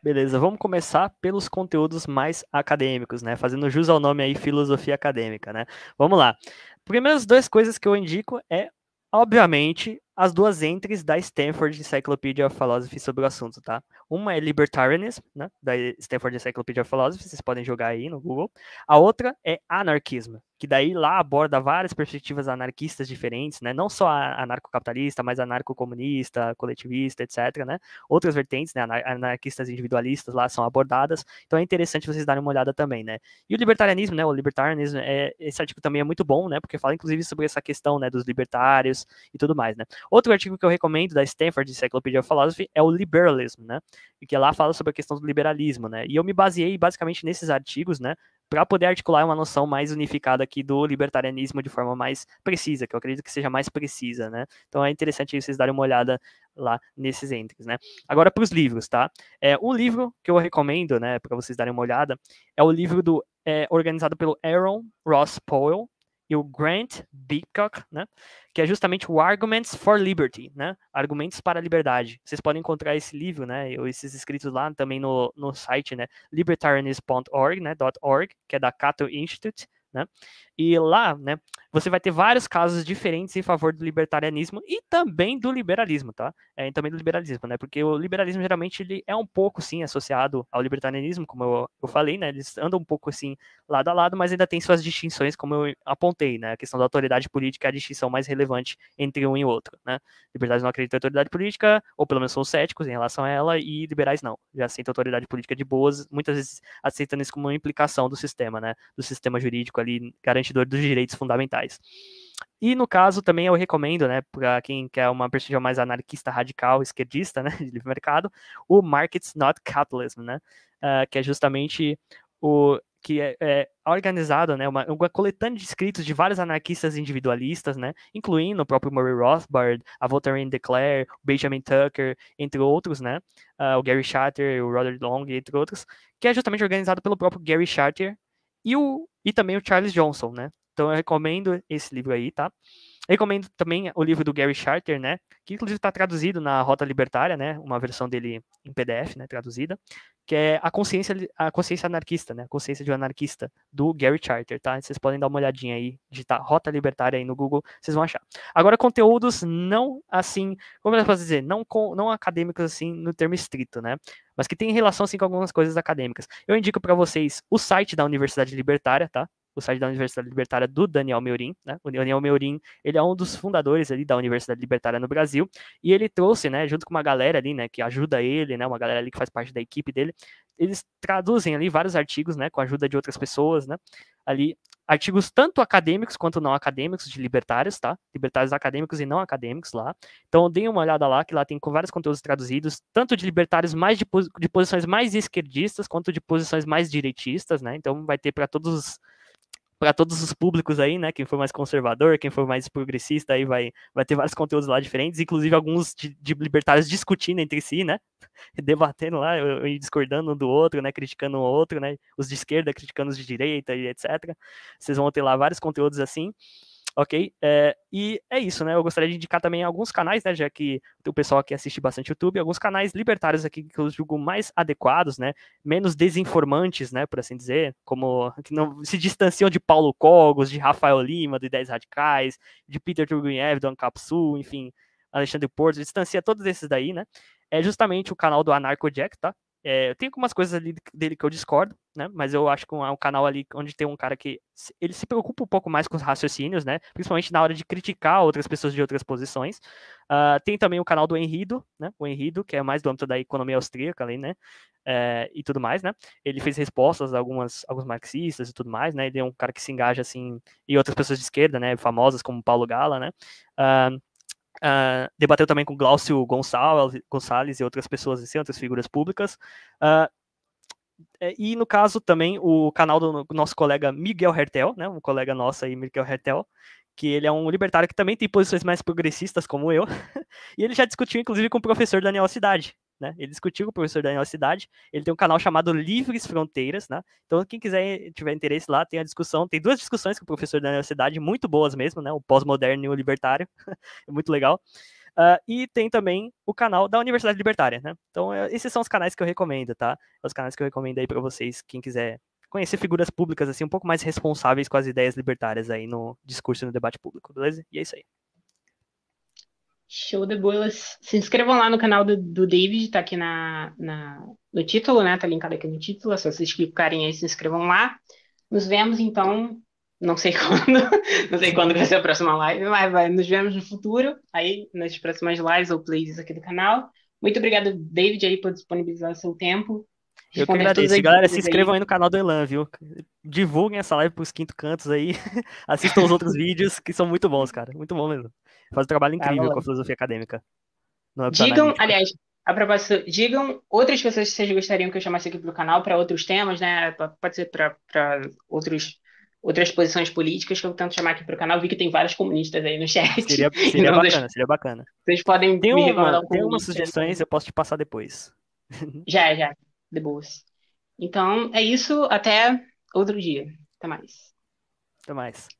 Beleza, vamos começar pelos conteúdos mais acadêmicos, né? Fazendo jus ao nome aí, filosofia acadêmica, né? Vamos lá. Primeiras duas coisas que eu indico é, obviamente, as duas entries da Stanford Encyclopedia of Philosophy sobre o assunto, tá? Uma é Libertarianism, né, da Stanford Encyclopedia of Philosophy, vocês podem jogar aí no Google. A outra é Anarquismo, que daí lá aborda várias perspectivas anarquistas diferentes, né, não só anarcocapitalista, mas anarcocomunista, coletivista, etc. Né? Outras vertentes, né, anarquistas individualistas lá são abordadas, então é interessante vocês darem uma olhada também. Né? E o libertarianismo, né, o libertarianismo, é, esse artigo também é muito bom, né, porque fala inclusive sobre essa questão né, dos libertários e tudo mais. Né? Outro artigo que eu recomendo da Stanford Encyclopedia of Philosophy é o Liberalism, né? que lá fala sobre a questão do liberalismo, né? E eu me baseei basicamente nesses artigos, né? Para poder articular uma noção mais unificada aqui do libertarianismo de forma mais precisa, que eu acredito que seja mais precisa, né? Então é interessante vocês darem uma olhada lá nesses entes, né? Agora para os livros, tá? É, um livro que eu recomendo, né, para vocês darem uma olhada, é o livro do é, organizado pelo Aaron Ross Powell, e o Grant Bickock, né, que é justamente o Arguments for Liberty, né, Argumentos para a Liberdade. Vocês podem encontrar esse livro, né, ou esses escritos lá também no, no site, né, libertarianism.org, né, .org, que é da Cato Institute, né, e lá, né, você vai ter vários casos diferentes em favor do libertarianismo e também do liberalismo, tá? É, também do liberalismo, né? Porque o liberalismo geralmente ele é um pouco, sim, associado ao libertarianismo, como eu, eu falei, né? Eles andam um pouco assim lado a lado, mas ainda tem suas distinções, como eu apontei, né? A questão da autoridade política é a distinção mais relevante entre um e outro, né? Liberais não acreditam em autoridade política, ou pelo menos são céticos em relação a ela, e liberais não. Já aceitam autoridade política de boas, muitas vezes aceitando isso como uma implicação do sistema, né? Do sistema jurídico ali garantindo garantidor dos direitos fundamentais. E no caso também eu recomendo, né, para quem quer uma perspectiva mais anarquista, radical, esquerdista, né, de livre mercado, o Markets Not Capitalism, né, uh, que é justamente o que é, é organizado, né, uma, uma coletânea de escritos de vários anarquistas individualistas, né, incluindo o próprio Murray Rothbard, a de Clare, o Benjamin Tucker, entre outros, né, uh, o Gary Shatter, o Roderick Long, entre outros, que é justamente organizado pelo próprio Gary Shatter, e, o, e também o Charles Johnson, né? Então eu recomendo esse livro aí, tá? Recomendo também o livro do Gary Charter, né? Que inclusive está traduzido na Rota Libertária, né? Uma versão dele em PDF, né? Traduzida, que é a consciência, a consciência anarquista, né? A consciência de um anarquista do Gary Charter, tá? Vocês podem dar uma olhadinha aí, digitar Rota Libertária aí no Google, vocês vão achar. Agora conteúdos não assim, como eu posso dizer, não com, não acadêmicos assim no termo estrito, né? Mas que tem relação assim com algumas coisas acadêmicas. Eu indico para vocês o site da Universidade Libertária, tá? o site da Universidade Libertária do Daniel Meurin, né? O Daniel Meurin, ele é um dos fundadores ali da Universidade Libertária no Brasil, e ele trouxe, né, junto com uma galera ali, né, que ajuda ele, né, uma galera ali que faz parte da equipe dele, eles traduzem ali vários artigos, né, com a ajuda de outras pessoas, né, ali artigos tanto acadêmicos quanto não acadêmicos de libertários, tá? Libertários acadêmicos e não acadêmicos lá. Então deem uma olhada lá, que lá tem vários conteúdos traduzidos, tanto de libertários mais de, de posições mais esquerdistas quanto de posições mais direitistas, né? Então vai ter para todos para todos os públicos aí, né? Quem for mais conservador, quem for mais progressista, aí vai, vai ter vários conteúdos lá diferentes, inclusive alguns de, de libertários discutindo entre si, né? Debatendo lá e discordando um do outro, né? Criticando o outro, né? Os de esquerda criticando os de direita e etc. Vocês vão ter lá vários conteúdos assim. Ok? É, e é isso, né? Eu gostaria de indicar também alguns canais, né? Já que o pessoal aqui assiste bastante YouTube, alguns canais libertários aqui que eu julgo mais adequados, né? Menos desinformantes, né? Por assim dizer, como que não se distanciam de Paulo Cogos, de Rafael Lima, do Ideias Radicais, de Peter Turgenev, do Ancapsul, enfim, Alexandre Porto, distancia todos esses daí, né? É justamente o canal do Anarco Jack, tá? É, eu tenho algumas coisas ali dele que eu discordo, né? Mas eu acho que é um canal ali onde tem um cara que ele se preocupa um pouco mais com os raciocínios, né? Principalmente na hora de criticar outras pessoas de outras posições. Uh, tem também o canal do Henrido, né? O Henrido, que é mais do âmbito da economia austríaca ali, né? É, e tudo mais, né? Ele fez respostas a algumas, alguns marxistas e tudo mais, né? Ele é um cara que se engaja, assim, e outras pessoas de esquerda, né? Famosas como Paulo Gala, né? Uh, Uh, debateu também com Glaucio Gonçalves, Gonçalves, e outras pessoas, assim, outras figuras públicas. Uh, é, e no caso também o canal do nosso colega Miguel Hertel, né, um colega nosso aí, Miguel Hertel, que ele é um libertário que também tem posições mais progressistas como eu, e ele já discutiu inclusive com o professor Daniel Cidade, né? Ele discutiu com o professor Daniel Cidade, ele tem um canal chamado Livres Fronteiras, né? Então quem quiser tiver interesse lá, tem a discussão, tem duas discussões com o professor Daniel Cidade muito boas mesmo, né? O pós-moderno e o libertário, é muito legal. Uh, e tem também o canal da Universidade Libertária, né? Então, é, esses são os canais que eu recomendo, tá? É os canais que eu recomendo aí para vocês, quem quiser conhecer figuras públicas, assim, um pouco mais responsáveis com as ideias libertárias aí no discurso e no debate público, beleza? E é isso aí. Show de bolas. Se inscrevam lá no canal do, do David, tá aqui na, na, no título, né? Tá linkado aqui no título, é só vocês clicarem aí se inscrevam lá. Nos vemos, então, não sei quando, não sei quando vai ser a próxima live, mas vai, nos vemos no futuro, aí nas próximas lives ou plays aqui do canal. Muito obrigado, David, aí por disponibilizar o seu tempo. Eu que agradeço. Galera, se inscrevam aí no canal do Elan, viu? Divulguem essa live pros quinto cantos aí. Assistam os outros vídeos, que são muito bons, cara. Muito bom mesmo. Faz um trabalho tá incrível com a filosofia acadêmica. É digam, aliás, a propósito, digam outras pessoas que vocês gostariam que eu chamasse aqui pro canal para outros temas, né? Pode ser para outros outras posições políticas que eu tento chamar aqui para o canal. Vi que tem vários comunistas aí no chat. Seria, seria então, bacana, seria bacana. Vocês podem tem me uma, um Tem né? sugestões, eu posso te passar depois. Já, já. De boas. Então, é isso. Até outro dia. Até mais. Até mais.